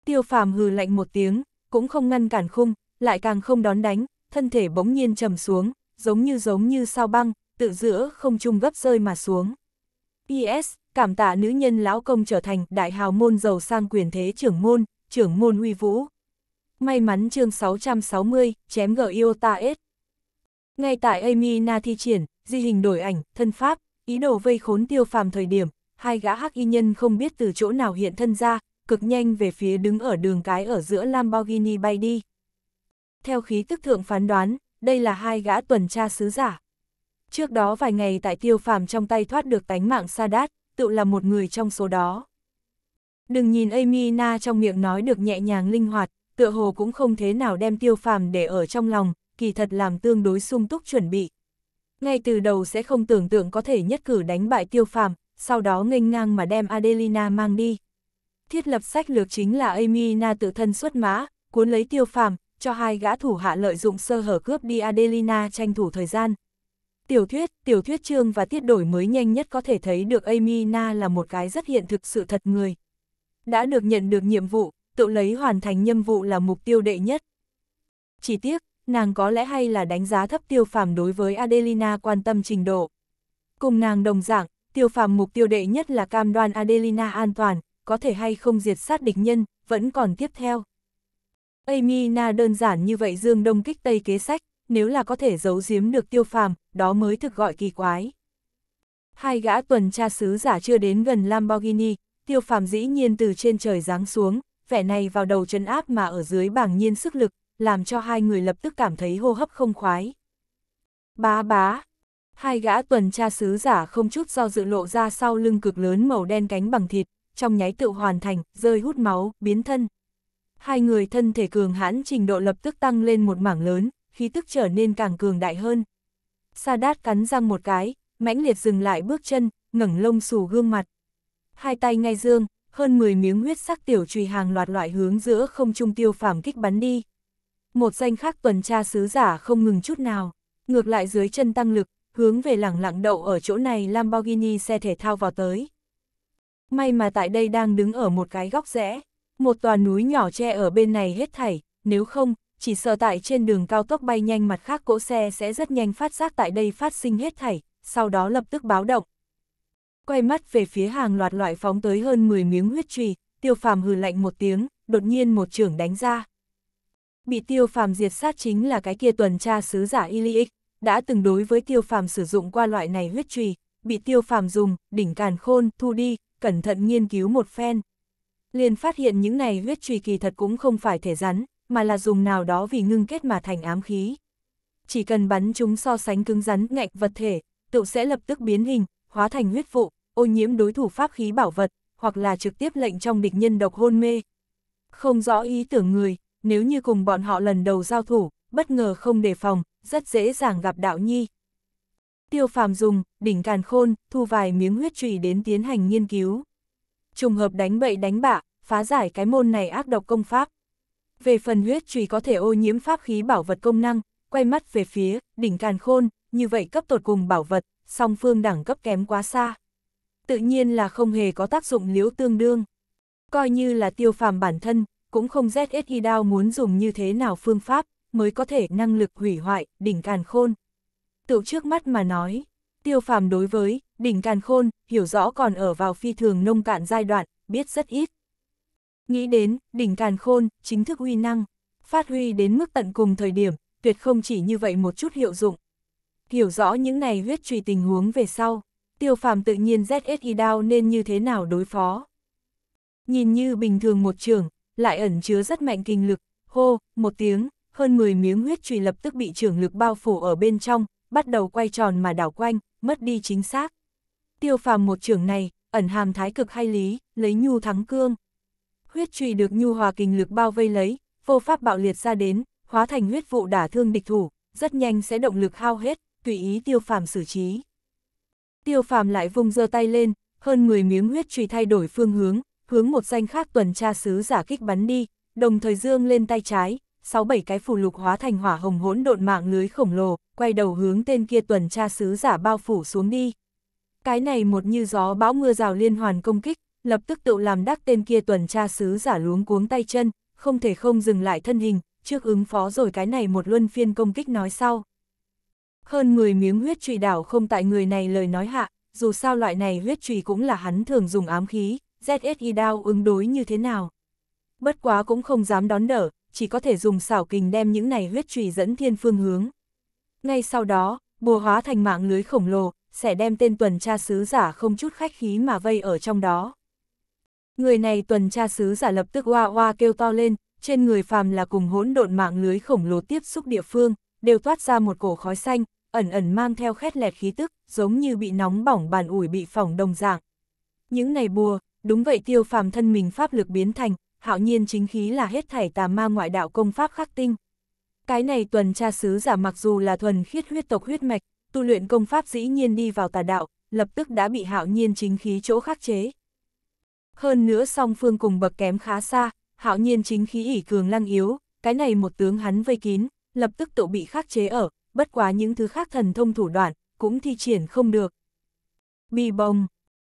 Tiêu phàm hừ lạnh một tiếng, cũng không ngăn cản khung, lại càng không đón đánh, thân thể bỗng nhiên trầm xuống, giống như giống như sao băng, tự giữa không trung gấp rơi mà xuống. P.S. Cảm tạ nữ nhân lão công trở thành đại hào môn giàu sang quyền thế trưởng môn, trưởng môn uy vũ. May mắn chương 660, chém gở Iota S. Ngay tại Amy Na thi triển, di hình đổi ảnh, thân pháp, ý đồ vây khốn tiêu phàm thời điểm, hai gã hắc y nhân không biết từ chỗ nào hiện thân ra, cực nhanh về phía đứng ở đường cái ở giữa Lamborghini bay đi. Theo khí tức thượng phán đoán, đây là hai gã tuần tra sứ giả. Trước đó vài ngày tại tiêu phàm trong tay thoát được tánh mạng Sadat, tự là một người trong số đó. Đừng nhìn Amy Na trong miệng nói được nhẹ nhàng linh hoạt, tựa hồ cũng không thế nào đem tiêu phàm để ở trong lòng, kỳ thật làm tương đối sung túc chuẩn bị. Ngay từ đầu sẽ không tưởng tượng có thể nhất cử đánh bại tiêu phàm, sau đó nghênh ngang mà đem Adelina mang đi thiết lập sách lược chính là Amina tự thân xuất mã, cuốn lấy tiêu phàm, cho hai gã thủ hạ lợi dụng sơ hở cướp đi Adelina tranh thủ thời gian. Tiểu thuyết, tiểu thuyết chương và tiết đổi mới nhanh nhất có thể thấy được Amina là một cái rất hiện thực sự thật người. Đã được nhận được nhiệm vụ, tự lấy hoàn thành nhiệm vụ là mục tiêu đệ nhất. Chỉ tiếc, nàng có lẽ hay là đánh giá thấp tiêu phàm đối với Adelina quan tâm trình độ. Cùng nàng đồng dạng, tiêu phàm mục tiêu đệ nhất là cam đoan Adelina an toàn, có thể hay không diệt sát địch nhân, vẫn còn tiếp theo. Amy Na đơn giản như vậy dương đông kích tây kế sách, nếu là có thể giấu giếm được tiêu phàm, đó mới thực gọi kỳ quái. Hai gã tuần tra sứ giả chưa đến gần Lamborghini, tiêu phàm dĩ nhiên từ trên trời giáng xuống, vẻ này vào đầu chân áp mà ở dưới bảng nhiên sức lực, làm cho hai người lập tức cảm thấy hô hấp không khoái. Bá bá, hai gã tuần tra sứ giả không chút do dự lộ ra sau lưng cực lớn màu đen cánh bằng thịt, trong nháy tự hoàn thành, rơi hút máu, biến thân. Hai người thân thể cường hãn trình độ lập tức tăng lên một mảng lớn, khí tức trở nên càng cường đại hơn. Sadat cắn răng một cái, mãnh liệt dừng lại bước chân, ngẩng lông xù gương mặt. Hai tay ngay dương, hơn 10 miếng huyết sắc tiểu trùy hàng loạt loại hướng giữa không trung tiêu phàm kích bắn đi. Một danh khác tuần tra sứ giả không ngừng chút nào, ngược lại dưới chân tăng lực, hướng về lẳng lặng đậu ở chỗ này Lamborghini xe thể thao vào tới. May mà tại đây đang đứng ở một cái góc rẽ, một tòa núi nhỏ che ở bên này hết thảy, nếu không, chỉ sợ tại trên đường cao tốc bay nhanh mặt khác cỗ xe sẽ rất nhanh phát giác tại đây phát sinh hết thảy, sau đó lập tức báo động. Quay mắt về phía hàng loạt loại phóng tới hơn 10 miếng huyết trùy, tiêu phàm hừ lạnh một tiếng, đột nhiên một trưởng đánh ra. Bị tiêu phàm diệt sát chính là cái kia tuần tra sứ giả Ilic, đã từng đối với tiêu phàm sử dụng qua loại này huyết trùy, bị tiêu phàm dùng, đỉnh càn khôn, thu đi, cẩn thận nghiên cứu một phen. Liền phát hiện những này huyết trùy kỳ thật cũng không phải thể rắn, mà là dùng nào đó vì ngưng kết mà thành ám khí. Chỉ cần bắn chúng so sánh cứng rắn ngạnh vật thể, tự sẽ lập tức biến hình, hóa thành huyết vụ, ô nhiễm đối thủ pháp khí bảo vật, hoặc là trực tiếp lệnh trong địch nhân độc hôn mê. Không rõ ý tưởng người, nếu như cùng bọn họ lần đầu giao thủ, bất ngờ không đề phòng, rất dễ dàng gặp đạo nhi. Tiêu phàm dùng, đỉnh càn khôn, thu vài miếng huyết trùy đến tiến hành nghiên cứu. Trùng hợp đánh bậy đánh bạ, phá giải cái môn này ác độc công pháp. Về phần huyết trùy có thể ô nhiễm pháp khí bảo vật công năng, quay mắt về phía, đỉnh càn khôn, như vậy cấp tột cùng bảo vật, song phương đẳng cấp kém quá xa. Tự nhiên là không hề có tác dụng liếu tương đương. Coi như là tiêu phàm bản thân, cũng không ZSI đao muốn dùng như thế nào phương pháp, mới có thể năng lực hủy hoại, đỉnh càn khôn tựu trước mắt mà nói, tiêu phàm đối với, đỉnh càn khôn, hiểu rõ còn ở vào phi thường nông cạn giai đoạn, biết rất ít. Nghĩ đến, đỉnh càn khôn, chính thức huy năng, phát huy đến mức tận cùng thời điểm, tuyệt không chỉ như vậy một chút hiệu dụng. Hiểu rõ những này huyết trùy tình huống về sau, tiêu phàm tự nhiên ZSI đao nên như thế nào đối phó. Nhìn như bình thường một trường, lại ẩn chứa rất mạnh kinh lực, hô, một tiếng, hơn 10 miếng huyết trùy lập tức bị trường lực bao phủ ở bên trong, bắt đầu quay tròn mà đảo quanh, mất đi chính xác. Tiêu phàm một trưởng này, ẩn hàm thái cực hay lý, lấy nhu thắng cương. Huyết trùy được nhu hòa kình lực bao vây lấy, vô pháp bạo liệt ra đến, hóa thành huyết vụ đả thương địch thủ, rất nhanh sẽ động lực hao hết, tùy ý tiêu phàm xử trí. Tiêu phàm lại vung giơ tay lên, hơn 10 miếng huyết trùy thay đổi phương hướng, hướng một danh khác tuần tra sứ giả kích bắn đi, đồng thời dương lên tay trái, sáu bảy cái phù lục hóa thành hỏa hồng hỗn độn mạng lưới khổng lồ, quay đầu hướng tên kia tuần tra sứ giả bao phủ xuống đi. Cái này một như gió bão mưa rào liên hoàn công kích, lập tức tự làm đắc tên kia tuần tra sứ giả luống cuống tay chân, không thể không dừng lại thân hình, trước ứng phó rồi cái này một luân phiên công kích nói sau. Hơn 10 miếng huyết trùy đảo không tại người này lời nói hạ, dù sao loại này huyết trùy cũng là hắn thường dùng ám khí, ZSI đao ứng đối như thế nào. Bất quá cũng không dám đón đỡ, chỉ có thể dùng xảo kình đem những này huyết trùy dẫn thiên phương hướng. Ngay sau đó, bùa hóa thành mạng lưới khổng lồ, sẽ đem tên tuần tra sứ giả không chút khách khí mà vây ở trong đó. Người này tuần tra sứ giả lập tức hoa hoa kêu to lên, trên người phàm là cùng hỗn độn mạng lưới khổng lồ tiếp xúc địa phương, đều toát ra một cổ khói xanh, ẩn ẩn mang theo khét lẹt khí tức, giống như bị nóng bỏng bàn ủi bị phỏng đồng dạng. Những này bùa, đúng vậy tiêu phàm thân mình pháp lực biến thành, hạo nhiên chính khí là hết thảy tà ma ngoại đạo công pháp khắc tinh. Cái này tuần tra sứ giả mặc dù là thuần khiết huyết tộc huyết mạch, tu luyện công pháp dĩ nhiên đi vào tà đạo, lập tức đã bị hạo nhiên chính khí chỗ khắc chế. Hơn nữa song phương cùng bậc kém khá xa, hạo nhiên chính khí ỉ cường lăng yếu, cái này một tướng hắn vây kín, lập tức tụ bị khắc chế ở, bất quá những thứ khác thần thông thủ đoạn, cũng thi triển không được. Bì bông,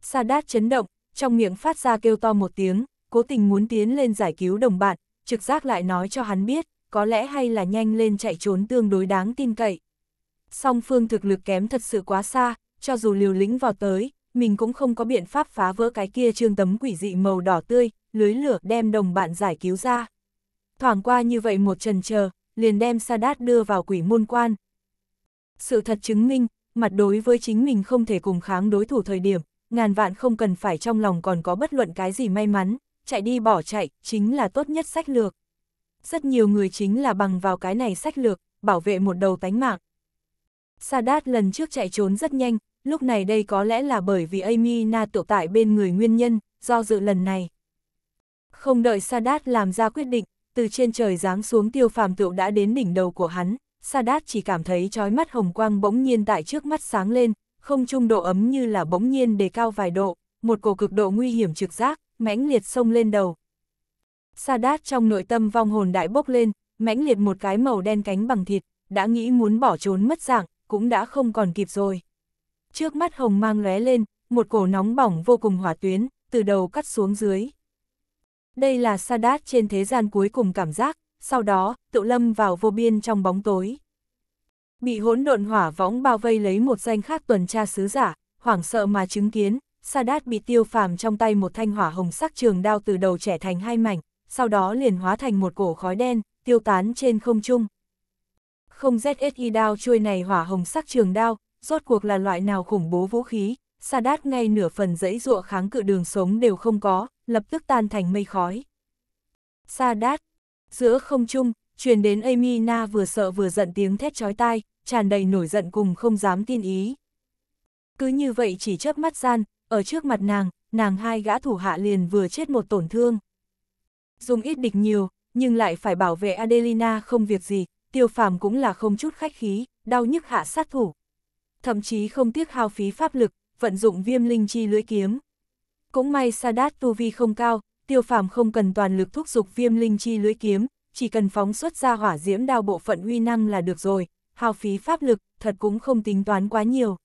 sa đát chấn động, trong miệng phát ra kêu to một tiếng, cố tình muốn tiến lên giải cứu đồng bạn, trực giác lại nói cho hắn biết, có lẽ hay là nhanh lên chạy trốn tương đối đáng tin cậy. Song phương thực lực kém thật sự quá xa, cho dù liều lĩnh vào tới, mình cũng không có biện pháp phá vỡ cái kia trương tấm quỷ dị màu đỏ tươi, lưới lửa đem đồng bạn giải cứu ra. Thoảng qua như vậy một trần chờ liền đem Sadat đưa vào quỷ môn quan. Sự thật chứng minh, mặt đối với chính mình không thể cùng kháng đối thủ thời điểm, ngàn vạn không cần phải trong lòng còn có bất luận cái gì may mắn, chạy đi bỏ chạy chính là tốt nhất sách lược. Rất nhiều người chính là bằng vào cái này sách lược, bảo vệ một đầu tánh mạng. Sadat lần trước chạy trốn rất nhanh, lúc này đây có lẽ là bởi vì Amy Na tụ tại bên người nguyên nhân, do dự lần này. Không đợi Sadat làm ra quyết định, từ trên trời giáng xuống tiêu phàm tựu đã đến đỉnh đầu của hắn, Sadat chỉ cảm thấy trói mắt hồng quang bỗng nhiên tại trước mắt sáng lên, không trung độ ấm như là bỗng nhiên đề cao vài độ, một cổ cực độ nguy hiểm trực giác, mãnh liệt sông lên đầu. Sadat trong nội tâm vong hồn đại bốc lên, mãnh liệt một cái màu đen cánh bằng thịt, đã nghĩ muốn bỏ trốn mất dạng, cũng đã không còn kịp rồi. Trước mắt hồng mang lóe lên, một cổ nóng bỏng vô cùng hỏa tuyến, từ đầu cắt xuống dưới. Đây là Sadat trên thế gian cuối cùng cảm giác, sau đó, tự lâm vào vô biên trong bóng tối. Bị hỗn độn hỏa võng bao vây lấy một danh khác tuần tra sứ giả, hoảng sợ mà chứng kiến, Sadat bị tiêu phàm trong tay một thanh hỏa hồng sắc trường đao từ đầu trẻ thành hai mảnh, sau đó liền hóa thành một cổ khói đen, tiêu tán trên không trung. Không ZSI đao chui này hỏa hồng sắc trường đao, rốt cuộc là loại nào khủng bố vũ khí, Sadat ngay nửa phần dãy ruộng kháng cự đường sống đều không có, lập tức tan thành mây khói. Sadat, giữa không trung, truyền đến Amina vừa sợ vừa giận tiếng thét chói tai, tràn đầy nổi giận cùng không dám tin ý. Cứ như vậy chỉ chớp mắt gian, ở trước mặt nàng, nàng hai gã thủ hạ liền vừa chết một tổn thương. Dùng ít địch nhiều, nhưng lại phải bảo vệ Adelina không việc gì, tiêu phàm cũng là không chút khách khí, đau nhức hạ sát thủ. Thậm chí không tiếc hao phí pháp lực, vận dụng viêm linh chi lưỡi kiếm. Cũng may Sadat tu vi không cao, tiêu phàm không cần toàn lực thúc giục viêm linh chi lưỡi kiếm, chỉ cần phóng xuất ra hỏa diễm đao bộ phận uy năng là được rồi, hao phí pháp lực, thật cũng không tính toán quá nhiều.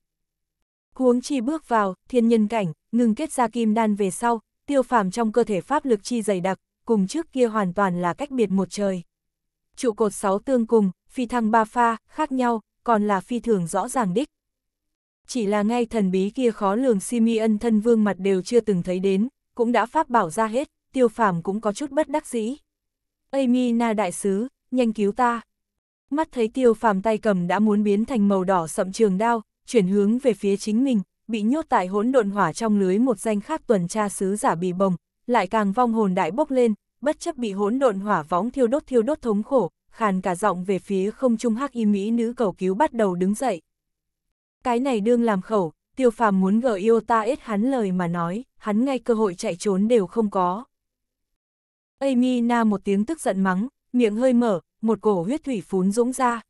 Huống chi bước vào, thiên nhân cảnh, ngừng kết ra kim đan về sau, tiêu phàm trong cơ thể pháp lực chi dày đặc, cùng trước kia hoàn toàn là cách biệt một trời. Trụ cột sáu tương cùng, phi thăng ba pha, khác nhau, còn là phi thường rõ ràng đích. Chỉ là ngay thần bí kia khó lường si thân vương mặt đều chưa từng thấy đến, cũng đã pháp bảo ra hết, tiêu phàm cũng có chút bất đắc dĩ. Amy na đại sứ, nhanh cứu ta. Mắt thấy tiêu phàm tay cầm đã muốn biến thành màu đỏ sậm trường đao, chuyển hướng về phía chính mình, bị nhốt tại hỗn độn hỏa trong lưới một danh khác tuần tra sứ giả bị bồng, lại càng vong hồn đại bốc lên, bất chấp bị hỗn độn hỏa võng thiêu đốt thiêu đốt thống khổ, khàn cả giọng về phía không trung hắc y mỹ nữ cầu cứu bắt đầu đứng dậy. Cái này đương làm khẩu, tiêu phàm muốn gỡ yêu ta ít hắn lời mà nói, hắn ngay cơ hội chạy trốn đều không có. Amy na một tiếng tức giận mắng, miệng hơi mở, một cổ huyết thủy phún dũng ra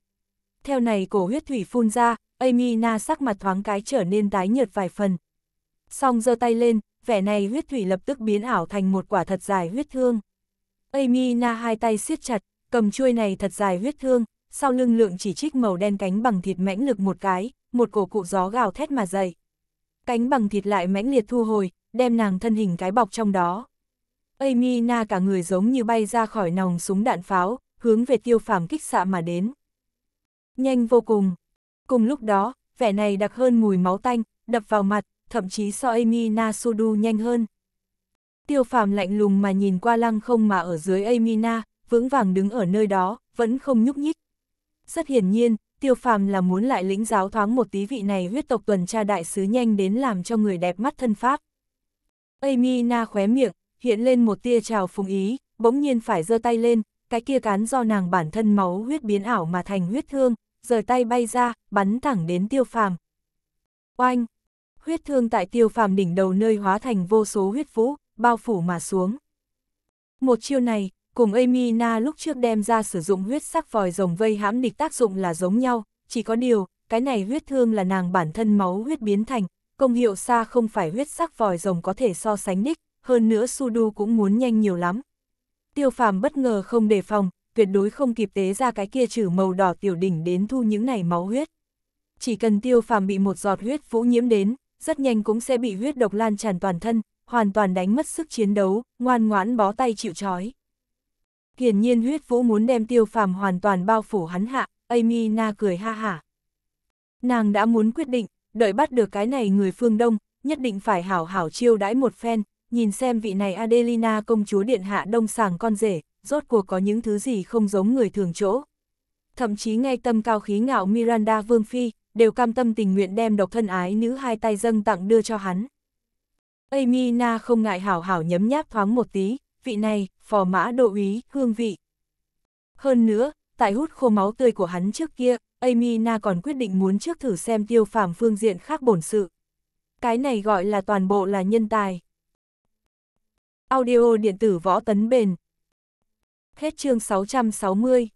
theo này cổ huyết thủy phun ra, Amina sắc mặt thoáng cái trở nên tái nhợt vài phần. Song giơ tay lên, vẻ này huyết thủy lập tức biến ảo thành một quả thật dài huyết thương. Amina hai tay siết chặt, cầm chuôi này thật dài huyết thương, sau lưng lượng chỉ trích màu đen cánh bằng thịt mãnh lực một cái, một cổ cụ gió gào thét mà dậy. Cánh bằng thịt lại mãnh liệt thu hồi, đem nàng thân hình cái bọc trong đó. Amina cả người giống như bay ra khỏi nòng súng đạn pháo, hướng về tiêu phàm kích xạ mà đến. Nhanh vô cùng. Cùng lúc đó, vẻ này đặc hơn mùi máu tanh, đập vào mặt, thậm chí so Amy Nasudu nhanh hơn. Tiêu phàm lạnh lùng mà nhìn qua lăng không mà ở dưới Amina, vững vàng đứng ở nơi đó, vẫn không nhúc nhích. Rất hiển nhiên, tiêu phàm là muốn lại lĩnh giáo thoáng một tí vị này huyết tộc tuần tra đại sứ nhanh đến làm cho người đẹp mắt thân pháp. Amina khóe miệng, hiện lên một tia trào phùng ý, bỗng nhiên phải giơ tay lên, cái kia cán do nàng bản thân máu huyết biến ảo mà thành huyết thương, giơ tay bay ra, bắn thẳng đến tiêu phàm. Oanh! Huyết thương tại tiêu phàm đỉnh đầu nơi hóa thành vô số huyết vũ, bao phủ mà xuống. Một chiêu này, cùng na lúc trước đem ra sử dụng huyết sắc vòi rồng vây hãm địch tác dụng là giống nhau, chỉ có điều, cái này huyết thương là nàng bản thân máu huyết biến thành, công hiệu xa không phải huyết sắc vòi rồng có thể so sánh đích, hơn nữa Sudu cũng muốn nhanh nhiều lắm. Tiêu phàm bất ngờ không đề phòng, tuyệt đối không kịp tế ra cái kia trừ màu đỏ tiểu đỉnh đến thu những này máu huyết. Chỉ cần tiêu phàm bị một giọt huyết vũ nhiễm đến, rất nhanh cũng sẽ bị huyết độc lan tràn toàn thân, hoàn toàn đánh mất sức chiến đấu, ngoan ngoãn bó tay chịu trói. Hiển nhiên huyết vũ muốn đem tiêu phàm hoàn toàn bao phủ hắn hạ, Amy Na cười ha hả. Nàng đã muốn quyết định, đợi bắt được cái này người phương Đông, nhất định phải hảo hảo chiêu đãi một phen, nhìn xem vị này Adelina công chúa điện hạ đông sàng con rể, rốt cuộc có những thứ gì không giống người thường chỗ. Thậm chí ngay tâm cao khí ngạo Miranda Vương Phi, đều cam tâm tình nguyện đem độc thân ái nữ hai tay dâng tặng đưa cho hắn. Amy Na không ngại hảo hảo nhấm nháp thoáng một tí, vị này, phò mã độ úy, hương vị. Hơn nữa, tại hút khô máu tươi của hắn trước kia, Amy Na còn quyết định muốn trước thử xem tiêu phàm phương diện khác bổn sự. Cái này gọi là toàn bộ là nhân tài. Audio điện tử võ tấn bền, Hết chương 660